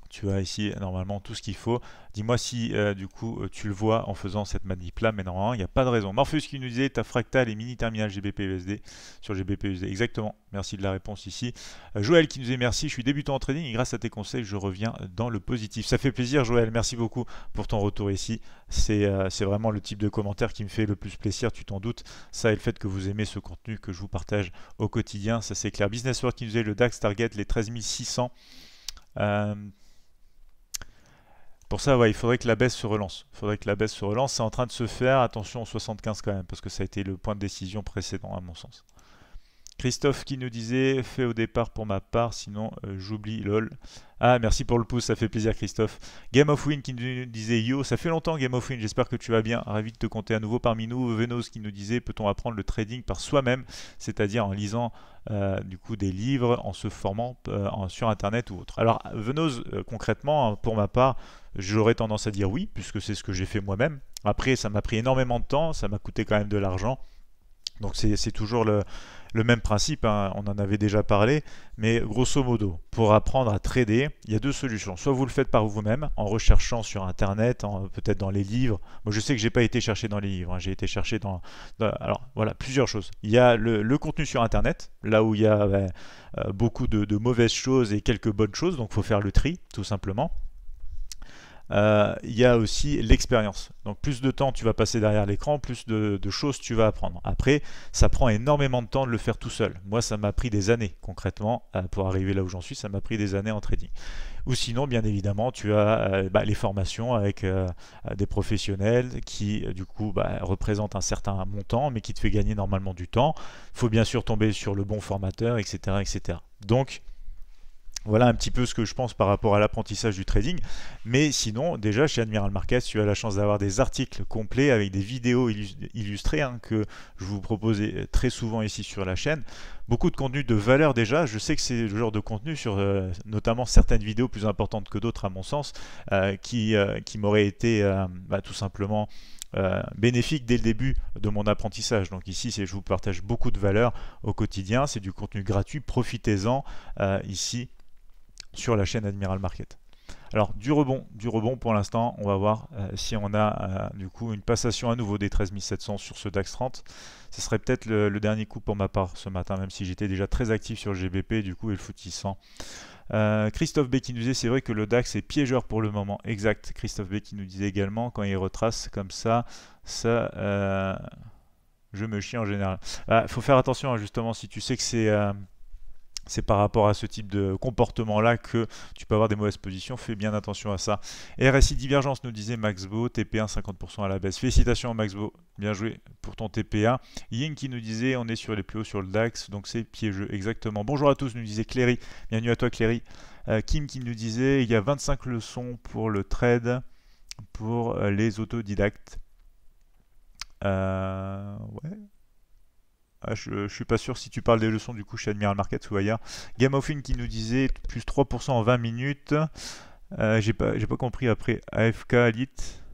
tu as ici euh, normalement tout ce qu'il faut. Dis-moi si euh, du coup euh, tu le vois en faisant cette manip là, mais normalement il n'y a pas de raison. Morpheus qui nous disait ta fractale et mini terminal GBPUSD e sur GBPUSD. E exactement, merci de la réponse ici. Joël qui nous dit merci, je suis débutant en trading et grâce à tes conseils je reviens dans le positif. Ça fait plaisir Joël, merci beaucoup pour ton retour ici. C'est vraiment le type de commentaire qui me fait le plus plaisir, tu t'en doutes. Ça et le fait que vous aimez ce contenu que je vous partage au quotidien, ça c'est clair. Business qui nous disait le DAX target les 13600. Pour ça, il faudrait que la baisse se relance. faudrait que la baisse se relance. C'est en train de se faire. Attention aux 75 quand même, parce que ça a été le point de décision précédent, à mon sens. Christophe qui nous disait fait au départ pour ma part, sinon euh, j'oublie lol. Ah merci pour le pouce, ça fait plaisir Christophe. Game of Win qui nous disait yo, ça fait longtemps Game of Win, j'espère que tu vas bien, ravi de te compter à nouveau parmi nous. Venos qui nous disait peut-on apprendre le trading par soi-même, c'est-à-dire en lisant euh, du coup des livres, en se formant euh, sur internet ou autre. Alors Venos concrètement hein, pour ma part, j'aurais tendance à dire oui puisque c'est ce que j'ai fait moi-même. Après ça m'a pris énormément de temps, ça m'a coûté quand même de l'argent. Donc c'est toujours le, le même principe, hein, on en avait déjà parlé, mais grosso modo, pour apprendre à trader, il y a deux solutions. Soit vous le faites par vous-même, en recherchant sur Internet, peut-être dans les livres. Moi, je sais que j'ai pas été chercher dans les livres, hein. j'ai été chercher dans, Alors, voilà, plusieurs choses. Il y a le, contenu sur Internet, là où il y a ben, euh, beaucoup de, de mauvaises choses et quelques bonnes choses, donc faut faire le tri, tout simplement. Euh, il y a aussi l'expérience. Donc plus de temps tu vas passer derrière l'écran, plus de, choses tu vas apprendre. Après, ça prend énormément de temps de le faire tout seul. Moi, ça m'a pris des années, concrètement, pour arriver là où j'en suis, ça m'a pris des années en trading. Ou sinon, bien évidemment, tu as euh, bah, les formations avec euh, des professionnels qui, du coup, bah, représentent un certain montant, mais qui te fait gagner normalement du temps. faut bien sûr tomber sur le bon formateur, etc. etc. Donc, voilà un petit peu ce que je pense par rapport à l'apprentissage du trading. Mais sinon, déjà chez Admiral marquez tu as la chance d'avoir des articles complets avec des vidéos illustrées hein, que je vous propose euh, très souvent ici sur la chaîne. Beaucoup de contenu de valeur déjà. Je sais que c'est le genre de contenu sur euh, notamment certaines vidéos plus importantes que d'autres à mon sens euh, qui, qui m'auraient été bah, tout simplement bénéfique dès le début de mon apprentissage. Donc ici, je vous partage beaucoup de valeur au quotidien, c'est du contenu gratuit, profitez-en ici sur la chaîne Admiral Market. Alors du rebond, du rebond pour l'instant, on va voir euh, si on a euh, du coup une passation à nouveau des 13700 sur ce DAX 30. Ce serait peut-être le, dernier coup pour ma part ce matin, même si j'étais déjà très actif sur le GBP du coup et le foutissant. Euh, Christophe B qui nous disait c'est vrai que le DAX est piégeur pour le moment. Exact. Christophe B qui nous disait également quand il retrace comme ça, ça je me chie en général. Il ah, faut faire attention hein, justement si tu sais que c'est c'est par rapport à ce type de comportement-là que tu peux avoir des mauvaises positions. Fais bien attention à ça. RSI divergence, nous disait Maxbo, TP1 50% à la baisse. Félicitations Maxbo, bien joué pour ton TPA. 1 Ying qui nous disait on est sur les plus hauts sur le DAX, donc c'est piégeux, exactement. Bonjour à tous, nous disait Cléry. Bienvenue à toi Cléry. Euh, Kim qui nous disait il y a 25 leçons pour le trade pour euh, les autodidactes. Euh, ouais, ah, je, suis pas sûr si tu parles des leçons du coup chez Admiral Market ou ailleurs. Game of In qui nous disait plus 3% en 20 minutes. Euh, j'ai pas, pas compris après AFK Elite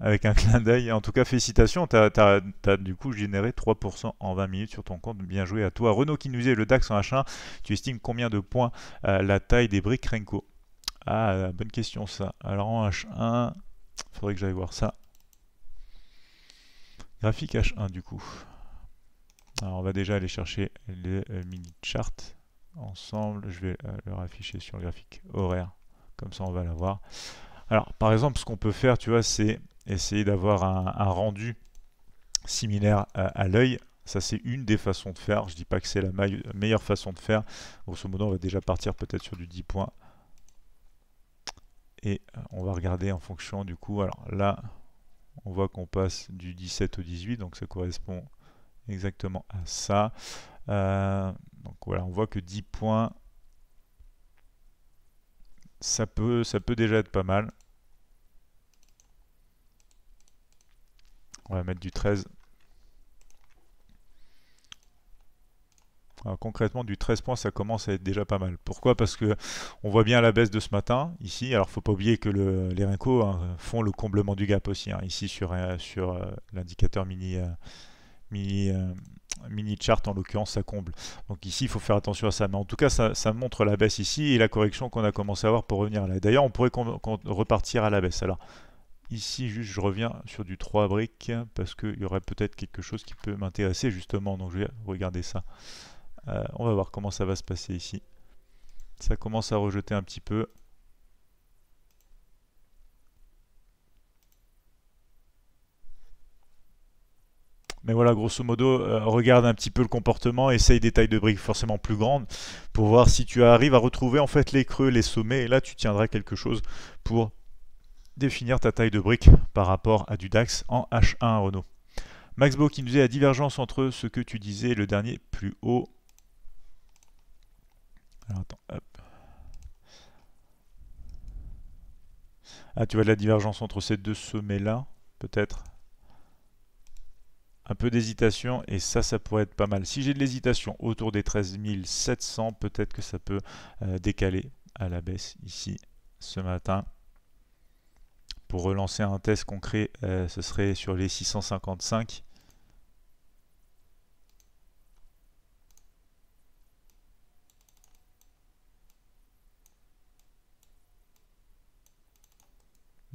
avec un clin d'œil. En tout cas, félicitations, tu as, du coup généré 3% en 20 minutes sur ton compte. Bien joué à toi. Renault qui nous est le DAX en H1, tu estimes combien de points euh, la taille des briques Renko Ah, bonne question ça. Alors en H1, faudrait que j'aille voir ça. Graphique H1 du coup. Alors on va déjà aller chercher les euh, mini charts ensemble. Je vais euh, leur afficher sur le graphique horaire. Comme ça, on va l'avoir. Alors, par exemple, ce qu'on peut faire, tu vois, c'est essayer d'avoir un, rendu similaire à, l'œil. Ça, c'est une des façons de faire. Je dis pas que c'est la meilleure façon de faire. Grosso modo, on va déjà partir peut-être sur du 10 points. Et euh, on va regarder en fonction du coup. Alors là, on voit qu'on passe du 17 au 18, donc ça correspond exactement à ça. Euh, donc voilà, on voit que 10 points, ça peut, ça peut déjà être pas mal. On va mettre du 13. Alors, concrètement, du 13 points, ça commence à être déjà pas mal. Pourquoi Parce que on voit bien la baisse de ce matin, ici. Alors, faut pas oublier que le, les Renko hein, font le comblement du gap aussi, hein, ici sur, euh, sur euh, l'indicateur mini. Euh, mini, chart en l'occurrence ça comble. Donc ici il faut faire attention à ça. Mais en tout cas ça, montre la baisse ici et la correction qu'on a commencé à avoir pour revenir là. D'ailleurs on pourrait repartir à la baisse. Alors ici juste je reviens sur du 3 briques parce qu'il y aurait peut-être quelque chose qui peut m'intéresser justement. Donc je vais regarder ça. Euh, on va voir comment ça va se passer ici. Ça commence à rejeter un petit peu. Mais voilà, grosso modo, euh, regarde un petit peu le comportement, essaye des tailles de briques forcément plus grandes pour voir si tu arrives à retrouver en fait les creux, les sommets. Et là, tu tiendras quelque chose pour définir ta taille de briques par rapport à du DAX en H1 Renault. Max Beau qui nous dit la divergence entre ce que tu disais et le dernier plus haut. Alors attends, hop. Ah, tu vois de la divergence entre ces deux sommets là, peut-être un peu d'hésitation et ça, ça pourrait être pas mal. Si j'ai de l'hésitation autour des 13 700, peut-être que ça peut euh, décaler à la baisse ici ce matin. Pour relancer un test concret, euh, ce serait sur les 655.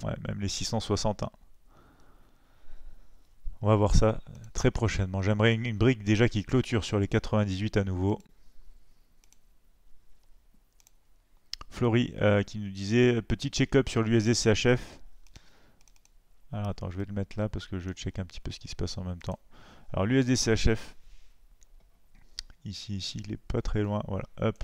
Ouais, même les 661. On va voir ça très prochainement. J'aimerais une, brique déjà qui clôture sur les 98 à nouveau. Flori euh, qui nous disait euh, petit check-up sur l'USD CHF. Alors attends, je vais le mettre là parce que je check un petit peu ce qui se passe en même temps. Alors l'USD CHF, ici, ici, il est pas très loin. Voilà, hop,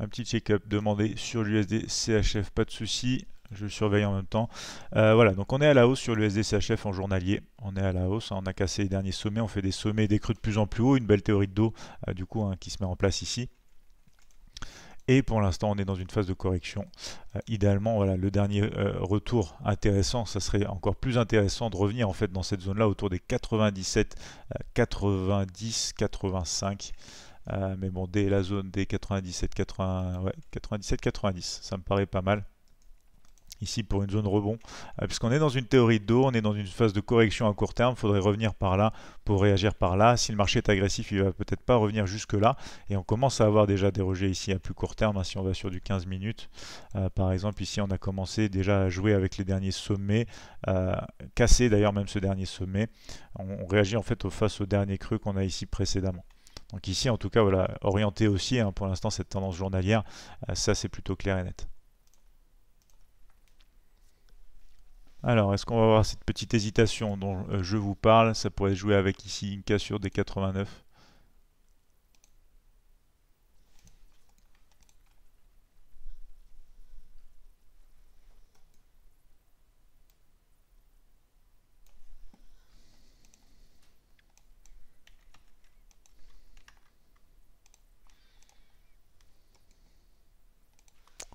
un petit check-up demandé sur l'USD CHF, pas de souci je surveille en même temps. Euh, voilà, donc on est à la hausse sur le SDCHF en journalier. On est à la hausse, hein. on a cassé les derniers sommets, on fait des sommets, des creux de plus en plus haut, une belle théorie de dos euh, du coup un hein, qui se met en place ici. Et pour l'instant, on est dans une phase de correction. Euh, idéalement, voilà, le dernier retour intéressant, ça serait encore plus intéressant de revenir en fait dans cette zone-là autour des 97, 90, 85. mais bon, dès la zone des 97, 80, 97, 90, ça me paraît pas mal ici pour une zone rebond, euh, puisqu'on est dans une théorie de dos, on est dans une phase de correction à court terme, faudrait revenir par là pour réagir par là. Si le marché est agressif, il va peut-être pas revenir jusque là, et on commence à avoir déjà des rejets ici à plus court terme, hein, si on va sur du 15 minutes, euh, par exemple ici on a commencé déjà à jouer avec les derniers sommets, euh, d'ailleurs même ce dernier sommet, on, réagit en fait face au dernier creux qu'on a ici précédemment. Donc ici en tout cas voilà, orienté aussi hein, pour l'instant cette tendance journalière, euh, ça c'est plutôt clair et net. Alors, est-ce qu'on va avoir cette petite hésitation dont euh, je vous parle Ça pourrait jouer avec ici une cassure des 89.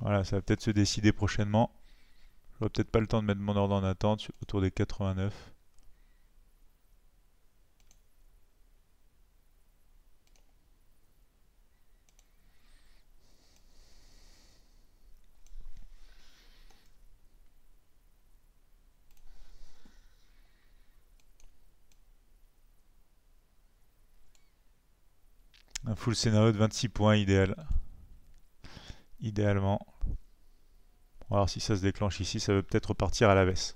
Voilà, ça va peut-être se décider prochainement peut-être pas le temps de mettre mon ordre en attente, autour des 89. Un full scénario de 26 points idéal. Idéalement. Alors si ça se déclenche ici, ça veut peut-être repartir à la baisse.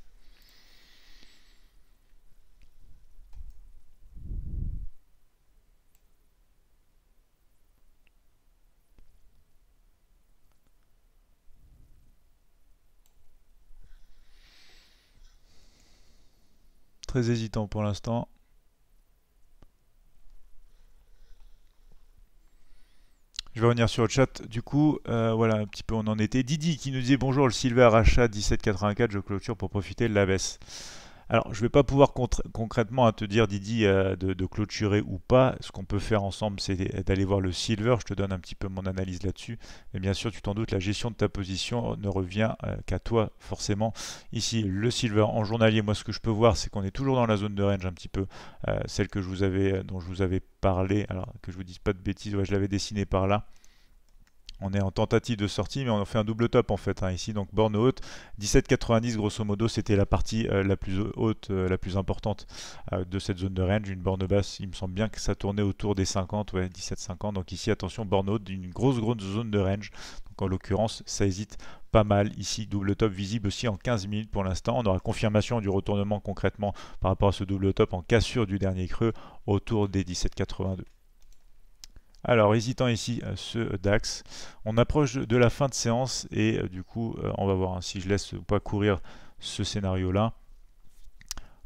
Très hésitant pour l'instant. Je vais revenir sur le chat. Du coup, euh, voilà, un petit peu on en était. Didi qui nous disait bonjour, le silver Achat 17,84, je clôture pour profiter de la baisse. Alors, je ne vais pas pouvoir concrètement te dire, Didi, euh, de, clôturer ou pas. Ce qu'on peut faire ensemble, c'est d'aller voir le silver. Je te donne un petit peu mon analyse là-dessus. Mais bien sûr, tu t'en doutes, la gestion de ta position ne revient euh, qu'à toi, forcément. Ici, le silver en journalier, moi, ce que je peux voir, c'est qu'on est toujours dans la zone de range un petit peu, euh, celle que je vous avais, dont je vous avais parlé. Alors, que je vous dise pas de bêtises, je l'avais dessiné par là on est en tentative de sortie, mais on fait un double top en fait hein, ici. Donc borne haute, 17,90 grosso modo, c'était la partie euh, la plus haute, euh, la plus importante euh, de cette zone de range. Une borne basse, il me semble bien que ça tournait autour des 50, ouais, 17,50. Donc ici, attention, borne haute, une grosse grosse zone de range. Donc en l'occurrence, ça hésite pas mal ici. Double top visible aussi en 15 minutes pour l'instant. On aura confirmation du retournement concrètement par rapport à ce double top en cassure du dernier creux autour des 17,82. Alors, hésitant ici, euh, ce DAX. On approche de la fin de séance et euh, du coup, euh, on va voir hein, si je laisse ou pas courir ce scénario-là.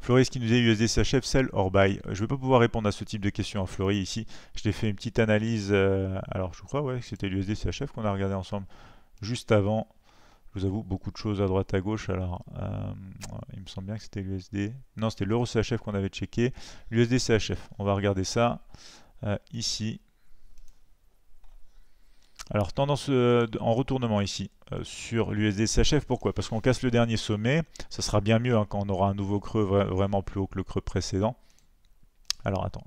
Floris qui nous dit USD s'achève, sell or buy. Je ne vais pas pouvoir répondre à ce type de questions à Floris ici. Je t'ai fait une petite analyse. alors je crois que c'était l'USD CHF qu'on a regardé ensemble juste avant. Je vous avoue, beaucoup de choses à droite à gauche. Alors, il me semble bien que c'était l'USD. Non, c'était l'euro CHF qu'on avait checké. L'USD CHF, on va regarder ça ici. Alors tendance euh, en retournement ici euh, sur l'USD CHF, pourquoi Parce qu'on casse le dernier sommet, ça sera bien mieux hein, quand on aura un nouveau creux vraiment plus haut que le creux précédent. Alors attends,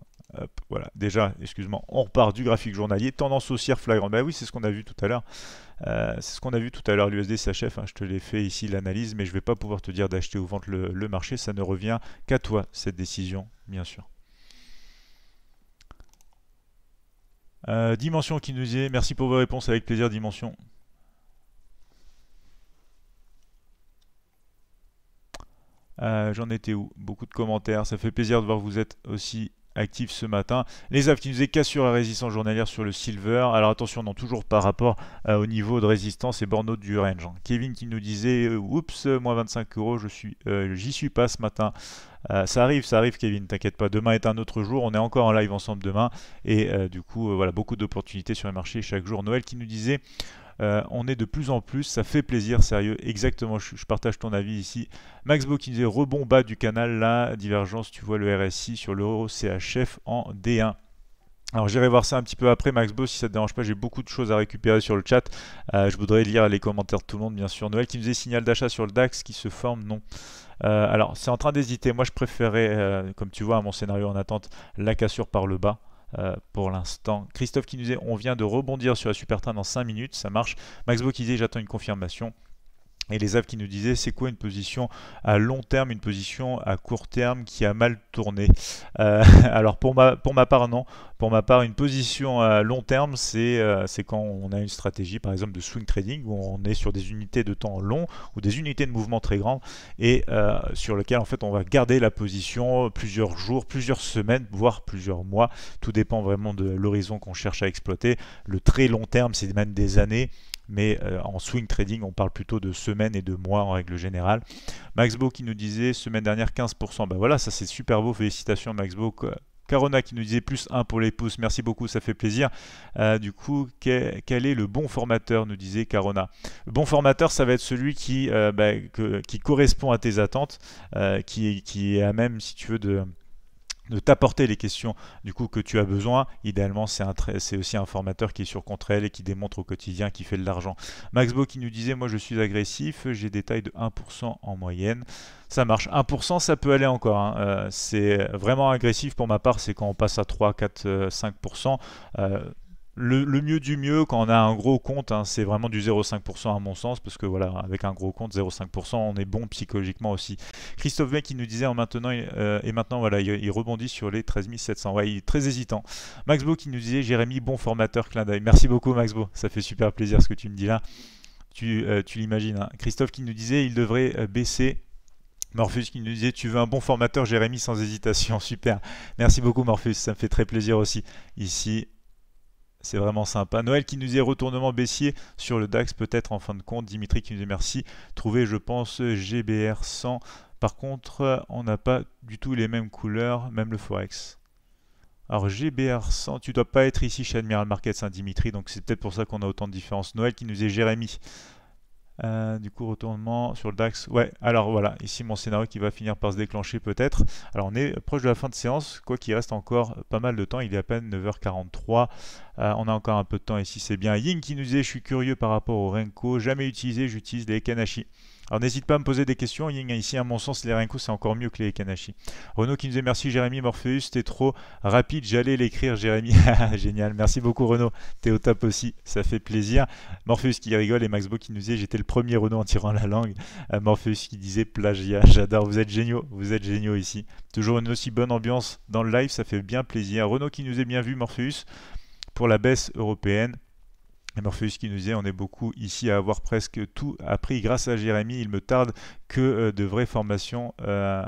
voilà, déjà, excuse-moi, on repart du graphique journalier, tendance haussière flagrant bah oui c'est ce qu'on a vu tout à l'heure, euh, c'est ce qu'on a vu tout à l'heure l'USD CHF, hein. je te l'ai fait ici l'analyse, mais je ne vais pas pouvoir te dire d'acheter ou vendre le marché, ça ne revient qu'à toi cette décision, bien sûr. Euh, Dimension qui nous est merci pour vos réponses avec plaisir Dimension. Euh, j'en étais où Beaucoup de commentaires, ça fait plaisir de voir vous êtes aussi Actif ce matin. Les AF qui nous est cassure la résistance journalière sur le silver. Alors attention, non, toujours par rapport euh, au niveau de résistance et borneau du range. Kevin qui nous disait, euh, oups, moins 25 euros, je suis, euh, j'y suis pas ce matin. ça arrive, ça arrive Kevin, t'inquiète pas, demain est un autre jour, on est encore en live ensemble demain, et du coup, voilà, beaucoup d'opportunités sur les marchés chaque jour. Noël qui nous disait, euh, on est de plus en plus, ça fait plaisir, sérieux, exactement, je, partage ton avis ici. Max qui qui disait rebond bas du canal, la divergence, tu vois le RSI sur l'euro CHF en D1. Alors j'irai voir ça un petit peu après, Max si ça te dérange pas, j'ai beaucoup de choses à récupérer sur le chat. Euh, je voudrais lire les commentaires de tout le monde, bien sûr. Noël qui nous signal d'achat sur le DAX qui se forme, non. Euh, alors c'est en train d'hésiter, moi je préférais, comme tu vois à mon scénario en attente, la cassure par le bas. Euh, pour l'instant. Christophe qui nous disait on vient de rebondir sur la super train dans 5 minutes, ça marche. Maxbo qui disait j'attends une confirmation. Et les aves qui nous disaient c'est quoi une position à long terme, une position à court terme qui a mal tourné. Euh, alors pour ma, pour ma part non, pour ma part, une position à long terme, c'est euh, c'est quand on a une stratégie, par exemple, de swing trading, où on est sur des unités de temps long ou des unités de mouvement très grandes, et euh, sur lequel, en fait, on va garder la position plusieurs jours, plusieurs semaines, voire plusieurs mois. Tout dépend vraiment de l'horizon qu'on cherche à exploiter. Le très long terme, c'est même des années mais euh, en swing trading, on parle plutôt de semaines et de mois en règle générale. Maxbo qui nous disait semaine dernière 15%, ben voilà, ça c'est super beau, félicitations Maxbo, Carona qui nous disait plus 1 pour les pouces, merci beaucoup, ça fait plaisir. Euh, du coup, quel est le bon formateur, nous disait Carona. Le bon formateur, ça va être celui qui, euh, bah, qui correspond à tes attentes, euh, qui, qui, est à même, si tu veux, de, de t'apporter les questions du coup que tu as besoin. Idéalement, c'est un c'est aussi un formateur qui est sur contre-elle et qui démontre au quotidien qui fait de l'argent. Maxbo qui nous disait moi je suis agressif, j'ai des tailles de 1% en moyenne. Ça marche. 1% ça peut aller encore. Hein. Euh, c'est vraiment agressif pour ma part, c'est quand on passe à 3, 4, 5% le, mieux du mieux quand on a un gros compte, hein, c'est vraiment du 0,5% à mon sens, parce que voilà, avec un gros compte, 0,5%, on est bon psychologiquement aussi. Christophe mec qui nous disait en maintenant, euh, et maintenant voilà, il, rebondit sur les 13 700. Ouais, il est très hésitant. Max qui nous disait Jérémy, bon formateur, clin d'œil. Merci beaucoup, Max Beau, ça fait super plaisir ce que tu me dis là. Tu, euh, tu l'imagines. Hein. Christophe qui nous disait il devrait euh, baisser morpheus qui nous disait Tu veux un bon formateur, Jérémy, sans hésitation. Super. Merci beaucoup, morpheus Ça me fait très plaisir aussi. Ici, c'est vraiment sympa. Noël qui nous est retournement baissier sur le DAX peut-être en fin de compte. Dimitri qui nous dit merci. Trouver je pense GBR 100. Par contre, on n'a pas du tout les mêmes couleurs, même le Forex. Alors GBR 100, tu dois pas être ici chez Admiral Market Saint-Dimitri, hein, donc c'est peut-être pour ça qu'on a autant de différences. Noël qui nous est Jérémy. Euh, du coup, retournement sur le DAX. Ouais, alors voilà, ici mon scénario qui va finir par se déclencher peut-être. Alors on est proche de la fin de séance, quoi qu'il reste encore pas mal de temps, il est à peine 9h43. Euh, on a encore un peu de temps ici, c'est bien. Ying qui nous dit, je suis curieux par rapport au Renko, jamais utilisé, j'utilise les Kanashi. Alors n'hésite pas à me poser des questions. il a ici, à mon sens, les Renko, c'est encore mieux que les Kanashi. renault qui nous dit merci Jérémy Morpheus, t'es trop rapide, j'allais l'écrire Jérémy. Génial, merci beaucoup renault t'es au top aussi, ça fait plaisir. Morpheus qui rigole et Maxbo qui nous dit j'étais le premier renault en tirant la langue. Euh, Morpheus qui disait plagiat, j'adore, vous êtes géniaux, vous êtes géniaux ici. Toujours une aussi bonne ambiance dans le live, ça fait bien plaisir. renault qui nous est bien vu, Morpheus pour la baisse européenne. Morpheus qui nous disait on est beaucoup ici à avoir presque tout appris grâce à Jérémy. Il me tarde que euh, de vraies formations. Euh,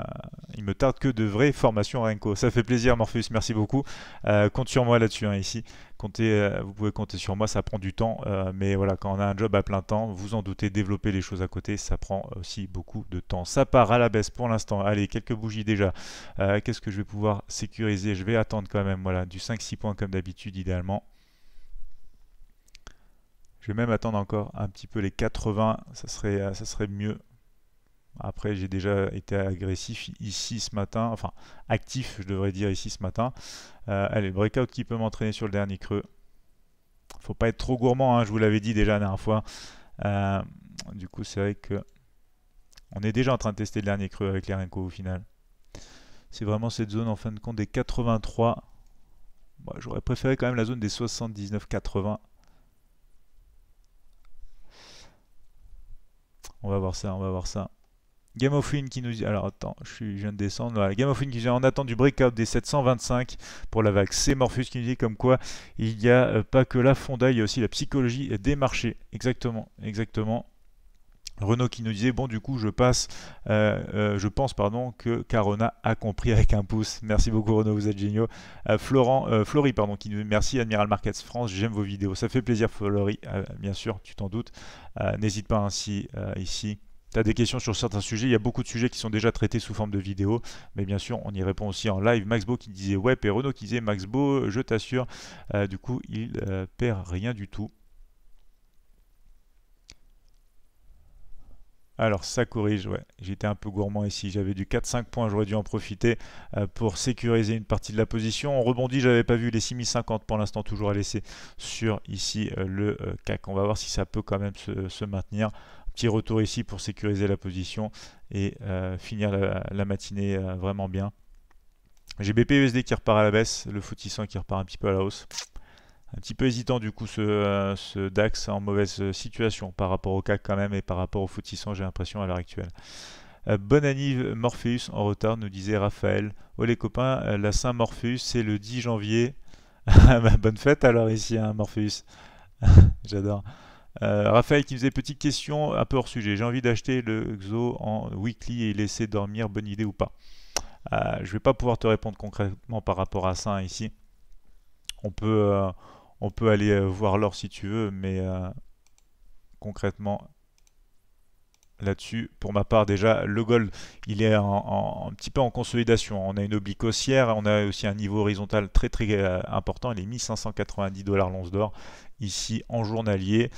il me tarde que de vraies formations Renko. Ça fait plaisir Morpheus, merci beaucoup. Euh, compte sur moi là-dessus hein, ici. Comptez, vous pouvez compter sur moi, ça prend du temps, mais voilà, quand on a un job à plein temps, vous en doutez, développer les choses à côté, ça prend aussi beaucoup de temps. Ça part à la baisse pour l'instant. Allez, quelques bougies déjà. Qu'est-ce que je vais pouvoir sécuriser Je vais attendre quand même, voilà, du 5-6 points comme d'habitude idéalement. Je vais même attendre encore un petit peu les 80, ça serait, euh, ça serait mieux. Après, j'ai déjà été agressif ici ce matin, enfin actif, je devrais dire ici ce matin. Euh, allez, breakout qui peut m'entraîner sur le dernier creux. Faut pas être trop gourmand, hein, je vous l'avais dit déjà la dernière fois. Euh, du coup, c'est vrai que on est déjà en train de tester le dernier creux avec les Renko au final. C'est vraiment cette zone en fin de compte des 83. Bah, j'aurais préféré quand même la zone des 79-80. On va voir ça, on va voir ça. Game of Win qui nous dit. Alors attends, je, suis, je viens de descendre. Voilà. Game of Win qui dit en attente du breakout des 725 pour la vague c'est Morphus qui nous dit comme quoi il n'y a euh, pas que la fonda, il y a aussi la psychologie des marchés. Exactement, exactement. Renault qui nous disait bon du coup je passe euh, euh, je pense pardon que Carona a compris avec un pouce. Merci beaucoup Renault, vous êtes géniaux. Euh, Florent euh, Flory pardon qui nous dit merci Admiral Markets France, j'aime vos vidéos. Ça fait plaisir Flory, bien sûr, tu t'en doutes. N'hésite pas ainsi ici. Tu as des questions sur certains sujets, il y a beaucoup de sujets qui sont déjà traités sous forme de vidéos mais bien sûr on y répond aussi en live. Maxbo qui disait web ouais, et Renault qui disait Maxbo, je t'assure, du coup il perd rien du tout. Alors ça corrige, ouais. J'étais un peu gourmand ici. J'avais du 4-5 points, j'aurais dû en profiter euh, pour sécuriser une partie de la position. On rebondit, j'avais pas vu les 6050 pour l'instant toujours à laisser sur ici euh, le euh, CAC. On va voir si ça peut quand même se, maintenir. Petit retour ici pour sécuriser la position et finir la, matinée vraiment bien. J'ai usd qui repart à la baisse, le FTSE qui repart un petit peu à la hausse un petit peu hésitant du coup ce, euh, ce, DAX en mauvaise situation par rapport au CAC quand même et par rapport au FTSE j'ai l'impression à l'heure actuelle. Euh, bonne année Morpheus en retard nous disait Raphaël. Oh les copains, euh, la Saint Morpheus c'est le 10 janvier. Bah, bonne fête alors ici un hein, Morpheus. J'adore. Raphaël qui nous faisait petite question un peu hors sujet. J'ai envie d'acheter le XO en weekly et laisser dormir, bonne idée ou pas Je vais pas pouvoir te répondre concrètement par rapport à ça hein, ici. On peut, on peut aller euh, voir l'or si tu veux, mais euh, concrètement, là-dessus. Pour ma part, déjà, le gold, il est en, un petit peu en consolidation. On a une oblique haussière, on a aussi un niveau horizontal très très euh, important. Il est 1590 dollars l'once d'or ici en journalier.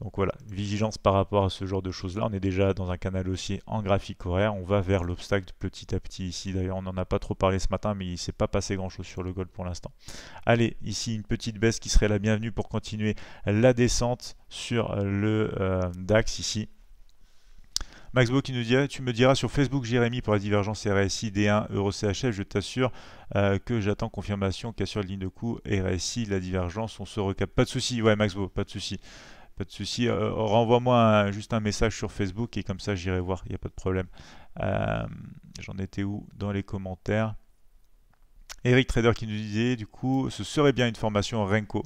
Donc voilà, vigilance par rapport à ce genre de choses-là. On est déjà dans un canal haussier en graphique horaire. On va vers l'obstacle petit à petit ici. D'ailleurs, on n'en a pas trop parlé ce matin, mais il s'est pas passé grand-chose sur le gold pour l'instant. Allez, ici une petite baisse qui serait la bienvenue pour continuer la descente sur le euh, DAX ici Maxbo qui nous dit Tu me diras sur Facebook, Jérémy, pour la divergence RSI D1 Euro CHF. Je t'assure euh, que j'attends confirmation sur la ligne de coup RSI, la divergence, on se recap Pas de souci, ouais, Maxbo, pas de souci. Pas de souci. Euh, renvoie-moi juste un message sur Facebook et comme ça j'irai voir, il n'y a pas de problème. Euh, j'en étais où Dans les commentaires. Eric Trader qui nous disait du coup, ce serait bien une formation Renko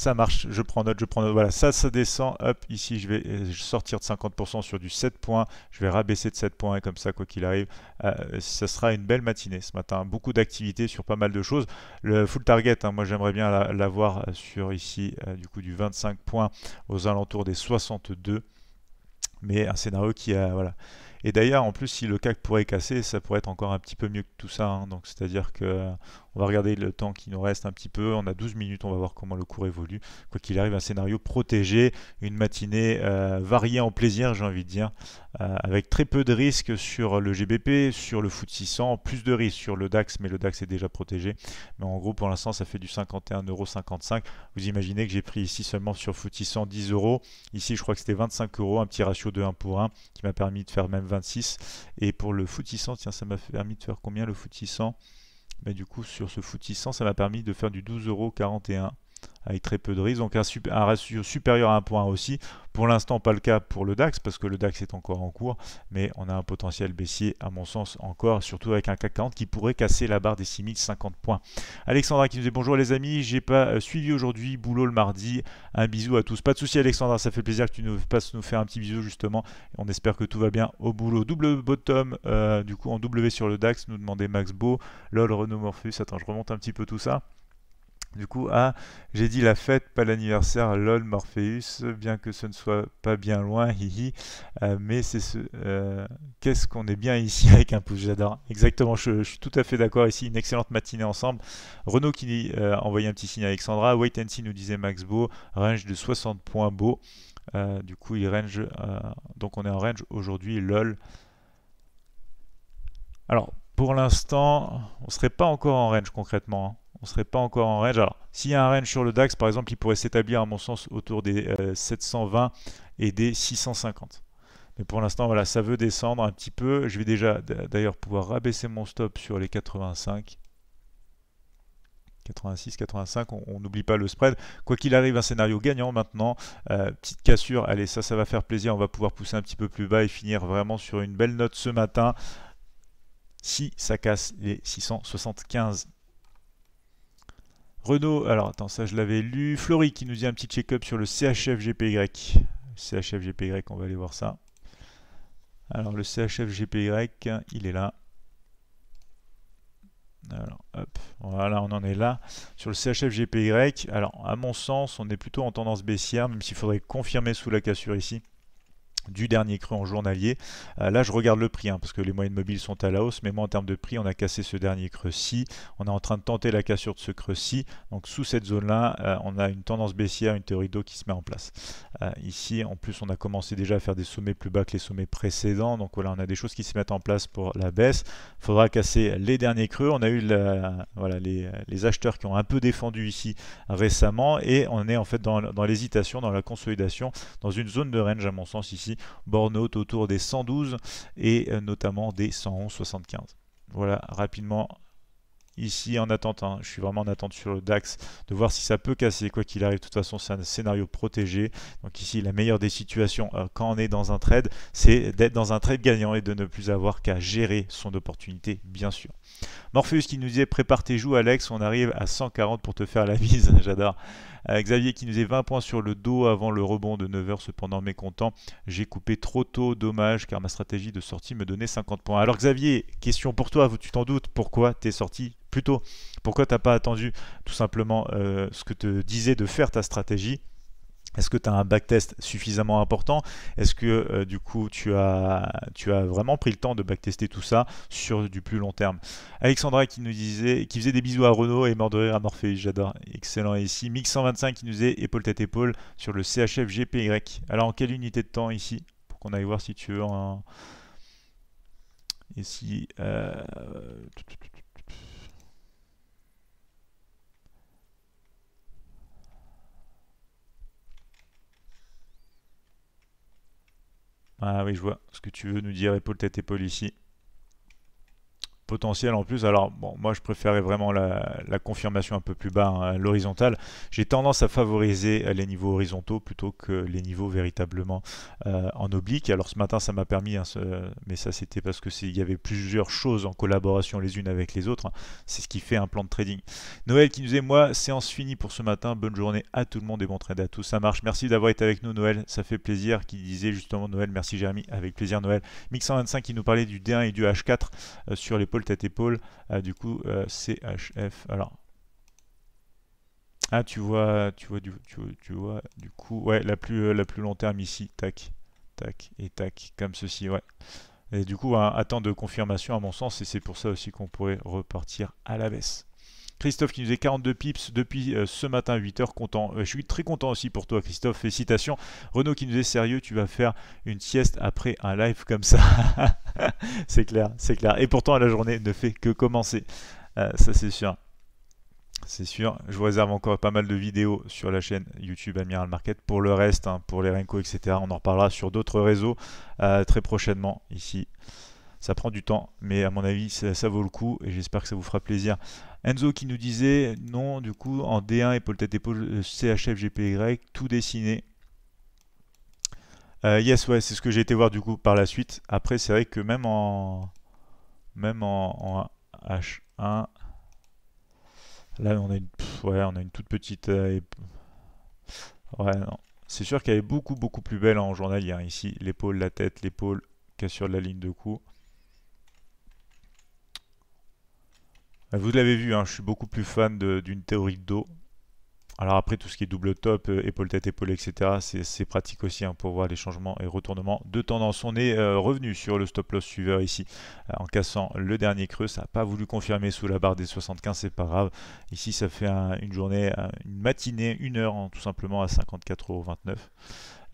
ça marche, je prends note, je prends note, voilà, ça, ça descend, hop, ici, je vais euh, sortir de 50% sur du 7 points, je vais rabaisser de 7 points, comme ça, quoi qu'il arrive, euh, ça sera une belle matinée ce matin, beaucoup d'activités sur pas mal de choses, le full target, hein, moi j'aimerais bien l'avoir euh, sur ici, du coup, du 25 points aux alentours des 62, mais un scénario qui a, voilà, et d'ailleurs, en plus, si le CAC pourrait casser, ça pourrait être encore un petit peu mieux que tout ça. Hein. Donc, c'est-à-dire que on va regarder le temps qui nous reste un petit peu. On a 12 minutes, on va voir comment le cours évolue. Quoi qu'il arrive, un scénario protégé, une matinée euh, variée en plaisir, j'ai envie de dire, euh, avec très peu de risques sur le GBP, sur le foot 600, plus de risques sur le DAX, mais le DAX est déjà protégé. Mais en gros, pour l'instant, ça fait du 51,55€. Vous imaginez que j'ai pris ici seulement sur foot 600 10 euros. Ici, je crois que c'était 25 euros, un petit ratio de 1 pour 1 qui m'a permis de faire même 26. Et pour le foot 600, tiens, ça m'a permis de faire combien le foot 600 mais du coup, sur ce footy 100, ça m'a permis de faire du 12,41€ avec très peu de risques. Donc un, un, ratio supérieur à 1.1 aussi. Pour l'instant, pas le cas pour le DAX, parce que le DAX est encore en cours, mais on a un potentiel baissier, à mon sens, encore, surtout avec un CAC 40 qui pourrait casser la barre des 6050 points. Alexandra qui nous dit bonjour les amis, j'ai pas euh, suivi aujourd'hui, boulot le mardi, un bisou à tous. Pas de souci Alexandra, ça fait plaisir que tu nous passes nous faire un petit bisou justement, on espère que tout va bien au boulot. Double bottom, euh, du coup en W sur le DAX, nous demandait Max Beau, LOL Renault attends je remonte un petit peu tout ça. Du coup, ah, j'ai dit la fête, pas l'anniversaire, lol, Morpheus, bien que ce ne soit pas bien loin, hihi, euh, mais c'est ce... Euh, qu'est-ce qu'on est bien ici avec un pouce, j'adore. Exactement, je, suis tout à fait d'accord ici, une excellente matinée ensemble. renault qui euh, envoyait un petit signe à Alexandra, wait and see nous disait Max Beau, range de 60 points beau. Euh, du coup, il range, donc on est en range aujourd'hui, lol. Alors, pour l'instant, on serait pas encore en range concrètement. Hein on serait pas encore en range. Alors, s'il y a un range sur le DAX, par exemple, il pourrait s'établir, à mon sens, autour des 720 euh, et des 650. Mais pour l'instant, voilà, ça veut descendre un petit peu. Je vais déjà, d'ailleurs, pouvoir rabaisser mon stop sur les 85. 86, 85, on n'oublie pas le spread. Quoi qu'il arrive, un scénario gagnant maintenant. Euh, petite cassure, allez, ça, ça va faire plaisir. On va pouvoir pousser un petit peu plus bas et finir vraiment sur une belle note ce matin si ça casse les 675. Renault, alors attends, ça je l'avais lu. Flori qui nous dit un petit check-up sur le chf CHFGPY on va aller voir ça. Alors le chf il est là. Alors, hop, voilà, on en est là. Sur le chf alors à mon sens, on est plutôt en tendance baissière, même s'il faudrait confirmer sous la cassure ici du dernier creux en journalier. Euh, là, je regarde le prix, hein, parce que les moyennes mobiles sont à la hausse, mais moi, en termes de prix, on a cassé ce dernier creux-ci. On est en train de tenter la cassure de ce creux-ci. Donc, sous cette zone-là, euh, on a une tendance baissière, une théorie d'eau qui se met en place. Euh, ici, en plus, on a commencé déjà à faire des sommets plus bas que les sommets précédents. Donc, voilà, on a des choses qui se mettent en place pour la baisse. Il faudra casser les derniers creux. On a eu voilà, les, acheteurs qui ont un peu défendu ici récemment, et on est en fait dans l'hésitation, dans la consolidation, dans une zone de range, à mon sens, ici borne out autour des 112 et euh, notamment des 111,75. Voilà rapidement ici en attente, hein, je suis vraiment en attente sur le DAX, de voir si ça peut casser, quoi qu'il arrive, de toute façon c'est un scénario protégé, donc ici la meilleure des situations euh, quand on est dans un trade, c'est d'être dans un trade gagnant et de ne plus avoir qu'à gérer son opportunité, bien sûr. Morpheus qui nous disait prépare tes joues Alex, on arrive à 140 pour te faire la mise, j'adore. Euh, Xavier qui nous est 20 points sur le dos avant le rebond de 9h, cependant mécontent. J'ai coupé trop tôt, dommage, car ma stratégie de sortie me donnait 50 points. Alors Xavier, question pour toi, tu t'en doutes, pourquoi t'es sorti plus tôt Pourquoi t'as pas attendu tout simplement euh, ce que te disait de faire ta stratégie est-ce que tu as un backtest suffisamment important Est-ce que euh, du coup tu as, tu as vraiment pris le temps de backtester tout ça sur du plus long terme Alexandra qui nous disait, qui faisait des bisous à Renault et mordoré à Morpheus, j'adore, excellent ici. Mix 125 qui nous est épaule tête épaule sur le CHF GPY. Alors en quelle unité de temps ici Pour qu'on aille voir si tu veux un. Ici. Ah oui, je vois ce que tu veux nous dire, épaule tête épaule ici potentiel en plus. Alors, bon, moi je préférais vraiment la, la confirmation un peu plus bas, hein, l'horizontale. J'ai tendance à favoriser euh, les niveaux horizontaux plutôt que les niveaux véritablement euh, en oblique. Alors ce matin ça m'a permis, hein, mais ça c'était parce que y avait plusieurs choses en collaboration les unes avec les autres. Hein. C'est ce qui fait un plan de trading. Noël qui nous est moi séance finie pour ce matin. Bonne journée à tout le monde et bon trade à tous. Ça marche. Merci d'avoir été avec nous Noël. Ça fait plaisir. Qui disait justement Noël. Merci Jérémy. Avec plaisir Noël. Mix 125 qui nous parlait du D1 et du H4 euh, sur les pôles tête épaule, euh, du coup euh, CHF. Alors ah, tu vois, tu vois, du, tu, vois, du coup, ouais, la plus, euh, la plus long terme ici, tac, tac et tac, comme ceci, ouais. Et du coup, un, de confirmation à mon sens, et c'est pour ça aussi qu'on pourrait repartir à la baisse. Christophe qui nous est 42 pips depuis euh, ce matin 8h. Content. Euh, je suis très content aussi pour toi, Christophe. Félicitations. Renaud qui nous est sérieux, tu vas faire une sieste après un live comme ça. c'est clair, c'est clair. Et pourtant, la journée ne fait que commencer. Euh, ça, c'est sûr. C'est sûr, je vous réserve encore pas mal de vidéos sur la chaîne YouTube Admiral Market. Pour le reste, hein, pour les Renko, etc., on en reparlera sur d'autres réseaux très prochainement ici. Ça prend du temps, mais à mon avis, ça vaut le coup et j'espère que ça vous fera plaisir. Enzo qui nous disait non, du coup, en D1, épaule tête épaule, euh, CHF, GPY, tout dessiné. Euh, yes, ouais, c'est ce que j'ai été voir du coup par la suite. Après, c'est vrai que même en même en, H1, là on a une, on a une toute petite. Euh, c'est sûr qu'elle est beaucoup beaucoup plus belle en journalier. Ici, l'épaule, la tête, l'épaule, cassure de la ligne de cou. Vous l'avez vu, hein, je suis beaucoup plus fan d'une théorie de dos. Alors après, tout ce qui est double top, euh, épaule tête, épaule, etc., c'est pratique aussi hein, pour voir les changements et retournements de tendance. On est euh, revenu sur le stop loss suiveur ici euh, en cassant le dernier creux. Ça n'a pas voulu confirmer sous la barre des 75, c'est pas grave. Ici, ça fait une journée, une matinée, une heure hein, tout simplement à 54,29€.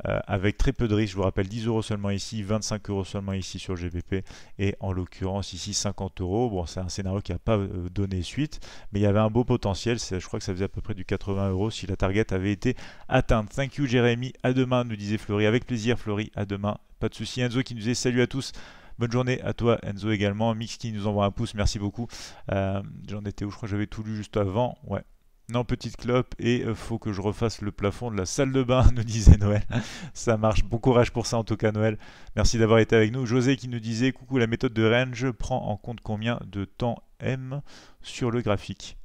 Euh, avec très peu de risques. Je vous rappelle 10 euros seulement ici, 25 euros seulement ici sur GBP et en l'occurrence ici 50 euros. Bon, c'est un scénario qui n'a pas euh, donné suite, mais il y avait un beau potentiel. Je crois que ça faisait à peu près du 80 euros si la target avait été atteinte. Thank you Jérémy, à demain, nous disait Fleury. Avec plaisir Fleury, à demain. Pas de souci. Enzo qui nous disait salut à tous. Bonne journée à toi Enzo également. Mix qui nous envoie un pouce, merci beaucoup. Euh, j'en étais où Je crois que j'avais tout lu juste avant. Ouais, non, petite clope, et euh, faut que je refasse le plafond de la salle de bain, nous disait Noël. ça marche, bon courage pour ça en tout cas Noël. Merci d'avoir été avec nous. José qui nous disait, coucou, la méthode de range prend en compte combien de temps M sur le graphique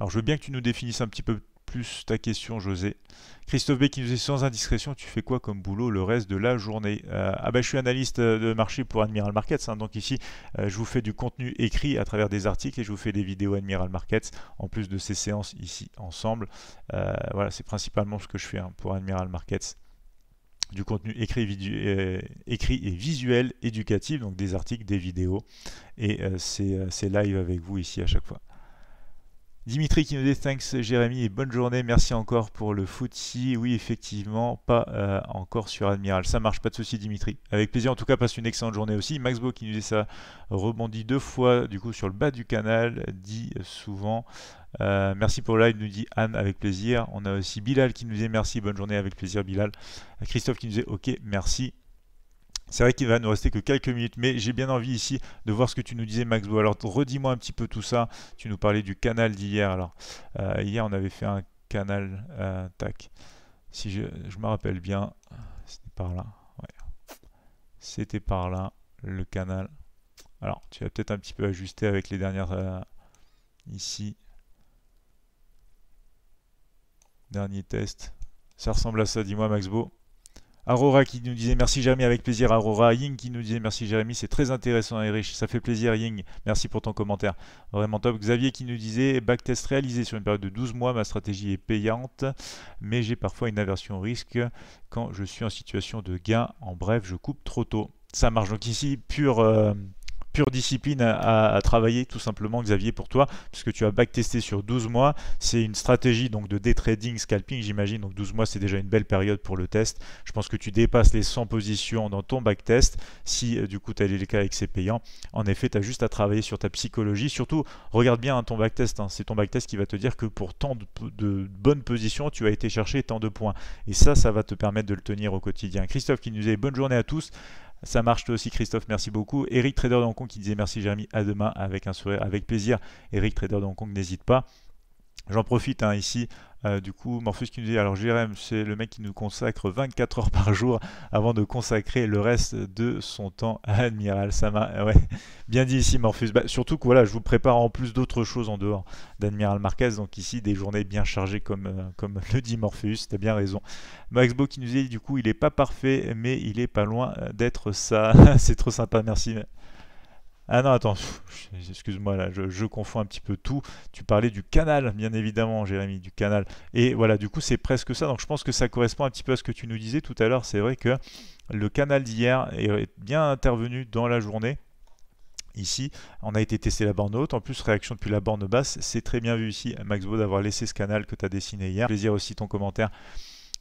Alors je veux bien que tu nous définisses un petit peu plus ta question, José. Christophe B qui nous est sans indiscrétion, tu fais quoi comme boulot le reste de la journée euh, Ah ben je suis analyste euh, de marché pour Admiral Markets, hein. donc ici euh, je vous fais du contenu écrit à travers des articles et je vous fais des vidéos Admiral Markets en plus de ces séances ici ensemble. voilà, c'est principalement ce que je fais hein, pour Admiral Markets du contenu écrit, écrit, et visuel éducatif, donc des articles, des vidéos, et c'est live avec vous ici à chaque fois. Dimitri qui nous dit thanks Jérémy et bonne journée, merci encore pour le footy. Oui, effectivement, pas euh, encore sur Admiral. Ça marche, pas de souci Dimitri. Avec plaisir, en tout cas, passe une excellente journée aussi. Max qui nous dit ça rebondit deux fois du coup sur le bas du canal, dit souvent. Euh, merci pour le live, nous dit Anne avec plaisir. On a aussi Bilal qui nous dit merci, bonne journée avec plaisir Bilal. Christophe qui nous dit ok, merci. C'est vrai qu'il va nous rester que quelques minutes, mais j'ai bien envie ici de voir ce que tu nous disais, Maxbo. Alors, redis-moi un petit peu tout ça. Tu nous parlais du canal d'hier. Alors, euh, hier, on avait fait un canal. Euh, tac. Si je, me rappelle bien, c'était par là. C'était par là, le canal. Alors, tu vas peut-être un petit peu ajuster avec les dernières. Euh, ici. Dernier test. Ça ressemble à ça, dis-moi, Maxbo. Aurora qui nous disait merci Jérémy avec plaisir. Aurora Ying qui nous disait merci Jérémy, c'est très intéressant et riche. Ça fait plaisir Ying, merci pour ton commentaire. Vraiment top. Xavier qui nous disait backtest réalisé sur une période de 12 mois, ma stratégie est payante, mais j'ai parfois une aversion au risque quand je suis en situation de gain. En bref, je coupe trop tôt. Ça marche donc ici, pure... Euh, pure discipline à, travailler tout simplement Xavier pour toi puisque tu as backtesté sur 12 mois c'est une stratégie donc de day trading scalping j'imagine donc 12 mois c'est déjà une belle période pour le test je pense que tu dépasses les 100 positions dans ton backtest si euh, du coup tu est le cas avec ces payants en effet tu as juste à travailler sur ta psychologie surtout regarde bien hein, ton backtest test hein. c'est ton backtest qui va te dire que pour tant de, de bonnes positions tu as été chercher tant de points et ça ça va te permettre de le tenir au quotidien Christophe qui nous dit bonne journée à tous ça marche toi aussi Christophe, merci beaucoup. Eric Trader de Hong Kong qui disait merci Jérémy, à demain avec un sourire, avec plaisir. Eric Trader de Hong Kong, n'hésite pas. J'en profite hein, ici. Euh, du coup, morpheus qui nous dit alors Jérém, c'est le mec qui nous consacre 24 heures par jour avant de consacrer le reste de son temps à Admiral Sama. Euh, ouais, bien dit ici morpheus bah, surtout que voilà, je vous prépare en plus d'autres choses en dehors d'Admiral Marquez. Donc ici, des journées bien chargées comme, euh, comme le dit Morpheus T'as bien raison. Maxbo qui nous dit du coup, il n'est pas parfait, mais il est pas loin d'être ça. c'est trop sympa. Merci ah non, attends, excuse-moi, là, je, confonds un petit peu tout. Tu parlais du canal, bien évidemment, Jérémy, du canal. Et voilà, du coup, c'est presque ça. Donc, je pense que ça correspond un petit peu à ce que tu nous disais tout à l'heure. C'est vrai que le canal d'hier est bien intervenu dans la journée. Ici, on a été testé la borne haute. En plus, réaction depuis la borne basse. C'est très bien vu ici, Maxbo d'avoir laissé ce canal que tu as dessiné hier. Plaisir aussi ton commentaire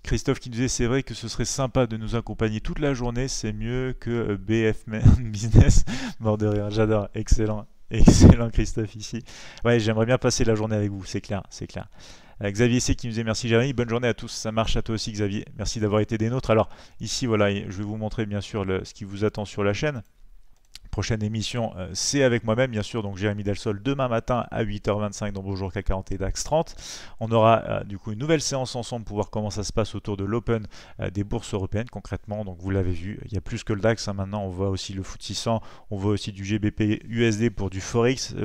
Christophe qui disait c'est vrai que ce serait sympa de nous accompagner toute la journée, c'est mieux que euh, BF Business. Mort de j'adore, excellent, excellent Christophe ici. Ouais, j'aimerais bien passer la journée avec vous, c'est clair, c'est clair. Euh, Xavier C qui nous dit merci Jérémy, bonne journée à tous, ça marche à toi aussi Xavier, merci d'avoir été des nôtres. Alors ici voilà, je vais vous montrer bien sûr ce qui vous attend sur la chaîne. Prochaine émission, euh, c'est avec moi-même, bien sûr, donc Jérémy Delsol demain matin à 8h25 dans Bonjour CAC 40 et DAX 30. On aura euh, du coup une nouvelle séance ensemble pour voir comment ça se passe autour de l'Open euh, des bourses européennes concrètement. Donc vous l'avez vu, il y a plus que le DAX hein, maintenant, on voit aussi le foot 600 on voit aussi du GBP USD pour du Forex.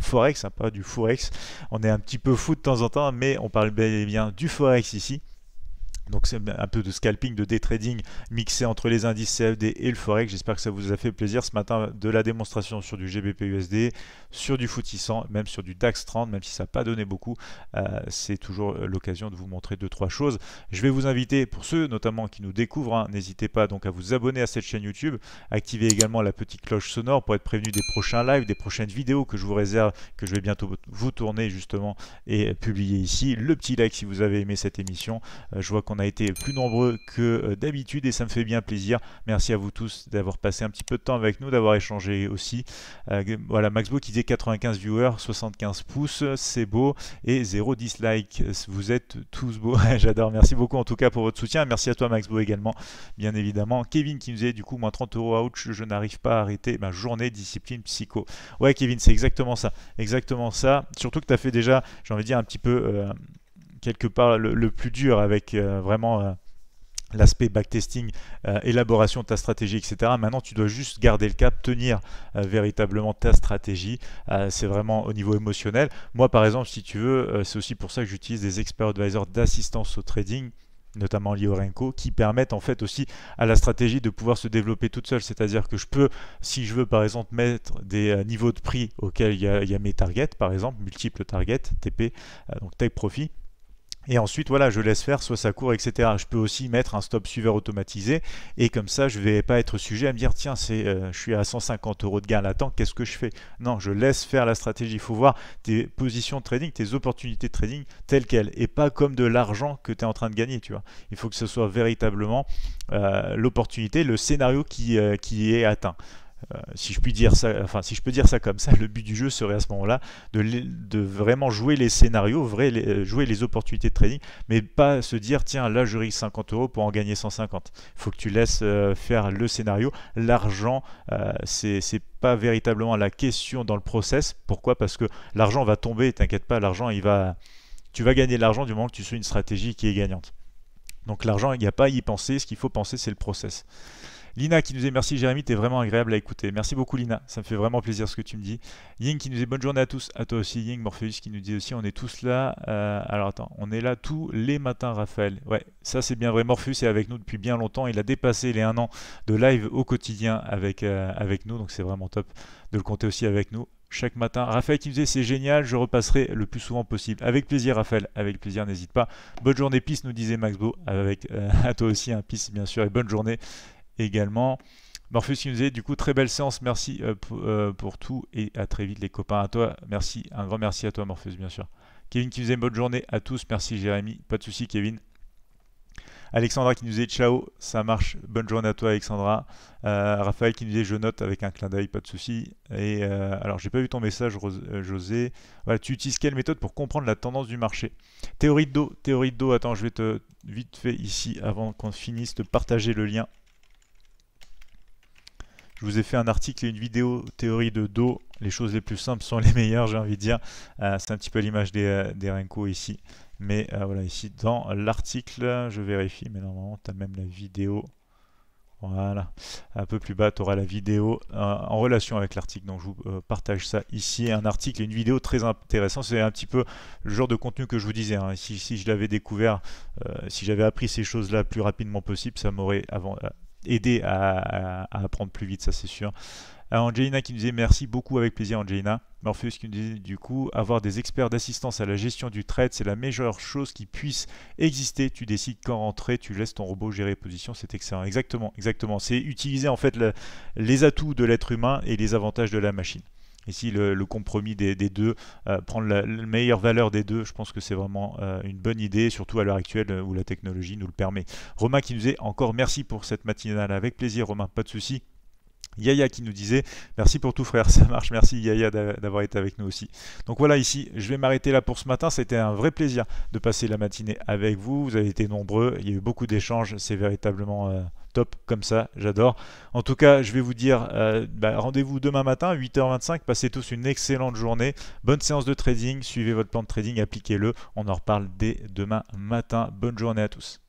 Forex, hein, pas du Forex. On est un petit peu fou de temps en temps, mais on parle bien du Forex ici. Donc c'est un peu de scalping, de day trading mixé entre les indices CFD et le Forex. J'espère que ça vous a fait plaisir ce matin de la démonstration sur du GBP-USD, sur du footissant, même sur du DAX 30, même si ça n'a pas donné beaucoup. Euh, c'est toujours l'occasion de vous montrer deux trois choses. Je vais vous inviter pour ceux notamment qui nous découvrent, hein, n'hésitez pas donc à vous abonner à cette chaîne YouTube, activez également la petite cloche sonore pour être prévenu des prochains lives, des prochaines vidéos que je vous réserve, que je vais bientôt vous tourner justement et publier ici. Le petit like si vous avez aimé cette émission. Euh, je vois qu'on a été plus nombreux que euh, d'habitude et ça me fait bien plaisir. Merci à vous tous d'avoir passé un petit peu de temps avec nous, d'avoir échangé aussi. Euh, voilà, Maxbo qui disait 95 viewers, 75 pouces, c'est beau et 0 dislike. Vous êtes tous beaux, j'adore. Merci beaucoup en tout cas pour votre soutien. Merci à toi Maxbo également, bien évidemment. Kevin qui nous est du coup moins 30 euros out, je n'arrive pas à arrêter ma journée discipline psycho. Ouais Kevin, c'est exactement ça, exactement ça. Surtout que tu as fait déjà, j'ai envie de dire un petit peu... Euh, quelque part le, plus dur avec euh, vraiment euh, l'aspect backtesting, euh, élaboration de ta stratégie, etc. Maintenant, tu dois juste garder le cap, tenir véritablement ta stratégie. c'est vraiment au niveau émotionnel. Moi, par exemple, si tu veux, c'est aussi pour ça que j'utilise des expert advisors d'assistance au trading notamment liés au Renko, qui permettent en fait aussi à la stratégie de pouvoir se développer toute seule. C'est-à-dire que je peux, si je veux par exemple mettre des niveaux de prix auxquels il y, y, a mes targets, par exemple, multiples targets, TP, donc take profit, et ensuite, voilà, je laisse faire, soit ça court, etc. Je peux aussi mettre un stop suiveur automatisé, et comme ça, je vais pas être sujet à me dire, tiens, c'est, euh, je suis à 150 euros de gain latent, qu'est-ce que je fais Non, je laisse faire la stratégie. Il faut voir tes positions de trading, tes opportunités de trading telles quelles, et pas comme de l'argent que tu es en train de gagner, tu vois. Il faut que ce soit véritablement euh, l'opportunité, le scénario qui, euh, qui est atteint. Euh, si je puis dire ça, enfin si je peux dire ça comme ça, le but du jeu serait à ce moment-là de, vraiment jouer les scénarios, euh, jouer les opportunités de trading, mais pas se dire tiens là je risque 50 euros pour en gagner 150. Il Faut que tu laisses euh, faire le scénario. L'argent, c'est pas véritablement la question dans le process. Pourquoi Parce que l'argent va tomber. T'inquiète pas, l'argent il va, tu vas gagner l'argent du moment que tu suis une stratégie qui est gagnante. Donc l'argent, il n'y a pas à y penser. Ce qu'il faut penser, c'est le process. Lina qui nous dit merci Jérémy, t'es vraiment agréable à écouter. Merci beaucoup Lina, ça me fait vraiment plaisir ce que tu me dis. Ying qui nous dit bonne journée à tous, à toi aussi Ying, Morpheus qui nous dit aussi on est tous là. Euh, alors attends, on est là tous les matins Raphaël. Ouais, ça c'est bien vrai. Morpheus est avec nous depuis bien longtemps, il a dépassé les 1 an de live au quotidien avec, euh, avec nous, donc c'est vraiment top de le compter aussi avec nous chaque matin. Raphaël qui nous dit c'est génial, je repasserai le plus souvent possible. Avec plaisir Raphaël, avec plaisir, n'hésite pas. Bonne journée Peace, nous disait Maxbo avec euh, à toi aussi un hein. Peace bien sûr, et bonne journée également. Morpheus qui nous est, du coup très belle séance, merci euh, euh, pour, tout et à très vite les copains. À toi, merci, un grand merci à toi Morpheus bien sûr. Kevin qui nous aide bonne journée à tous, merci Jérémy, pas de souci Kevin. Alexandra qui nous est, ciao, ça marche, bonne journée à toi Alexandra. Euh, Raphaël qui nous est, je note avec un clin d'œil, pas de souci. Et alors j'ai pas vu ton message José. Voilà, tu utilises quelle méthode pour comprendre la tendance du marché Théorie de dos, théorie de dos, attends je vais te vite fait ici avant qu'on finisse de partager le lien. Je vous ai fait un article et une vidéo théorie de dos. Les choses les plus simples sont les meilleures, j'ai envie de dire. Euh, c'est un petit peu l'image des, euh, des Renko ici. Mais euh, voilà, ici dans l'article, je vérifie, mais normalement tu as même la vidéo. Voilà, un peu plus bas, tu auras la vidéo en relation avec l'article. Donc je vous partage ça ici. Un article et une vidéo très intéressant. C'est un petit peu le genre de contenu que je vous disais. Hein. Si, je l'avais découvert, si j'avais appris ces choses-là plus rapidement possible, ça m'aurait avant aider à, apprendre plus vite, ça c'est sûr. Euh, Angelina qui nous disait merci beaucoup avec plaisir Angelina. Morpheus qui nous disait du coup avoir des experts d'assistance à la gestion du trade c'est la meilleure chose qui puisse exister. Tu décides quand rentrer, tu laisses ton robot gérer position c'est excellent. Exactement, exactement. C'est utiliser en fait les atouts de l'être humain et les avantages de la machine ici le, compromis des, deux, euh, prendre la, meilleure valeur des deux, je pense que c'est vraiment euh, une bonne idée, surtout à l'heure actuelle euh, où la technologie nous le permet. Romain qui nous est encore merci pour cette matinale, avec plaisir Romain, pas de souci. Yaya qui nous disait merci pour tout frère, ça marche, merci Yaya d'avoir été avec nous aussi. Donc voilà ici, je vais m'arrêter là pour ce matin, c'était un vrai plaisir de passer la matinée avec vous, vous avez été nombreux, il y a eu beaucoup d'échanges, c'est véritablement top comme ça, j'adore. En tout cas, je vais vous dire euh, bah, rendez-vous demain matin, 8h25. Passez tous une excellente journée. Bonne séance de trading. Suivez votre plan de trading, appliquez-le. On en reparle dès demain matin. Bonne journée à tous.